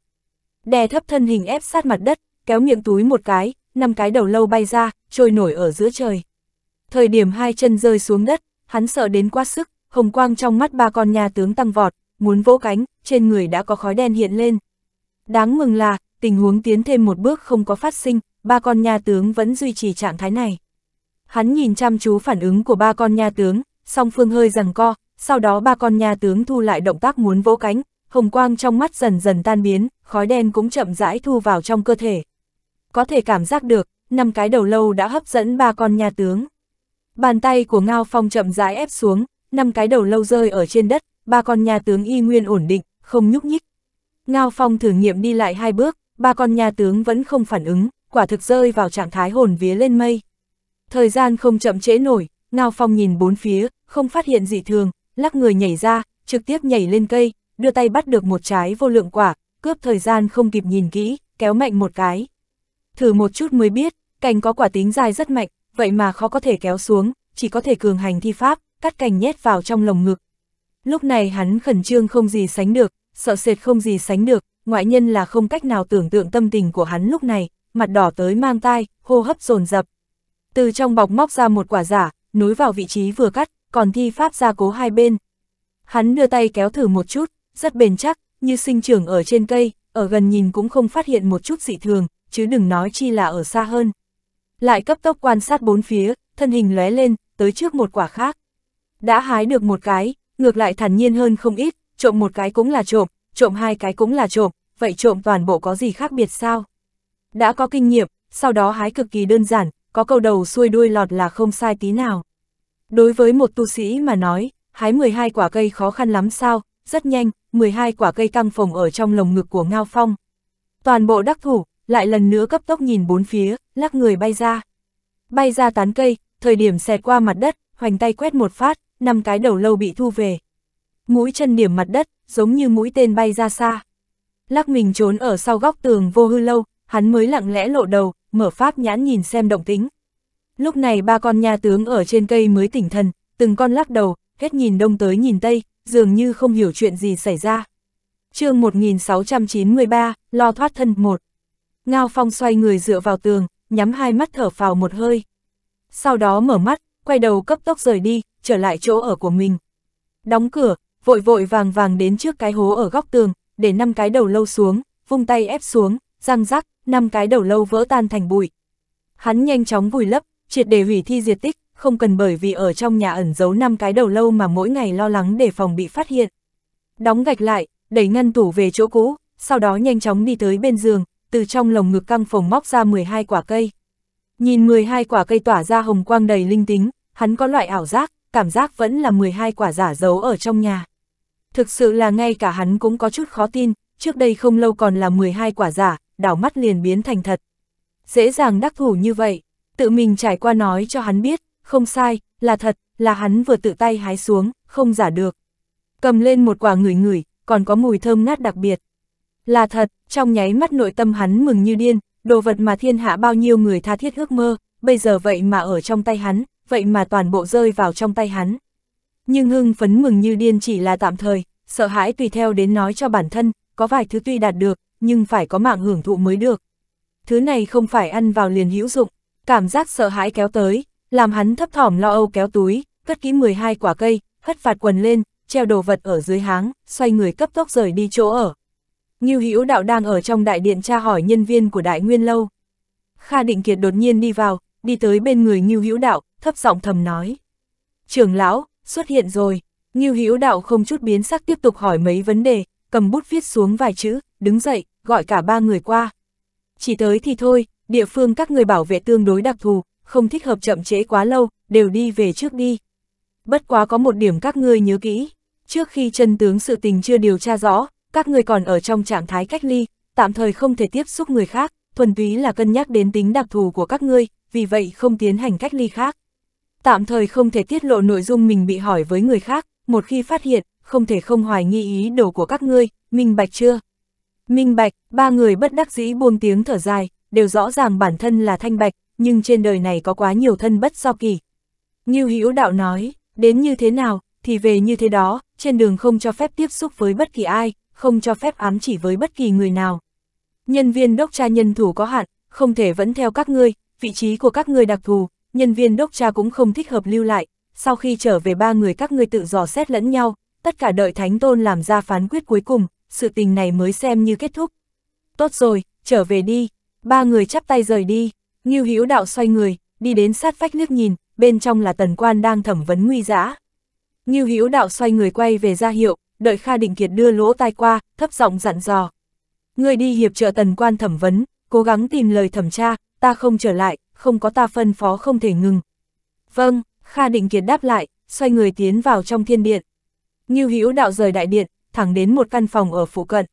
Đè thấp thân hình ép sát mặt đất, kéo miệng túi một cái, năm cái đầu lâu bay ra, trôi nổi ở giữa trời. Thời điểm hai chân rơi xuống đất, hắn sợ đến quá sức, hồng quang trong mắt ba con nhà tướng tăng vọt, muốn vỗ cánh, trên người đã có khói đen hiện lên. Đáng mừng là, tình huống tiến thêm một bước không có phát sinh, ba con nhà tướng vẫn duy trì trạng thái này. Hắn nhìn chăm chú phản ứng của ba con nhà tướng, song phương hơi rằng co, sau đó ba con nhà tướng thu lại động tác muốn vỗ cánh, hồng quang trong mắt dần dần tan biến, khói đen cũng chậm rãi thu vào trong cơ thể có thể cảm giác được, năm cái đầu lâu đã hấp dẫn ba con nhà tướng. Bàn tay của Ngao Phong chậm rãi ép xuống, năm cái đầu lâu rơi ở trên đất, ba con nhà tướng y nguyên ổn định, không nhúc nhích. Ngao Phong thử nghiệm đi lại hai bước, ba con nhà tướng vẫn không phản ứng, quả thực rơi vào trạng thái hồn vía lên mây. Thời gian không chậm trễ nổi, Ngao Phong nhìn bốn phía, không phát hiện gì thường, lắc người nhảy ra, trực tiếp nhảy lên cây, đưa tay bắt được một trái vô lượng quả, cướp thời gian không kịp nhìn kỹ, kéo mạnh một cái thử một chút mới biết, cành có quả tính dài rất mạnh, vậy mà khó có thể kéo xuống, chỉ có thể cường hành thi pháp, cắt cành nhét vào trong lồng ngực. Lúc này hắn khẩn trương không gì sánh được, sợ sệt không gì sánh được, ngoại nhân là không cách nào tưởng tượng tâm tình của hắn lúc này, mặt đỏ tới mang tai, hô hấp dồn dập. Từ trong bọc móc ra một quả giả, nối vào vị trí vừa cắt, còn thi pháp ra cố hai bên. Hắn đưa tay kéo thử một chút, rất bền chắc, như sinh trưởng ở trên cây, ở gần nhìn cũng không phát hiện một chút dị thường, chứ đừng nói chi là ở xa hơn. Lại cấp tốc quan sát bốn phía, thân hình lóe lên, tới trước một quả khác. Đã hái được một cái, ngược lại thản nhiên hơn không ít, trộm một cái cũng là trộm, trộm hai cái cũng là trộm, vậy trộm toàn bộ có gì khác biệt sao? Đã có kinh nghiệm, sau đó hái cực kỳ đơn giản, có câu đầu xuôi đuôi lọt là không sai tí nào. Đối với một tu sĩ mà nói, hái 12 quả cây khó khăn lắm sao, rất nhanh, 12 quả cây căng phồng ở trong lồng ngực của Ngao Phong. Toàn bộ đắc thủ, lại lần nữa cấp tốc nhìn bốn phía, lắc người bay ra. Bay ra tán cây, thời điểm xẹt qua mặt đất, hoành tay quét một phát, năm cái đầu lâu bị thu về. Mũi chân điểm mặt đất, giống như mũi tên bay ra xa. Lắc mình trốn ở sau góc tường vô hư lâu, hắn mới lặng lẽ lộ đầu, mở pháp nhãn nhìn xem động tính. Lúc này ba con nhà tướng ở trên cây mới tỉnh thần, từng con lắc đầu, hết nhìn đông tới nhìn tây, dường như không hiểu chuyện gì xảy ra. chương 1693, lo thoát thân 1 Ngao Phong xoay người dựa vào tường, nhắm hai mắt thở phào một hơi. Sau đó mở mắt, quay đầu cấp tốc rời đi, trở lại chỗ ở của mình. Đóng cửa, vội vội vàng vàng đến trước cái hố ở góc tường, để năm cái đầu lâu xuống, vung tay ép xuống, răng rắc, năm cái đầu lâu vỡ tan thành bụi. Hắn nhanh chóng vùi lấp, triệt để hủy thi diệt tích, không cần bởi vì ở trong nhà ẩn giấu năm cái đầu lâu mà mỗi ngày lo lắng để phòng bị phát hiện. Đóng gạch lại, đẩy ngăn tủ về chỗ cũ, sau đó nhanh chóng đi tới bên giường, từ trong lồng ngực căng phồng móc ra 12 quả cây. Nhìn 12 quả cây tỏa ra hồng quang đầy linh tính, hắn có loại ảo giác, cảm giác vẫn là 12 quả giả giấu ở trong nhà. Thực sự là ngay cả hắn cũng có chút khó tin, trước đây không lâu còn là 12 quả giả, đảo mắt liền biến thành thật. Dễ dàng đắc thủ như vậy, tự mình trải qua nói cho hắn biết, không sai, là thật, là hắn vừa tự tay hái xuống, không giả được. Cầm lên một quả ngửi ngửi, còn có mùi thơm ngát đặc biệt, là thật, trong nháy mắt nội tâm hắn mừng như điên, đồ vật mà thiên hạ bao nhiêu người tha thiết ước mơ, bây giờ vậy mà ở trong tay hắn, vậy mà toàn bộ rơi vào trong tay hắn. Nhưng hưng phấn mừng như điên chỉ là tạm thời, sợ hãi tùy theo đến nói cho bản thân, có vài thứ tuy đạt được, nhưng phải có mạng hưởng thụ mới được. Thứ này không phải ăn vào liền hữu dụng, cảm giác sợ hãi kéo tới, làm hắn thấp thỏm lo âu kéo túi, cất kỹ 12 quả cây, hất phạt quần lên, treo đồ vật ở dưới háng, xoay người cấp tốc rời đi chỗ ở. Ngưu Hữu Đạo đang ở trong đại điện tra hỏi nhân viên của Đại Nguyên lâu. Kha Định Kiệt đột nhiên đi vào, đi tới bên người Ngưu Hữu Đạo, thấp giọng thầm nói: "Trưởng lão, xuất hiện rồi." Ngưu Hữu Đạo không chút biến sắc tiếp tục hỏi mấy vấn đề, cầm bút viết xuống vài chữ, đứng dậy, gọi cả ba người qua. Chỉ tới thì thôi, địa phương các người bảo vệ tương đối đặc thù, không thích hợp chậm trễ quá lâu, đều đi về trước đi. Bất quá có một điểm các ngươi nhớ kỹ, trước khi chân tướng sự tình chưa điều tra rõ, các người còn ở trong trạng thái cách ly, tạm thời không thể tiếp xúc người khác, thuần túy là cân nhắc đến tính đặc thù của các ngươi, vì vậy không tiến hành cách ly khác. Tạm thời không thể tiết lộ nội dung mình bị hỏi với người khác, một khi phát hiện, không thể không hoài nghi ý đồ của các ngươi, minh bạch chưa? Minh bạch, ba người bất đắc dĩ buông tiếng thở dài, đều rõ ràng bản thân là thanh bạch, nhưng trên đời này có quá nhiều thân bất do kỳ. Như Hữu đạo nói, đến như thế nào, thì về như thế đó, trên đường không cho phép tiếp xúc với bất kỳ ai, không cho phép ám chỉ với bất kỳ người nào. Nhân viên đốc tra nhân thủ có hạn, không thể vẫn theo các ngươi, vị trí của các ngươi đặc thù, nhân viên đốc tra cũng không thích hợp lưu lại, sau khi trở về ba người các ngươi tự dò xét lẫn nhau, tất cả đợi Thánh Tôn làm ra phán quyết cuối cùng, sự tình này mới xem như kết thúc. Tốt rồi, trở về đi, ba người chắp tay rời đi, Ngưu Hữu Đạo xoay người, đi đến sát vách nước nhìn, bên trong là Tần Quan đang thẩm vấn nguy dã. Ngưu Hữu Đạo xoay người quay về ra hiệu, đợi Kha Đình Kiệt đưa lỗ tai qua, thấp giọng dặn dò. Người đi hiệp trợ tần quan thẩm vấn, cố gắng tìm lời thẩm tra, ta không trở lại, không có ta phân phó không thể ngừng. Vâng, Kha Định Kiệt đáp lại, xoay người tiến vào trong thiên điện. Ngưu Hữu đạo rời đại điện, thẳng đến một căn phòng ở phụ cận.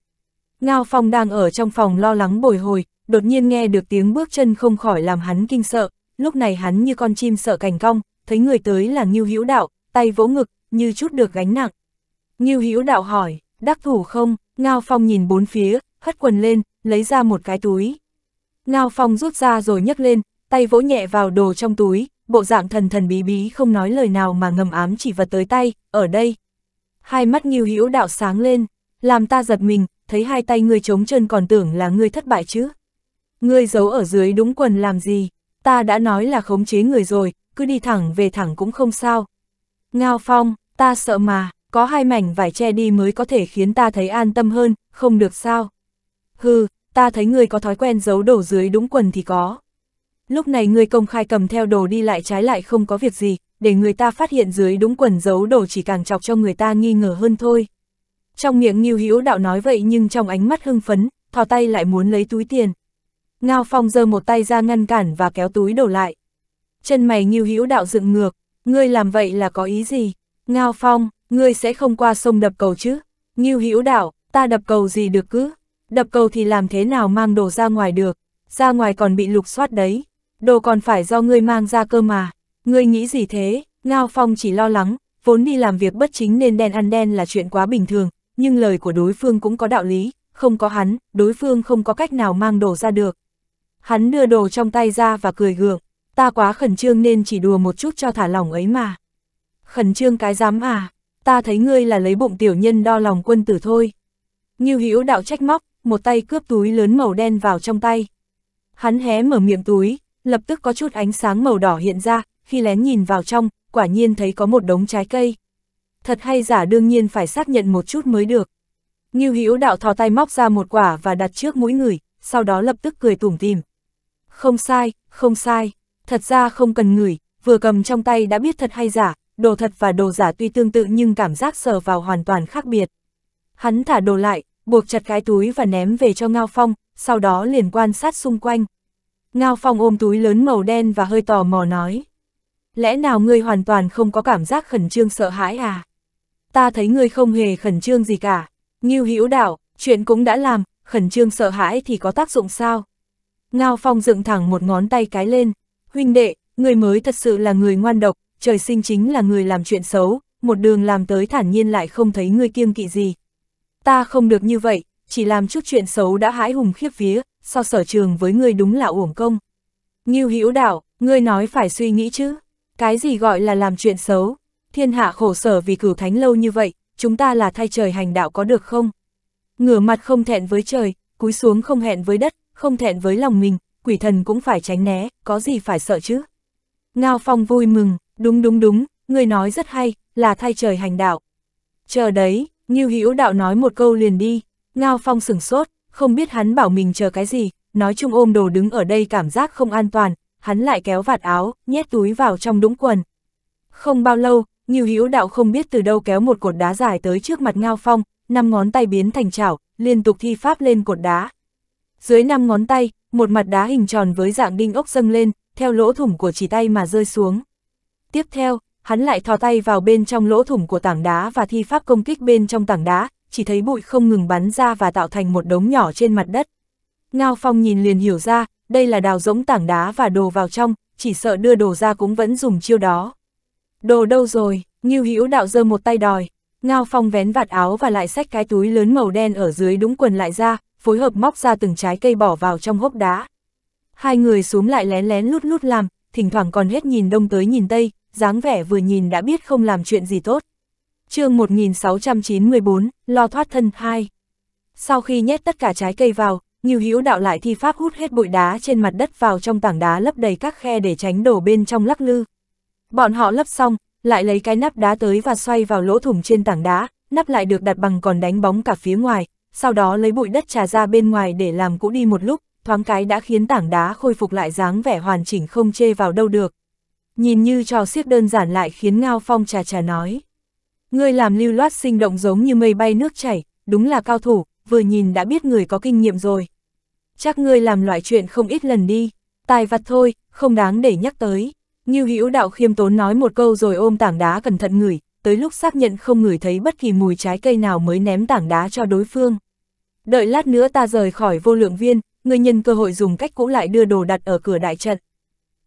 Ngao Phong đang ở trong phòng lo lắng bồi hồi, đột nhiên nghe được tiếng bước chân không khỏi làm hắn kinh sợ, lúc này hắn như con chim sợ cành cong, thấy người tới là Ngưu Hữu đạo, tay vỗ ngực, như chút được gánh nặng. Ngưu Hữu Đạo hỏi, đắc thủ không? Ngao Phong nhìn bốn phía, hất quần lên, lấy ra một cái túi. Ngao Phong rút ra rồi nhấc lên, tay vỗ nhẹ vào đồ trong túi, bộ dạng thần thần bí bí không nói lời nào mà ngầm ám chỉ vật tới tay, ở đây. Hai mắt Ngưu Hữu Đạo sáng lên, làm ta giật mình, thấy hai tay ngươi trống chân còn tưởng là ngươi thất bại chứ. Ngươi giấu ở dưới đúng quần làm gì, ta đã nói là khống chế người rồi, cứ đi thẳng về thẳng cũng không sao. Ngao Phong, ta sợ mà, có hai mảnh vải che đi mới có thể khiến ta thấy an tâm hơn, không được sao. Hừ, ta thấy người có thói quen giấu đồ dưới đũng quần thì có. Lúc này người công khai cầm theo đồ đi lại trái lại không có việc gì, để người ta phát hiện dưới đũng quần giấu đồ chỉ càng chọc cho người ta nghi ngờ hơn thôi. Trong miệng Ngưu Hữu Đạo nói vậy nhưng trong ánh mắt hưng phấn, thò tay lại muốn lấy túi tiền. Ngao Phong giơ một tay ra ngăn cản và kéo túi đồ lại. Chân mày Ngưu Hữu Đạo dựng ngược, ngươi làm vậy là có ý gì? Ngao Phong, ngươi sẽ không qua sông đập cầu chứ? Ngưu Hữu Đạo, ta đập cầu gì được cứ? Đập cầu thì làm thế nào mang đồ ra ngoài được? Ra ngoài còn bị lục soát đấy. Đồ còn phải do ngươi mang ra cơ mà. Ngươi nghĩ gì thế? Ngao Phong chỉ lo lắng, vốn đi làm việc bất chính nên đen ăn đen là chuyện quá bình thường, nhưng lời của đối phương cũng có đạo lý, không có hắn, đối phương không có cách nào mang đồ ra được. Hắn đưa đồ trong tay ra và cười gượng, ta quá khẩn trương nên chỉ đùa một chút cho thả lỏng ấy mà. Khẩn trương cái dám à, ta thấy ngươi là lấy bụng tiểu nhân đo lòng quân tử thôi. Ngưu Hữu đạo trách móc, một tay cướp túi lớn màu đen vào trong tay. Hắn hé mở miệng túi, lập tức có chút ánh sáng màu đỏ hiện ra, khi lén nhìn vào trong, quả nhiên thấy có một đống trái cây. Thật hay giả đương nhiên phải xác nhận một chút mới được. Ngưu Hữu đạo thò tay móc ra một quả và đặt trước mũi người, sau đó lập tức cười tủm tìm. Không sai, không sai, thật ra không cần ngửi, vừa cầm trong tay đã biết thật hay giả, đồ thật và đồ giả tuy tương tự nhưng cảm giác sờ vào hoàn toàn khác biệt. Hắn thả đồ lại, buộc chặt cái túi và ném về cho Ngao Phong, sau đó liền quan sát xung quanh. Ngao Phong ôm túi lớn màu đen và hơi tò mò nói. Lẽ nào ngươi hoàn toàn không có cảm giác khẩn trương sợ hãi à? Ta thấy ngươi không hề khẩn trương gì cả. Nghiêu hữu đạo, chuyện cũng đã làm, khẩn trương sợ hãi thì có tác dụng sao? Ngao Phong dựng thẳng một ngón tay cái lên. Huynh đệ, ngươi mới thật sự là người ngoan độc, trời sinh chính là người làm chuyện xấu, một đường làm tới thản nhiên lại không thấy ngươi kiêng kỵ gì. Ta không được như vậy, chỉ làm chút chuyện xấu đã hãi hùng khiếp vía, so sở trường với ngươi đúng là uổng công. Ngưu Hữu Đạo, ngươi nói phải suy nghĩ chứ, cái gì gọi là làm chuyện xấu? Thiên hạ khổ sở vì cửu thánh lâu như vậy, chúng ta là thay trời hành đạo có được không? Ngửa mặt không thẹn với trời, cúi xuống không hẹn với đất, không thẹn với lòng mình, quỷ thần cũng phải tránh né, có gì phải sợ chứ? Ngao Phong vui mừng, Đúng đúng đúng, người nói rất hay, là thay trời hành đạo. Chờ đấy, Ngưu Hữu Đạo nói một câu liền đi, Ngao Phong sửng sốt, không biết hắn bảo mình chờ cái gì, nói chung ôm đồ đứng ở đây cảm giác không an toàn, hắn lại kéo vạt áo, nhét túi vào trong đũng quần. Không bao lâu, Ngưu Hữu Đạo không biết từ đâu kéo một cột đá dài tới trước mặt Ngao Phong, năm ngón tay biến thành chảo, liên tục thi pháp lên cột đá. Dưới năm ngón tay, một mặt đá hình tròn với dạng đinh ốc dâng lên, theo lỗ thủng của chỉ tay mà rơi xuống. Tiếp theo, hắn lại thò tay vào bên trong lỗ thủng của tảng đá và thi pháp công kích bên trong tảng đá, chỉ thấy bụi không ngừng bắn ra và tạo thành một đống nhỏ trên mặt đất. Ngao Phong nhìn liền hiểu ra, đây là đào rỗng tảng đá và đồ vào trong, chỉ sợ đưa đồ ra cũng vẫn dùng chiêu đó. Đồ đâu rồi, Ngưu Hữu đạo giơ một tay đòi, Ngao Phong vén vạt áo và lại xách cái túi lớn màu đen ở dưới đúng quần lại ra, phối hợp móc ra từng trái cây bỏ vào trong hốc đá. Hai người xuống lại lén lén lút lút làm, thỉnh thoảng còn hết nhìn đông tới nhìn tây, dáng vẻ vừa nhìn đã biết không làm chuyện gì tốt. chương 1694, lo thoát thân 2. Sau khi nhét tất cả trái cây vào, Ngưu Hữu đạo lại thi pháp hút hết bụi đá trên mặt đất vào trong tảng đá lấp đầy các khe để tránh đổ bên trong lắc lư. Bọn họ lấp xong, lại lấy cái nắp đá tới và xoay vào lỗ thủng trên tảng đá, nắp lại được đặt bằng còn đánh bóng cả phía ngoài, sau đó lấy bụi đất trà ra bên ngoài để làm cũ đi một lúc, thoáng cái đã khiến tảng đá khôi phục lại dáng vẻ hoàn chỉnh không chê vào đâu được nhìn như trò xiết đơn giản lại khiến Ngao Phong trà trà nói. Ngươi làm lưu loát sinh động giống như mây bay nước chảy, đúng là cao thủ, vừa nhìn đã biết người có kinh nghiệm rồi. Chắc ngươi làm loại chuyện không ít lần đi, tài vặt thôi, không đáng để nhắc tới. Như hữu đạo khiêm tốn nói một câu rồi ôm tảng đá cẩn thận ngửi, tới lúc xác nhận không ngửi thấy bất kỳ mùi trái cây nào mới ném tảng đá cho đối phương. Đợi lát nữa ta rời khỏi vô lượng viên, người nhân cơ hội dùng cách cũ lại đưa đồ đặt ở cửa đại trận.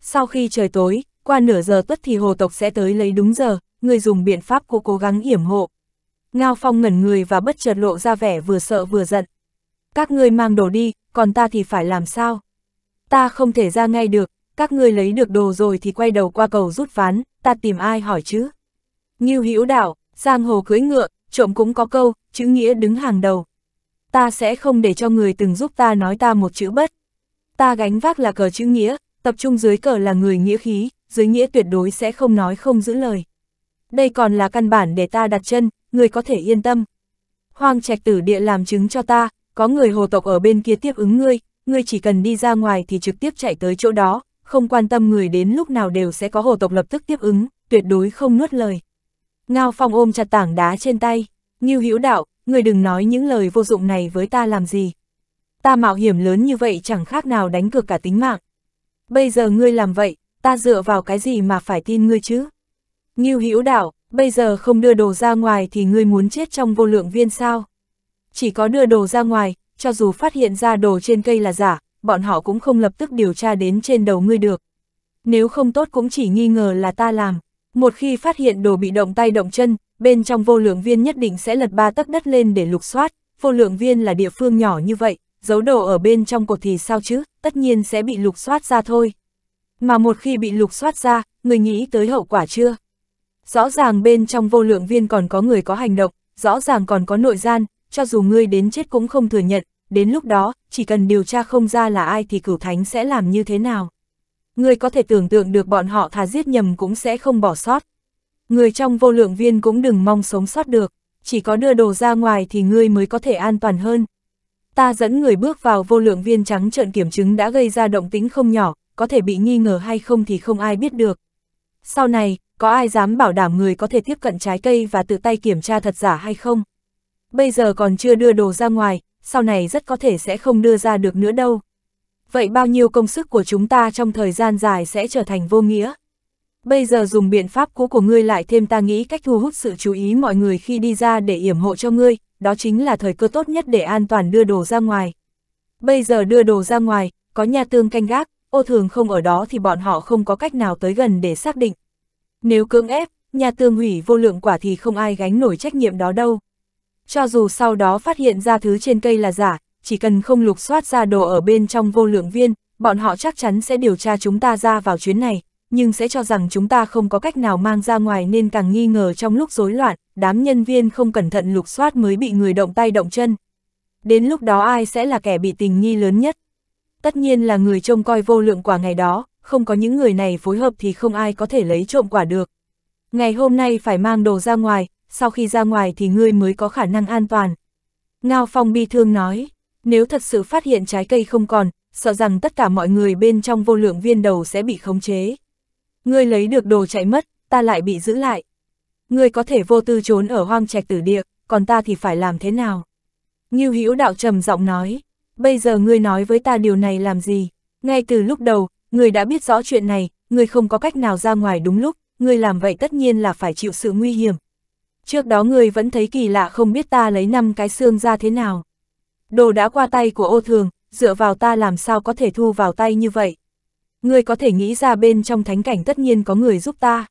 Sau khi trời tối, qua nửa giờ tuất thì hồ tộc sẽ tới lấy đúng giờ, người dùng biện pháp cô cố gắng yểm hộ. Ngao Phong ngẩn người và bất chợt lộ ra vẻ vừa sợ vừa giận. Các ngươi mang đồ đi, còn ta thì phải làm sao? Ta không thể ra ngay được, các ngươi lấy được đồ rồi thì quay đầu qua cầu rút ván, ta tìm ai hỏi chứ? Nghiêu hữu đảo, giang hồ cưỡi ngựa, trộm cũng có câu, chữ nghĩa đứng hàng đầu. Ta sẽ không để cho người từng giúp ta nói ta một chữ bất. Ta gánh vác là cờ chữ nghĩa, tập trung dưới cờ là người nghĩa khí, dưới nghĩa tuyệt đối sẽ không nói không giữ lời. Đây còn là căn bản để ta đặt chân, người có thể yên tâm. Hoang trạch tử địa làm chứng cho ta, có người hồ tộc ở bên kia tiếp ứng ngươi, ngươi chỉ cần đi ra ngoài thì trực tiếp chạy tới chỗ đó, không quan tâm người đến lúc nào đều sẽ có hồ tộc lập tức tiếp ứng, tuyệt đối không nuốt lời. Ngao Phong ôm chặt tảng đá trên tay, như Hữu Đạo, người đừng nói những lời vô dụng này với ta làm gì. Ta mạo hiểm lớn như vậy chẳng khác nào đánh cược cả tính mạng. Bây giờ ngươi làm vậy, ta dựa vào cái gì mà phải tin ngươi chứ? Ngưu Hữu Đạo, bây giờ không đưa đồ ra ngoài thì ngươi muốn chết trong vô lượng viên sao? Chỉ có đưa đồ ra ngoài, cho dù phát hiện ra đồ trên cây là giả, bọn họ cũng không lập tức điều tra đến trên đầu ngươi được. Nếu không tốt cũng chỉ nghi ngờ là ta làm. Một khi phát hiện đồ bị động tay động chân, bên trong vô lượng viên nhất định sẽ lật ba tấc đất lên để lục soát, vô lượng viên là địa phương nhỏ như vậy, giấu đồ ở bên trong cột thì sao chứ, tất nhiên sẽ bị lục soát ra thôi mà một khi bị lục soát ra, người nghĩ tới hậu quả chưa? Rõ ràng bên trong vô lượng viên còn có người có hành động, rõ ràng còn có nội gian, cho dù ngươi đến chết cũng không thừa nhận, đến lúc đó, chỉ cần điều tra không ra là ai thì cửu thánh sẽ làm như thế nào. Ngươi có thể tưởng tượng được bọn họ thà giết nhầm cũng sẽ không bỏ sót. Người trong vô lượng viên cũng đừng mong sống sót được, chỉ có đưa đồ ra ngoài thì ngươi mới có thể an toàn hơn. Ta dẫn người bước vào vô lượng viên trắng trợn kiểm chứng đã gây ra động tĩnh không nhỏ, có thể bị nghi ngờ hay không thì không ai biết được. Sau này, có ai dám bảo đảm người có thể tiếp cận trái cây và tự tay kiểm tra thật giả hay không? Bây giờ còn chưa đưa đồ ra ngoài, sau này rất có thể sẽ không đưa ra được nữa đâu. Vậy bao nhiêu công sức của chúng ta trong thời gian dài sẽ trở thành vô nghĩa? Bây giờ dùng biện pháp cũ của ngươi lại thêm ta nghĩ cách thu hút sự chú ý mọi người khi đi ra để yểm hộ cho ngươi, đó chính là thời cơ tốt nhất để an toàn đưa đồ ra ngoài. Bây giờ đưa đồ ra ngoài, có nhà tương canh gác, ô thường không ở đó thì bọn họ không có cách nào tới gần để xác định. Nếu cưỡng ép, nhà tường hủy vô lượng quả thì không ai gánh nổi trách nhiệm đó đâu. Cho dù sau đó phát hiện ra thứ trên cây là giả, chỉ cần không lục soát ra đồ ở bên trong vô lượng viên, bọn họ chắc chắn sẽ điều tra chúng ta ra vào chuyến này, nhưng sẽ cho rằng chúng ta không có cách nào mang ra ngoài nên càng nghi ngờ trong lúc rối loạn, đám nhân viên không cẩn thận lục soát mới bị người động tay động chân. Đến lúc đó ai sẽ là kẻ bị tình nghi lớn nhất? tất nhiên là người trông coi vô lượng quả ngày đó, không có những người này phối hợp thì không ai có thể lấy trộm quả được. Ngày hôm nay phải mang đồ ra ngoài, sau khi ra ngoài thì ngươi mới có khả năng an toàn. Ngao Phong bi thương nói, nếu thật sự phát hiện trái cây không còn, sợ rằng tất cả mọi người bên trong vô lượng viên đầu sẽ bị khống chế. Ngươi lấy được đồ chạy mất, ta lại bị giữ lại. Ngươi có thể vô tư trốn ở hoang trạch tử địa, còn ta thì phải làm thế nào? Ngưu Hữu đạo trầm giọng nói, bây giờ ngươi nói với ta điều này làm gì? Ngay từ lúc đầu, ngươi đã biết rõ chuyện này, ngươi không có cách nào ra ngoài đúng lúc, ngươi làm vậy tất nhiên là phải chịu sự nguy hiểm. Trước đó ngươi vẫn thấy kỳ lạ không biết ta lấy năm cái xương ra thế nào. Đồ đã qua tay của ô thường, dựa vào ta làm sao có thể thu vào tay như vậy. Ngươi có thể nghĩ ra bên trong thánh cảnh tất nhiên có người giúp ta.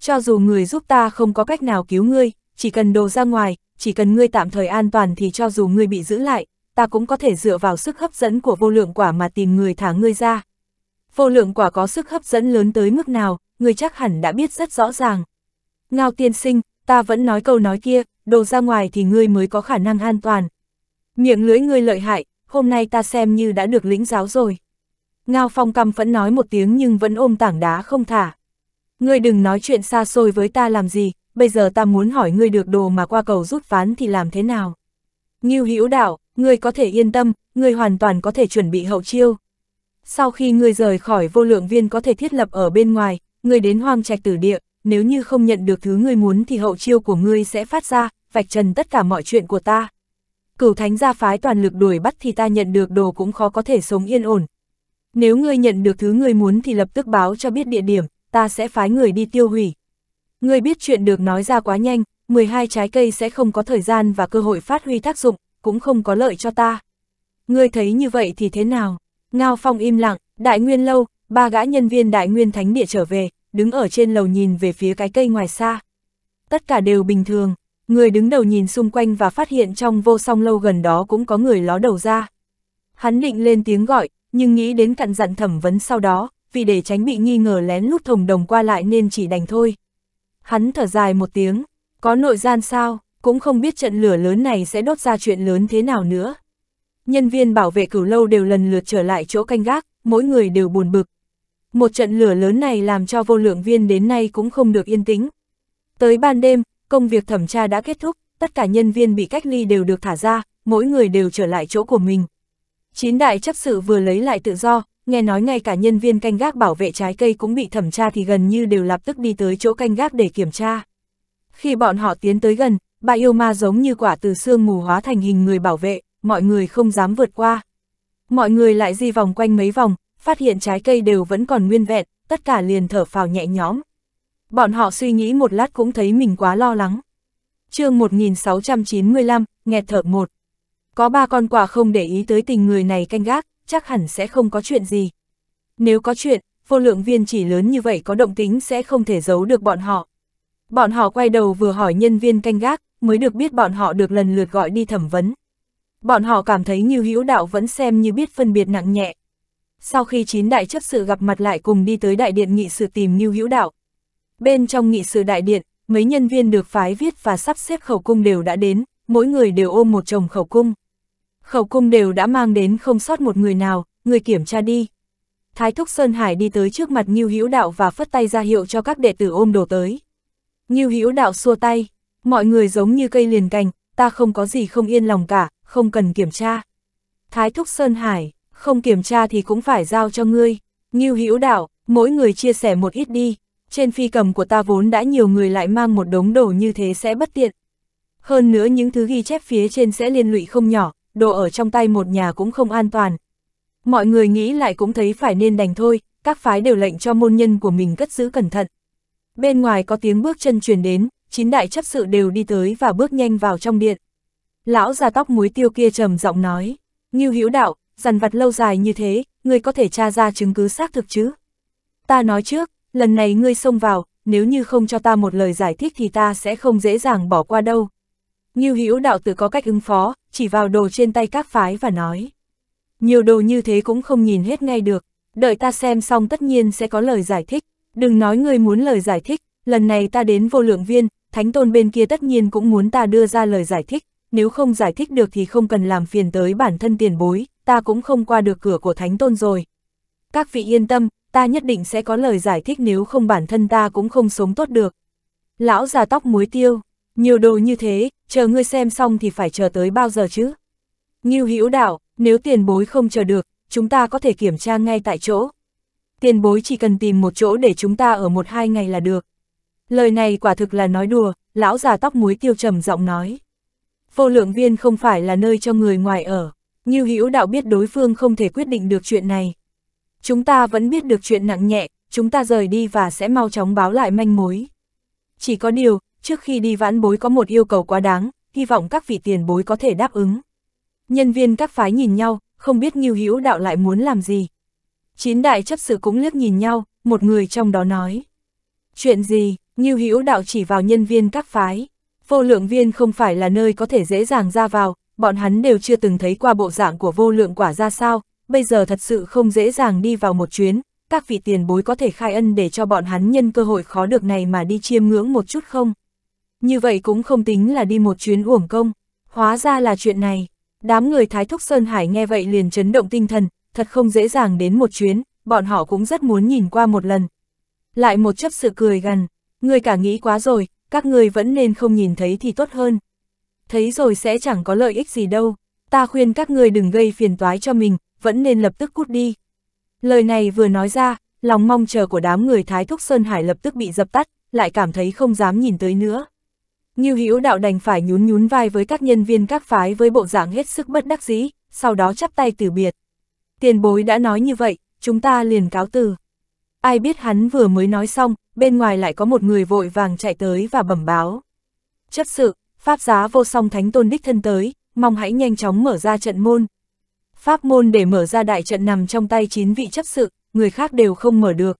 Cho dù người giúp ta không có cách nào cứu ngươi, chỉ cần đồ ra ngoài, chỉ cần ngươi tạm thời an toàn thì cho dù ngươi bị giữ lại, ta cũng có thể dựa vào sức hấp dẫn của vô lượng quả mà tìm người thả ngươi ra. Vô lượng quả có sức hấp dẫn lớn tới mức nào, ngươi chắc hẳn đã biết rất rõ ràng. Ngao tiên sinh, ta vẫn nói câu nói kia, đồ ra ngoài thì ngươi mới có khả năng an toàn. Miệng lưỡi ngươi lợi hại, hôm nay ta xem như đã được lĩnh giáo rồi. Ngao phong cầm vẫn nói một tiếng nhưng vẫn ôm tảng đá không thả. Ngươi đừng nói chuyện xa xôi với ta làm gì, bây giờ ta muốn hỏi ngươi được đồ mà qua cầu rút ván thì làm thế nào. Ngưu Hữu Đạo, ngươi có thể yên tâm, ngươi hoàn toàn có thể chuẩn bị hậu chiêu. Sau khi ngươi rời khỏi vô lượng viên có thể thiết lập ở bên ngoài, ngươi đến hoang trạch tử địa, nếu như không nhận được thứ ngươi muốn thì hậu chiêu của ngươi sẽ phát ra, vạch trần tất cả mọi chuyện của ta. Cửu thánh gia phái toàn lực đuổi bắt thì ta nhận được đồ cũng khó có thể sống yên ổn. Nếu ngươi nhận được thứ ngươi muốn thì lập tức báo cho biết địa điểm, ta sẽ phái người đi tiêu hủy. Ngươi biết chuyện được nói ra quá nhanh, 12 trái cây sẽ không có thời gian và cơ hội phát huy tác dụng, cũng không có lợi cho ta. Ngươi thấy như vậy thì thế nào? Ngao Phong im lặng, đại nguyên lâu, ba gã nhân viên đại nguyên thánh địa trở về, đứng ở trên lầu nhìn về phía cái cây ngoài xa. Tất cả đều bình thường, người đứng đầu nhìn xung quanh và phát hiện trong vô song lâu gần đó cũng có người ló đầu ra. Hắn định lên tiếng gọi, nhưng nghĩ đến cặn dặn thẩm vấn sau đó, vì để tránh bị nghi ngờ lén lút thồng đồng qua lại nên chỉ đành thôi. Hắn thở dài một tiếng, có nội gian sao, cũng không biết trận lửa lớn này sẽ đốt ra chuyện lớn thế nào nữa. Nhân viên bảo vệ cửu lâu đều lần lượt trở lại chỗ canh gác, mỗi người đều buồn bực. Một trận lửa lớn này làm cho vô lượng viên đến nay cũng không được yên tĩnh. Tới ban đêm, công việc thẩm tra đã kết thúc, tất cả nhân viên bị cách ly đều được thả ra, mỗi người đều trở lại chỗ của mình. Chín đại chấp sự vừa lấy lại tự do, nghe nói ngay cả nhân viên canh gác bảo vệ trái cây cũng bị thẩm tra thì gần như đều lập tức đi tới chỗ canh gác để kiểm tra. Khi bọn họ tiến tới gần, bà yêu ma giống như quả từ xương mù hóa thành hình người bảo vệ, mọi người không dám vượt qua. Mọi người lại di vòng quanh mấy vòng, phát hiện trái cây đều vẫn còn nguyên vẹn, tất cả liền thở phào nhẹ nhõm. Bọn họ suy nghĩ một lát cũng thấy mình quá lo lắng. chương 1695, nghẹt thở một. Có ba con quả không để ý tới tình người này canh gác, chắc hẳn sẽ không có chuyện gì. Nếu có chuyện, vô lượng viên chỉ lớn như vậy có động tính sẽ không thể giấu được bọn họ, Bọn họ quay đầu vừa hỏi nhân viên canh gác, mới được biết bọn họ được lần lượt gọi đi thẩm vấn. Bọn họ cảm thấy như hữu đạo vẫn xem như biết phân biệt nặng nhẹ. Sau khi chín đại chấp sự gặp mặt lại cùng đi tới đại điện nghị sự tìm như Hữu Đạo. Bên trong nghị sự đại điện, mấy nhân viên được phái viết và sắp xếp khẩu cung đều đã đến, mỗi người đều ôm một chồng khẩu cung. Khẩu cung đều đã mang đến không sót một người nào, người kiểm tra đi. Thái Thúc Sơn Hải đi tới trước mặt Ngưu Hữu Đạo và phất tay ra hiệu cho các đệ tử ôm đồ tới. Ngưu Hữu đạo xua tay, mọi người giống như cây liền cành, ta không có gì không yên lòng cả, không cần kiểm tra. Thái Thúc Sơn Hải, không kiểm tra thì cũng phải giao cho ngươi. Ngưu Hữu đạo, mỗi người chia sẻ một ít đi, trên phi cầm của ta vốn đã nhiều người lại mang một đống đồ như thế sẽ bất tiện. Hơn nữa những thứ ghi chép phía trên sẽ liên lụy không nhỏ, đồ ở trong tay một nhà cũng không an toàn. Mọi người nghĩ lại cũng thấy phải nên đành thôi, các phái đều lệnh cho môn nhân của mình cất giữ cẩn thận. Bên ngoài có tiếng bước chân truyền đến, chín đại chấp sự đều đi tới và bước nhanh vào trong điện. Lão già tóc muối tiêu kia trầm giọng nói, Ngưu Hữu Đạo, dằn vặt lâu dài như thế, ngươi có thể tra ra chứng cứ xác thực chứ? Ta nói trước, lần này ngươi xông vào, nếu như không cho ta một lời giải thích thì ta sẽ không dễ dàng bỏ qua đâu. Ngưu Hữu Đạo tự có cách ứng phó, chỉ vào đồ trên tay các phái và nói. Nhiều đồ như thế cũng không nhìn hết ngay được, đợi ta xem xong tất nhiên sẽ có lời giải thích. Đừng nói người muốn lời giải thích, lần này ta đến vô lượng viên, thánh tôn bên kia tất nhiên cũng muốn ta đưa ra lời giải thích, nếu không giải thích được thì không cần làm phiền tới bản thân tiền bối, ta cũng không qua được cửa của thánh tôn rồi. Các vị yên tâm, ta nhất định sẽ có lời giải thích nếu không bản thân ta cũng không sống tốt được. Lão già tóc muối tiêu, nhiều đồ như thế, chờ ngươi xem xong thì phải chờ tới bao giờ chứ? Nghiêu hữu đạo, nếu tiền bối không chờ được, chúng ta có thể kiểm tra ngay tại chỗ tiền bối chỉ cần tìm một chỗ để chúng ta ở một hai ngày là được. Lời này quả thực là nói đùa, lão già tóc muối tiêu trầm giọng nói. Vô lượng viên không phải là nơi cho người ngoài ở, như hữu đạo biết đối phương không thể quyết định được chuyện này. Chúng ta vẫn biết được chuyện nặng nhẹ, chúng ta rời đi và sẽ mau chóng báo lại manh mối. Chỉ có điều, trước khi đi vãn bối có một yêu cầu quá đáng, hy vọng các vị tiền bối có thể đáp ứng. Nhân viên các phái nhìn nhau, không biết Như Hữu Đạo lại muốn làm gì. Chín đại chấp sự cũng liếc nhìn nhau, một người trong đó nói. Chuyện gì, như Hữu đạo chỉ vào nhân viên các phái. Vô lượng viên không phải là nơi có thể dễ dàng ra vào, bọn hắn đều chưa từng thấy qua bộ dạng của vô lượng quả ra sao, bây giờ thật sự không dễ dàng đi vào một chuyến, các vị tiền bối có thể khai ân để cho bọn hắn nhân cơ hội khó được này mà đi chiêm ngưỡng một chút không? Như vậy cũng không tính là đi một chuyến uổng công, hóa ra là chuyện này. Đám người Thái Thúc Sơn Hải nghe vậy liền chấn động tinh thần, thật không dễ dàng đến một chuyến, bọn họ cũng rất muốn nhìn qua một lần. Lại một chấp sự cười gần, người cả nghĩ quá rồi, các người vẫn nên không nhìn thấy thì tốt hơn. Thấy rồi sẽ chẳng có lợi ích gì đâu, ta khuyên các người đừng gây phiền toái cho mình, vẫn nên lập tức cút đi. Lời này vừa nói ra, lòng mong chờ của đám người Thái Thúc Sơn Hải lập tức bị dập tắt, lại cảm thấy không dám nhìn tới nữa. Như Hữu Đạo đành phải nhún nhún vai với các nhân viên các phái với bộ dạng hết sức bất đắc dĩ, sau đó chắp tay từ biệt tiền bối đã nói như vậy, chúng ta liền cáo từ. Ai biết hắn vừa mới nói xong, bên ngoài lại có một người vội vàng chạy tới và bẩm báo. Chấp sự, Pháp giá vô song thánh tôn đích thân tới, mong hãy nhanh chóng mở ra trận môn. Pháp môn để mở ra đại trận nằm trong tay chín vị chấp sự, người khác đều không mở được.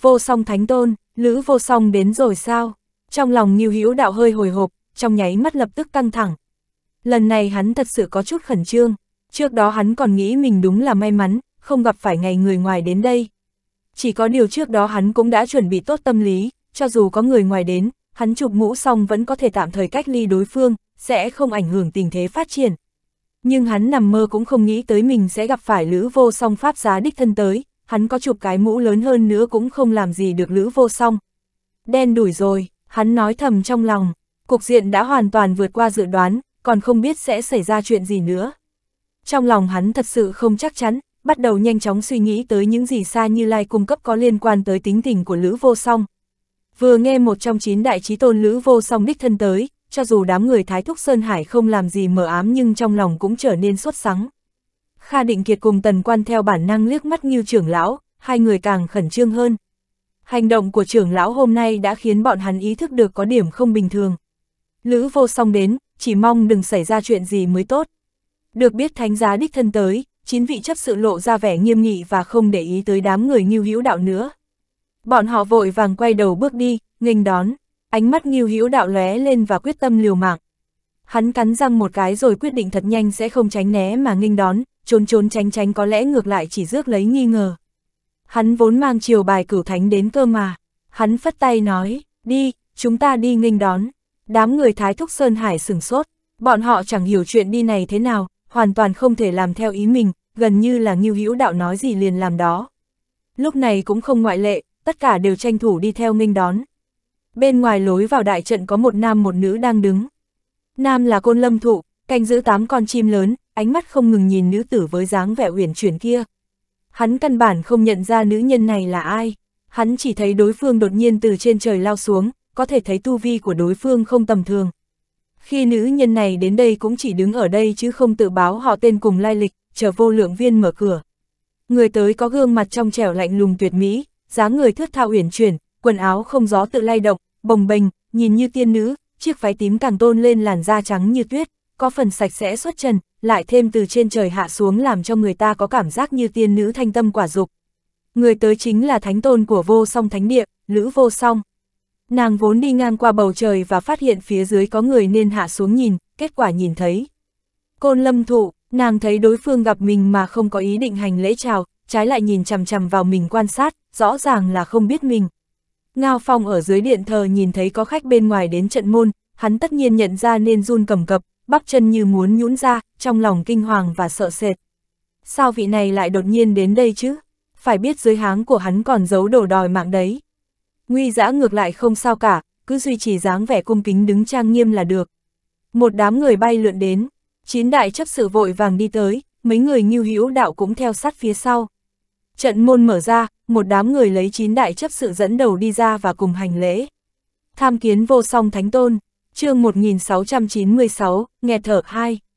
Vô song thánh tôn, lữ vô song đến rồi sao? Trong lòng Nhiêu Hữu đạo hơi hồi hộp, trong nháy mắt lập tức căng thẳng. Lần này hắn thật sự có chút khẩn trương. Trước đó hắn còn nghĩ mình đúng là may mắn, không gặp phải ngày người ngoài đến đây. Chỉ có điều trước đó hắn cũng đã chuẩn bị tốt tâm lý, cho dù có người ngoài đến, hắn chụp mũ xong vẫn có thể tạm thời cách ly đối phương, sẽ không ảnh hưởng tình thế phát triển. Nhưng hắn nằm mơ cũng không nghĩ tới mình sẽ gặp phải Lữ Vô Song pháp giá đích thân tới, hắn có chụp cái mũ lớn hơn nữa cũng không làm gì được Lữ Vô Song. Đen đuổi rồi, hắn nói thầm trong lòng, cục diện đã hoàn toàn vượt qua dự đoán, còn không biết sẽ xảy ra chuyện gì nữa trong lòng hắn thật sự không chắc chắn, bắt đầu nhanh chóng suy nghĩ tới những gì xa Như Lai cung cấp có liên quan tới tính tình của Lữ Vô Song. Vừa nghe một trong chín đại trí tôn Lữ Vô Song đích thân tới, cho dù đám người Thái Thúc Sơn Hải không làm gì mở ám nhưng trong lòng cũng trở nên sốt sắng. Kha Định Kiệt cùng Tần Quan theo bản năng liếc mắt như trưởng lão, hai người càng khẩn trương hơn. Hành động của trưởng lão hôm nay đã khiến bọn hắn ý thức được có điểm không bình thường. Lữ vô song đến, chỉ mong đừng xảy ra chuyện gì mới tốt. Được biết thánh giá đích thân tới, chín vị chấp sự lộ ra vẻ nghiêm nghị và không để ý tới đám người nghiêu hữu đạo nữa. Bọn họ vội vàng quay đầu bước đi, nghênh đón, ánh mắt nghiêu hữu đạo lóe lên và quyết tâm liều mạng. Hắn cắn răng một cái rồi quyết định thật nhanh sẽ không tránh né mà nghênh đón, trốn trốn tránh tránh có lẽ ngược lại chỉ rước lấy nghi ngờ. Hắn vốn mang chiều bài cửu thánh đến cơ mà, hắn phất tay nói, đi, chúng ta đi nghênh đón. Đám người Thái Thúc Sơn Hải sửng sốt, bọn họ chẳng hiểu chuyện đi này thế nào, hoàn toàn không thể làm theo ý mình, gần như là nghiêu hữu đạo nói gì liền làm đó. Lúc này cũng không ngoại lệ, tất cả đều tranh thủ đi theo nghênh đón. Bên ngoài lối vào đại trận có một nam một nữ đang đứng. Nam là côn lâm thụ, canh giữ tám con chim lớn, ánh mắt không ngừng nhìn nữ tử với dáng vẻ uyển chuyển kia. Hắn căn bản không nhận ra nữ nhân này là ai, hắn chỉ thấy đối phương đột nhiên từ trên trời lao xuống, có thể thấy tu vi của đối phương không tầm thường, khi nữ nhân này đến đây cũng chỉ đứng ở đây chứ không tự báo họ tên cùng lai lịch, chờ vô lượng viên mở cửa. Người tới có gương mặt trong trẻo lạnh lùng tuyệt mỹ, dáng người thước thao uyển chuyển, quần áo không gió tự lay động, bồng bềnh, nhìn như tiên nữ, chiếc váy tím càng tôn lên làn da trắng như tuyết, có phần sạch sẽ xuất trần, lại thêm từ trên trời hạ xuống làm cho người ta có cảm giác như tiên nữ thanh tâm quả dục. Người tới chính là thánh tôn của vô song thánh địa, Lữ vô song. Nàng vốn đi ngang qua bầu trời và phát hiện phía dưới có người nên hạ xuống nhìn, kết quả nhìn thấy. Côn lâm thụ, nàng thấy đối phương gặp mình mà không có ý định hành lễ chào, trái lại nhìn chằm chằm vào mình quan sát, rõ ràng là không biết mình. Ngao Phong ở dưới điện thờ nhìn thấy có khách bên ngoài đến trận môn, hắn tất nhiên nhận ra nên run cầm cập, bắp chân như muốn nhũn ra, trong lòng kinh hoàng và sợ sệt. Sao vị này lại đột nhiên đến đây chứ? Phải biết dưới háng của hắn còn giấu đồ đòi mạng đấy. Nguy giã ngược lại không sao cả, cứ duy trì dáng vẻ cung kính đứng trang nghiêm là được. Một đám người bay lượn đến, chín đại chấp sự vội vàng đi tới, mấy người nghiêu hữu đạo cũng theo sát phía sau. Trận môn mở ra, một đám người lấy chín đại chấp sự dẫn đầu đi ra và cùng hành lễ. Tham kiến vô song thánh tôn, chương 1696, nghe thở 2.